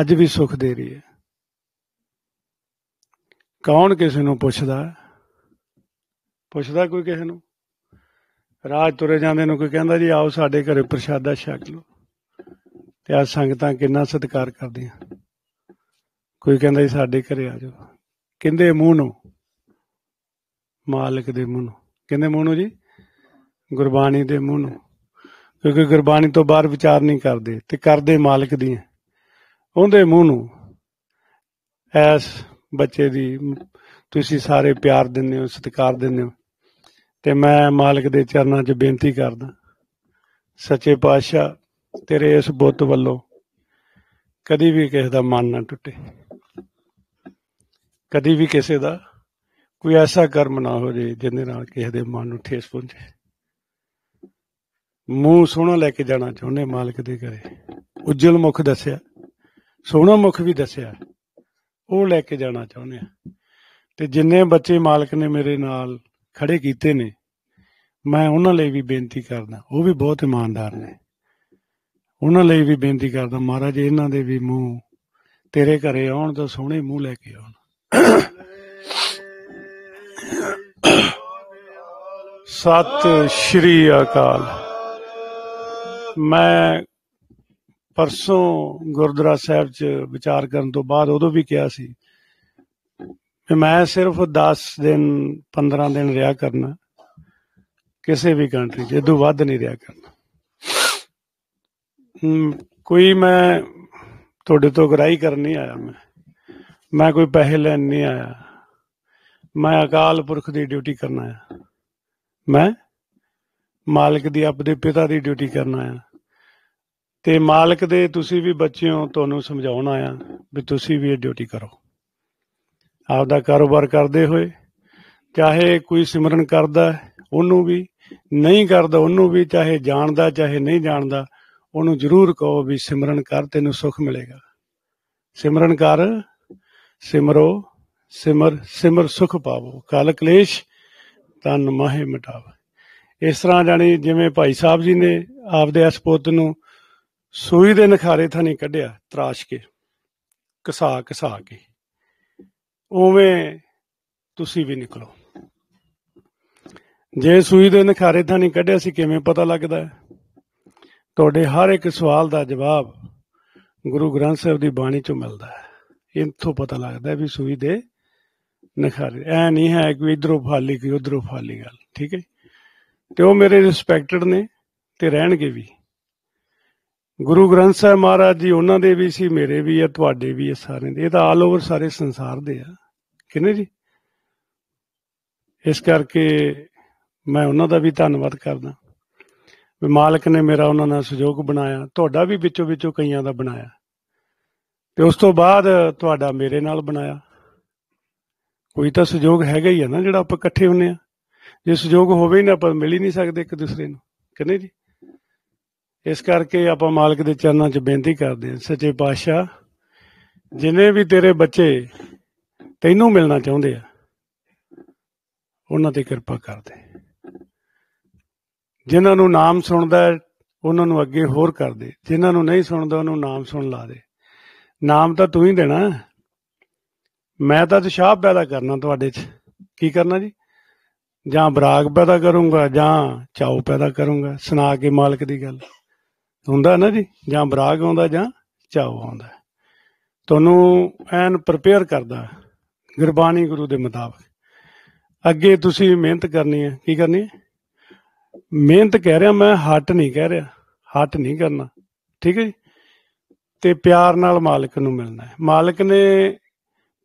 ਅੱਜ ਵੀ ਸੁੱਖ ਦੇ ਰਹੀ ਹੈ ਕੌਣ ਕਿਸੇ ਨੂੰ ਪੁੱਛਦਾ ਪੁੱਛਦਾ ਕੋਈ ਕਿਸੇ ਨੂੰ ਰਾਜ ਤੁਰੇ ਜਾਂਦੇ ਨੂੰ ਕੋਈ ਕਹਿੰਦਾ ਜੀ ਆਓ ਸਾਡੇ ਘਰੇ ਪ੍ਰਸ਼ਾਦਾ ਛਕ ਲਓ ਤੇ ਆ ਸੰਗਤਾਂ ਕਿੰਨਾ ਸਤਿਕਾਰ ਕਰਦੀਆਂ ਕੋਈ ਕਹਿੰਦਾ ਜੀ ਸਾਡੇ ਘਰੇ ਆ ਜਾਓ ਕਹਿੰਦੇ ਮੂੰਹ ਨੂੰ ਮਾਲਕ ਦੇ ਮੂੰਹ ਨੂੰ ਕਹਿੰਦੇ ਮੂੰਹ ਨੂੰ ਜੀ ਗੁਰਬਾਣੀ ਦੇ ਮੂੰਹ ਨੂੰ ਕਿਉਂਕਿ ਗੁਰਬਾਣੀ ਤੋਂ ਬਾਹਰ ਵਿਚਾਰ ਨਹੀਂ ਕਰਦੇ ਤੇ ਕਰਦੇ ਮਾਲਕ ਦੀਆਂ ਉਹਦੇ ਮੂੰਹ ਨੂੰ ਐਸ ਬੱਚੇ ਦੀ ਤੁਸੀਂ ਸਾਰੇ ਪਿਆਰ ਦਿੰਦੇ ਹੋ ਸਤਿਕਾਰ ਦਿੰਦੇ ਹੋ ਤੇ ਮੈਂ ਮਾਲਕ ਦੇ ਚਰਨਾਂ 'ਚ ਬੇਨਤੀ ਕਰਦਾ ਸੱਚੇ ਪਾਤਸ਼ਾਹ ਤੇਰੇ ਇਸ ਬੁੱਤ ਵੱਲੋਂ ਕਦੀ ਵੀ ਕਿਸੇ ਦਾ ਮਨ ਨਾ ਟੁੱਟੇ ਕਦੀ ਵੀ ਕਿਸੇ ਦਾ ਕੋਈ ਐਸਾ ਕਰਮ ਨਾ ਹੋ ਜੇ ਜਿੰਦੇ ਨਾਲ ਕਿਸੇ ਦੇ ਮਨ ਨੂੰ ਠੇਸ ਪਹੁੰਚੇ ਮੂੰਹ ਸੋਹਣਾ ਲੈ ਕੇ ਜਾਣਾ ਚਾਹੁੰਦੇ ਮਾਲਕ ਦੇ ਘਰੇ ਉਜਲ ਮੁਖ ਦੱਸਿਆ ਸੋਹਣਾ ਮੁਖ ਵੀ ਦੱਸਿਆ ਉਹ ਲੈ ਕੇ ਜਾਣਾ ਚਾਹੁੰਦੇ ਆ ਤੇ ਜਿੰਨੇ ਬੱਚੇ ਮਾਲਕ ਨੇ ਮੇਰੇ ਨਾਲ ਖੜੇ ਕੀਤੇ ਨੇ ਮੈਂ ਉਹਨਾਂ ਲਈ ਵੀ ਬੇਨਤੀ ਕਰਦਾ ਉਹ ਵੀ ਬਹੁਤ ਇਮਾਨਦਾਰ ਨੇ ਉਹਨਾਂ ਲਈ ਵੀ ਬੇਨਤੀ ਕਰਦਾ ਮਹਾਰਾਜ ਇਹਨਾਂ ਦੇ ਵੀ ਮੂੰਹ ਤੇਰੇ ਘਰੇ ਆਉਣ ਤਾਂ ਸੋਹਣੇ ਮੂੰਹ ਲੈ ਕੇ ਆਉਣ ਸਤਿ ਸ਼੍ਰੀ ਅਕਾਲ ਮੈਂ ਪਰਸੋਂ ਗੁਰਦੁਆਰਾ ਸਾਹਿਬ 'ਚ ਵਿਚਾਰ ਕਰਨ ਤੋਂ ਬਾਅਦ ਉਦੋਂ ਵੀ ਕਿਹਾ ਸੀ ਕਿ ਮੈਂ ਸਿਰਫ 10 ਦਿਨ 15 ਦਿਨ ਰਿਹਾ ਕਰਨਾ ਕਿਸੇ ਵੀ ਕੰਟਰੀ 'ਚ ਇਦੋਂ ਵੱਧ ਨਹੀਂ ਰਿਹਾ ਕਰਨਾ ਕੋਈ ਮੈਂ ਤੁਹਾਡੇ ਤੋਂ ਗਰਾਈ ਕਰਨ ਨਹੀਂ ਆਇਆ ਮੈਂ ਮੈਂ ਕੋਈ ਪੈਸੇ ਲੈਣ ਨਹੀਂ ਆਇਆ ਮੈਂ ਅਕਾਲ ਪੁਰਖ ਦੀ ਡਿਊਟੀ ਕਰਨਾ ਆਇਆ ਮੈਂ ਮਾਲਕ ਦੀ ਆਪਣੇ ਪਿਤਾ ਦੀ ਡਿਊਟੀ ਕਰਨਾ ਆਇਆ ਤੇ ਮਾਲਕ ਦੇ ਤੁਸੀਂ ਵੀ ਬੱਚੇ ਹੋ ਤੁਹਾਨੂੰ ਸਮਝਾਉਣ ਆਇਆ ਵੀ ਤੁਸੀਂ ਵੀ ਇਹ ਡਿਊਟੀ ਕਰੋ ਆਪ ਦਾ ਕਾਰੋਬਾਰ ਕਰਦੇ ਹੋਏ ਚਾਹੇ ਕੋਈ ਸਿਮਰਨ ਕਰਦਾ ਉਹਨੂੰ ਵੀ ਨਹੀਂ ਕਰਦਾ ਉਹਨੂੰ ਵੀ ਚਾਹੇ ਜਾਣਦਾ ਚਾਹੇ ਨਹੀਂ ਜਾਣਦਾ ਉਹਨੂੰ ਜ਼ਰੂਰ ਕਹੋ ਵੀ ਸਿਮਰਨ ਕਰ ਤੈਨੂੰ ਸੁਖ ਮਿਲੇਗਾ ਸਿਮਰਨ ਕਰ ਸਿਮਰੋ ਸਿਮਰ ਸਿਮਰ ਸੁਖ ਪਾਵੋ ਕਲ ਕਲੇਸ਼ ਤਨ ਮਾਹੇ ਮਿਟਾਵੋ ਇਸ ਤਰ੍ਹਾਂ ਜਾਨੀ ਜਿਵੇਂ ਭਾਈ ਸਾਹਿਬ ਜੀ ਨੇ ਆਪਦੇ ਇਸ ਪੁੱਤ ਨੂੰ ਸੂਈ ਦੇ ਨਖਾਰੇ ਨਹੀਂ ਕੱਢਿਆ ਤਰਾਸ਼ ਕੇ ਕਸਾ ਕਸਾ ਕੇ ਉਵੇਂ ਤੁਸੀਂ ਵੀ ਨਿਕਲੋ ਜੇ ਸੂਈ ਦੇ ਨਖਾਰੇ ਨਹੀਂ ਕੱਢਿਆ ਸੀ ਕਿਵੇਂ ਪਤਾ ਲੱਗਦਾ ਹੈ ਤੁਹਾਡੇ ਹਰ ਇੱਕ ਸਵਾਲ ਦਾ ਜਵਾਬ ਗੁਰੂ ਗ੍ਰੰਥ ਸਾਹਿਬ ਦੀ ਬਾਣੀ ਚੋਂ ਮਿਲਦਾ ਹੈ ਇੰਥੋਂ ਪਤਾ ਲੱਗਦਾ ਵੀ ਸੂਈ ਦੇ ਨਖਾਰੇ ਐ ਨਹੀਂ ਹੈ ਕਿ ਇਧਰੋਂ ਫਾਲੀ ਕਿ ਉਧਰੋਂ ਫਾਲੀ ਗੱਲ ਠੀਕ ਹੈ ਤੇ ਉਹ ਮੇਰੇ ਰਿਸਪੈਕਟਡ ਨੇ ਤੇ ਰਹਿਣਗੇ ਵੀ ਗੁਰੂ ਗ੍ਰੰਥ ਸਾਹਿਬ ਮਹਾਰਾਜ ਜੀ ਉਹਨਾਂ ਦੇ ਵੀ ਸੀ ਮੇਰੇ ਵੀ ਆ ਤੁਹਾਡੇ ਵੀ ਆ ਸਾਰੇ ਦੇ ਇਹ ਤਾਂ ਆਲ ਓਵਰ ਸਾਰੇ ਸੰਸਾਰ ਦੇ ਆ ਕਿੰਨੇ ਜੀ ਇਸ ਕਰਕੇ ਮੈਂ ਉਹਨਾਂ ਦਾ ਵੀ ਧੰਨਵਾਦ ਕਰਦਾ ਵੀ ਮਾਲਕ ਨੇ ਮੇਰਾ ਉਹਨਾਂ ਨਾਲ ਸਹਿਯੋਗ ਬਣਾਇਆ ਤੁਹਾਡਾ ਵੀ ਵਿੱਚੋਂ ਵਿੱਚੋਂ ਕਈਆਂ ਦਾ ਬਣਾਇਆ ਤੇ ਉਸ ਤੋਂ ਬਾਅਦ ਤੁਹਾਡਾ ਮੇਰੇ ਨਾਲ ਬਣਾਇਆ ਕੋਈ ਤਾਂ ਸਹਿਯੋਗ ਹੈਗਾ ਹੀ ਆ ਨਾ ਜਿਹੜਾ ਆਪਾਂ ਇਕੱਠੇ ਹੁੰਨੇ ਆ ਜੇ ਸਹਿਯੋਗ ਹੋਵੇ ਹੀ ਨਾ ਆਪਾਂ ਮਿਲ ਹੀ ਨਹੀਂ ਸਕਦੇ ਇੱਕ ਦੂਸਰੇ ਨੂੰ ਕਿੰਨੇ ਜੀ ਇਸ ਕਰਕੇ ਆਪਾਂ ਮਾਲਕ ਦੇ ਚਰਨਾਂ 'ਚ ਬੇਨਤੀ ਕਰਦੇ ਹਾਂ ਸੱਚੇ ਪਾਤਸ਼ਾਹ ਜਿਨੇ ਵੀ ਤੇਰੇ ਬੱਚੇ ਤੈਨੂੰ ਮਿਲਣਾ ਚਾਹੁੰਦੇ ਆ ਉਹਨਾਂ ਤੇ ਕਿਰਪਾ ਕਰ ਦੇ ਜਿਨ੍ਹਾਂ ਨੂੰ ਨਾਮ ਸੁਣਦਾ ਹੈ ਉਹਨਾਂ ਨੂੰ ਅੱਗੇ ਹੋਰ ਕਰ ਦੇ ਜਿਨ੍ਹਾਂ ਨੂੰ ਨਹੀਂ ਸੁਣਦਾ ਉਹਨੂੰ ਨਾਮ ਸੁਣ ਲਾ ਦੇ ਨਾਮ ਤਾਂ ਤੂੰ ਹੀ ਦੇਣਾ ਮੈਂ ਤਾਂ ਤਸ਼ਾਹ ਪੈਦਾ ਕਰਨਾ ਤੁਹਾਡੇ 'ਚ ਕੀ ਕਰਨਾ ਜੀ ਜਾਂ ਬਰਾਗ ਪੈਦਾ ਕਰੂੰਗਾ ਜਾਂ ਚਾਉ ਪੈਦਾ ਕਰੂੰਗਾ ਸੁਣਾ ਕੇ ਮਾਲਕ ਦੀ ਗੱਲ ਹੁੰਦਾ ਨਾ ਜੀ ਜਾਂ ਬਰਾਗ ਆਉਂਦਾ ਜਾਂ ਚਾਉ ਆਉਂਦਾ ਤੁਹਾਨੂੰ ਐਨ ਪ੍ਰਪੇਅਰ ਕਰਦਾ ਗੁਰਬਾਣੀ ਗੁਰੂ ਦੇ ਮੁਤਾਬਕ ਅੱਗੇ ਤੁਸੀਂ ਮਿਹਨਤ ਕਰਨੀ ਹੈ ਕੀ ਕਰਨੀ ਹੈ ਮਿਹਨਤ ਕਹਿ ਰਿਹਾ ਮੈਂ ਹਟ ਨਹੀਂ ਕਹਿ ਰਿਹਾ ਹਟ ਨਹੀਂ ਕਰਨਾ ਠੀਕ ਹੈ ਜੀ ਤੇ ਪਿਆਰ ਨਾਲ ਮਾਲਕ ਨੂੰ ਮਿਲਣਾ ਹੈ ਮਾਲਕ ਨੇ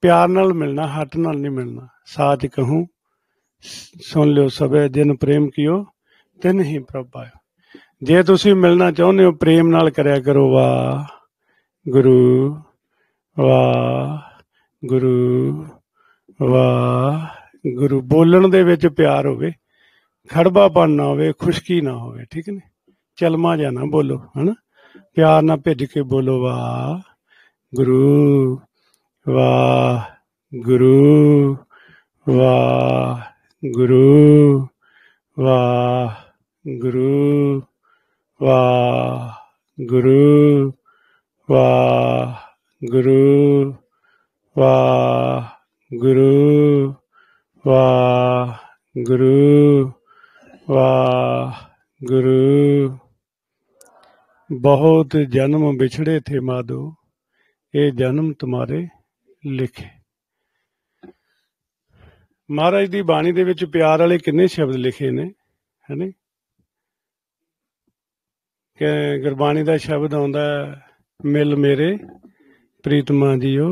ਪਿਆਰ ਨਾਲ ਮਿਲਣਾ ਹਟ ਨਾਲ ਨਹੀਂ ਮਿਲਣਾ ਸਾਚ ਕਹੂੰ ਸੁਣ ਲਿਓ ਸਭੇ ਦਿਨ ਪ੍ਰੇਮ ਕਿਓ ਤਨ ਹੀ ਪ੍ਰਭ ਆਇਓ ਜੇ ਤੁਸੀਂ ਮਿਲਣਾ ਚਾਹੁੰਦੇ ਹੋ ਪ੍ਰੇਮ ਨਾਲ ਕਰਿਆ ਕਰੋ ਵਾ ਗੁਰੂ ਵਾ ਗੁਰੂ ਵਾ ਗੁਰੂ ਬੋਲਣ ਦੇ ਵਿੱਚ ਪਿਆਰ ਹੋਵੇ ਪਨ ਨਾ ਹੋਵੇ ਖੁਸ਼ਕੀ ਨਾ ਹੋਵੇ ਠੀਕ ਨੇ ਚਲਮਾ ਜਾ ਨਾ ਬੋਲੋ ਹਨਾ ਪਿਆਰ ਨਾਲ ਭਿੱਜ ਕੇ ਬੋਲੋ ਵਾ ਗੁਰੂ ਵਾ ਗੁਰੂ ਵਾ ਗੁਰੂ ਵਾ ਗੁਰੂ ਬਹੁਤ ਜਨਮ ਵਿਛੜੇ ਥੇ ਮਾਦੋ ਇਹ ਜਨਮ ਤੁਹਾਰੇ ਲਿਖੇ ਮਹਾਰਾਜ ਦੀ ਬਾਣੀ ਦੇ ਵਿੱਚ ਪਿਆਰ ਵਾਲੇ ਕਿੰਨੇ ਸ਼ਬਦ ਲਿਖੇ ਨੇ ਹੈ ਨਹੀਂ ਕਿ ਗੁਰਬਾਣੀ ਦਾ ਸ਼ਬਦ ਆਉਂਦਾ ਮਿਲ ਮੇਰੇ ਪ੍ਰੀਤਮਾ ਜੀਓ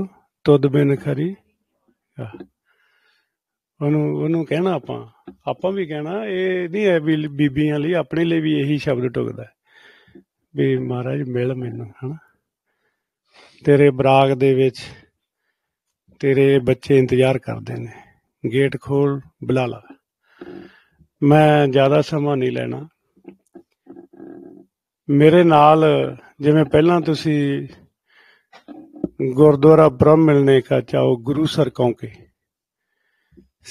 ਤੁਦ ਬਿਨ ਖਰੀ ਉਹਨੂੰ ਉਹਨੂੰ ਕਹਿਣਾ ਆਪਾਂ ਆਪਾਂ ਵੀ ਕਹਿਣਾ ਇਹ ਨਹੀਂ ਹੈ ਬੀਬੀਆਂ ਲਈ ਆਪਣੇ ਲਈ ਵੀ ਇਹੀ ਸ਼ਬਦ ਟੁਕਦਾ ਵੀ ਮਹਾਰਾਜ ਮਿਲ ਮੈਨੂੰ ਹਨਾ ਤੇਰੇ ਬਰਾਗ ਦੇ ਵਿੱਚ ਤੇਰੇ ਬੱਚੇ ਇੰਤਜ਼ਾਰ ਕਰਦੇ ਨੇ ਗੇਟ ਖੋਲ ਬੁਲਾ ਲਾ ਮੈਂ ਜ਼ਿਆਦਾ ਸਮਾਂ ਨਹੀਂ ਲੈਣਾ ਮੇਰੇ ਨਾਲ ਜਿਵੇਂ ਪਹਿਲਾਂ ਤੁਸੀਂ ਗੁਰਦੁਆਰਾ ਬ੍ਰਹਮ ਮਿਲਨੇ ਕਾ ਚਾਹੋ ਗੁਰੂ ਸਰ ਕੇ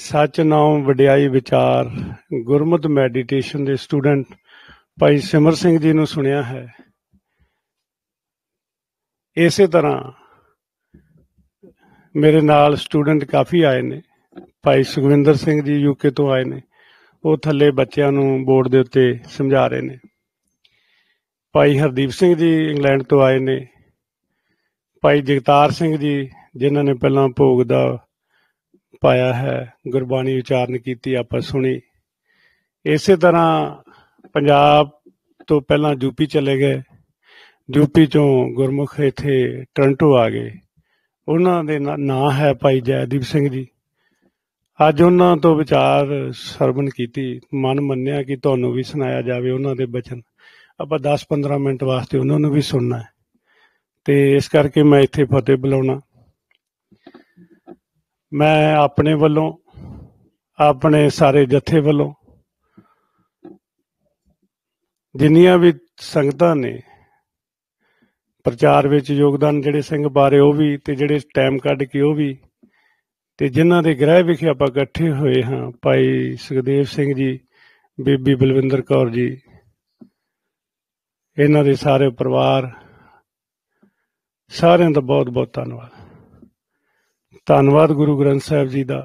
ਸੱਚ ਨਾਮ ਵਡਿਆਈ ਵਿਚਾਰ ਗੁਰਮਤ ਮੈਡੀਟੇਸ਼ਨ ਦੇ ਸਟੂਡੈਂਟ ਭਾਈ ਸਿਮਰ ਸਿੰਘ ਜੀ ਨੂੰ ਸੁਣਿਆ ਹੈ ਇਸੇ ਤਰ੍ਹਾਂ ਮੇਰੇ ਨਾਲ ਸਟੂਡੈਂਟ ਕਾਫੀ ਆਏ ਨੇ ਭਾਈ ਸੁਖਵਿੰਦਰ ਸਿੰਘ ਜੀ ਯੂਕੇ ਤੋਂ ਆਏ ਨੇ ਉਹ ਥੱਲੇ ਬੱਚਿਆਂ ਨੂੰ ਬੋਰਡ ਦੇ ਉੱਤੇ ਸਮਝਾ ਰਹੇ ਨੇ ਭਾਈ ਹਰਦੀਪ ਸਿੰਘ ਜੀ ਇੰਗਲੈਂਡ ਤੋਂ ਆਏ ਨੇ ਭਾਈ ਜਗਤਾਰ ਸਿੰਘ ਜੀ ਜਿਨ੍ਹਾਂ ਨੇ ਪਹਿਲਾਂ ਭੋਗ ਦਾ ਪਾਇਆ ਹੈ ਗੁਰਬਾਣੀ ਉਚਾਰਨ ਕੀਤੀ ਆਪਾਂ ਸੁਣੀ ਇਸੇ ਤਰ੍ਹਾਂ ਪੰਜਾਬ ਤੋਂ ਪਹਿਲਾਂ ਯੂਪੀ ਚਲੇ ਗਏ ਯੂਪੀ ਤੋਂ ਗੁਰਮੁਖ ਇੱਥੇ ਟ੍ਰਾਂਟੋ ਆ ਗਏ ਉਹਨਾਂ ਦੇ ਨਾਂ ਹੈ ਭਾਈ ਜੈਦੀਪ ਸਿੰਘ ਜੀ ਅੱਜ ਉਹਨਾਂ ਤੋਂ ਵਿਚਾਰ ਸਰਵਨ ਕੀਤੀ ਮਨ ਮੰਨਿਆ ਕਿ ਤੁਹਾਨੂੰ ਵੀ ਸੁਣਾਇਆ ਜਾਵੇ ਉਹਨਾਂ ਦੇ ਬਚਨ ਆਪਾਂ 10-15 ਮਿੰਟ ਵਾਸਤੇ ਉਹਨਾਂ ਨੂੰ ਵੀ ਸੁਣਨਾ ਹੈ ਤੇ ਇਸ ਕਰਕੇ ਮੈਂ ਇੱਥੇ ਫਤਿਹ ਬੁਲਾਉਣਾ ਮੈਂ ਆਪਣੇ ਵੱਲੋਂ ਆਪਣੇ ਸਾਰੇ ਜਥੇ ਵੱਲੋਂ ਜਿੰਨੀਆਂ ਵੀ ਸੰਗਤਾਂ ਨੇ ਪ੍ਰਚਾਰ ਵਿੱਚ ਯੋਗਦਾਨ ਜਿਹੜੇ ਸਿੰਘ ਬਾਰੇ ਉਹ ਵੀ ਤੇ ਜਿਹੜੇ ਟਾਈਮ ਕੱਢ ਕੇ ਉਹ ਵੀ ਤੇ ਜਿਨ੍ਹਾਂ ਦੇ ਗ੍ਰਹਿ ਵਿਖੇ ਆਪਾਂ ਇਕੱਠੇ ਹੋਏ ਹਾਂ ਭਾਈ ਸੁਖਦੇਵ ਸਿੰਘ ਜੀ ਬੀਬੀ ਬਲਵਿੰਦਰ ਕੌਰ ਜੀ ਇਹਨਾਂ ਦੇ ਸਾਰੇ ਪਰਿਵਾਰ ਸਾਰਿਆਂ ਦਾ ਬਹੁਤ ਬਹੁਤ ਧੰਨਵਾਦ ਧੰਨਵਾਦ ਗੁਰੂ ਗ੍ਰੰਥ ਸਾਹਿਬ ਜੀ ਦਾ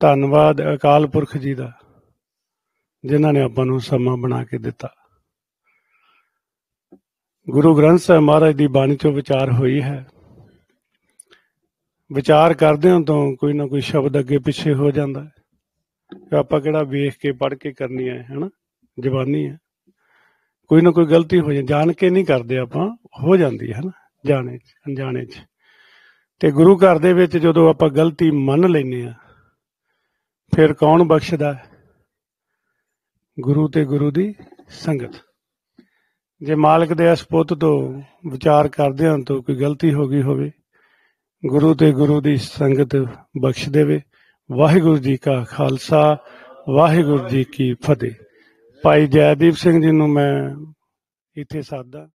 ਧੰਨਵਾਦ ਅਕਾਲ ਪੁਰਖ ਜੀ ਦਾ ਜਿਨ੍ਹਾਂ ਨੇ ਆਪਾਂ ਨੂੰ ਸਮਾਂ ਬਣਾ ਕੇ ਦਿੱਤਾ ਗੁਰੂ ਗ੍ਰੰਥ ਸਾਹਿਬ ਮਹਾਰਾਜ ਦੀ ਬਾਣੀ ਤੋਂ ਵਿਚਾਰ ਹੋਈ ਹੈ ਵਿਚਾਰ ਕਰਦੇ ਹਾਂ ਤਾਂ ਕੋਈ ਨਾ ਕੋਈ ਸ਼ਬਦ ਅੱਗੇ ਪਿੱਛੇ ਹੋ ਜਾਂਦਾ ਹੈ ਆਪਾਂ ਕਿਹੜਾ ਵੇਖ ਕੇ ਪੜ੍ਹ ਕੇ ਕਰਨੀ ਹੈ ਹਨਾ ਜ਼ਬਾਨੀ ਹੈ ਕੋਈ ਨਾ ਕੋਈ ਗਲਤੀ ਹੋ ਜਾਂਦੀ ਜਾਣ ਕੇ ਨਹੀਂ ਕਰਦੇ ਆਪਾਂ ਹੋ ਜਾਂਦੀ ਹੈ ਨਾ ਜਾਣੇ ਚ ਅਣਜਾਣੇ ਚ ਤੇ ਗੁਰੂ ਘਰ ਦੇ ਵਿੱਚ ਜਦੋਂ ਆਪਾਂ ਗਲਤੀ ਮੰਨ ਲੈਨੇ ਆ ਫਿਰ ਕੌਣ ਬਖਸ਼ਦਾ ਗੁਰੂ ਤੇ ਗੁਰੂ ਦੀ ਸੰਗਤ ਜੇ ਮਾਲਕ ਦੇ ਇਸ ਪੁੱਤ ਤੋਂ ਵਿਚਾਰ ਕਰਦੇ ਹਾਂ ਤਾਂ ਕੋਈ ਗਲਤੀ ਹੋ ਗਈ ਹੋਵੇ ਗੁਰੂ ਤੇ ਗੁਰੂ ਦੀ ਸੰਗਤ ਬਖਸ਼ ਦੇਵੇ ਵਾਹਿਗੁਰੂ ਜੀ ਕਾ ਖਾਲਸਾ ਵਾਹਿਗੁਰੂ ਜੀ ਕੀ ਫਤਿਹ ਭਾਈ ਜੈਦੀਪ ਸਿੰਘ ਜੀ ਨੂੰ ਮੈਂ ਇੱਥੇ ਸਾਦਾ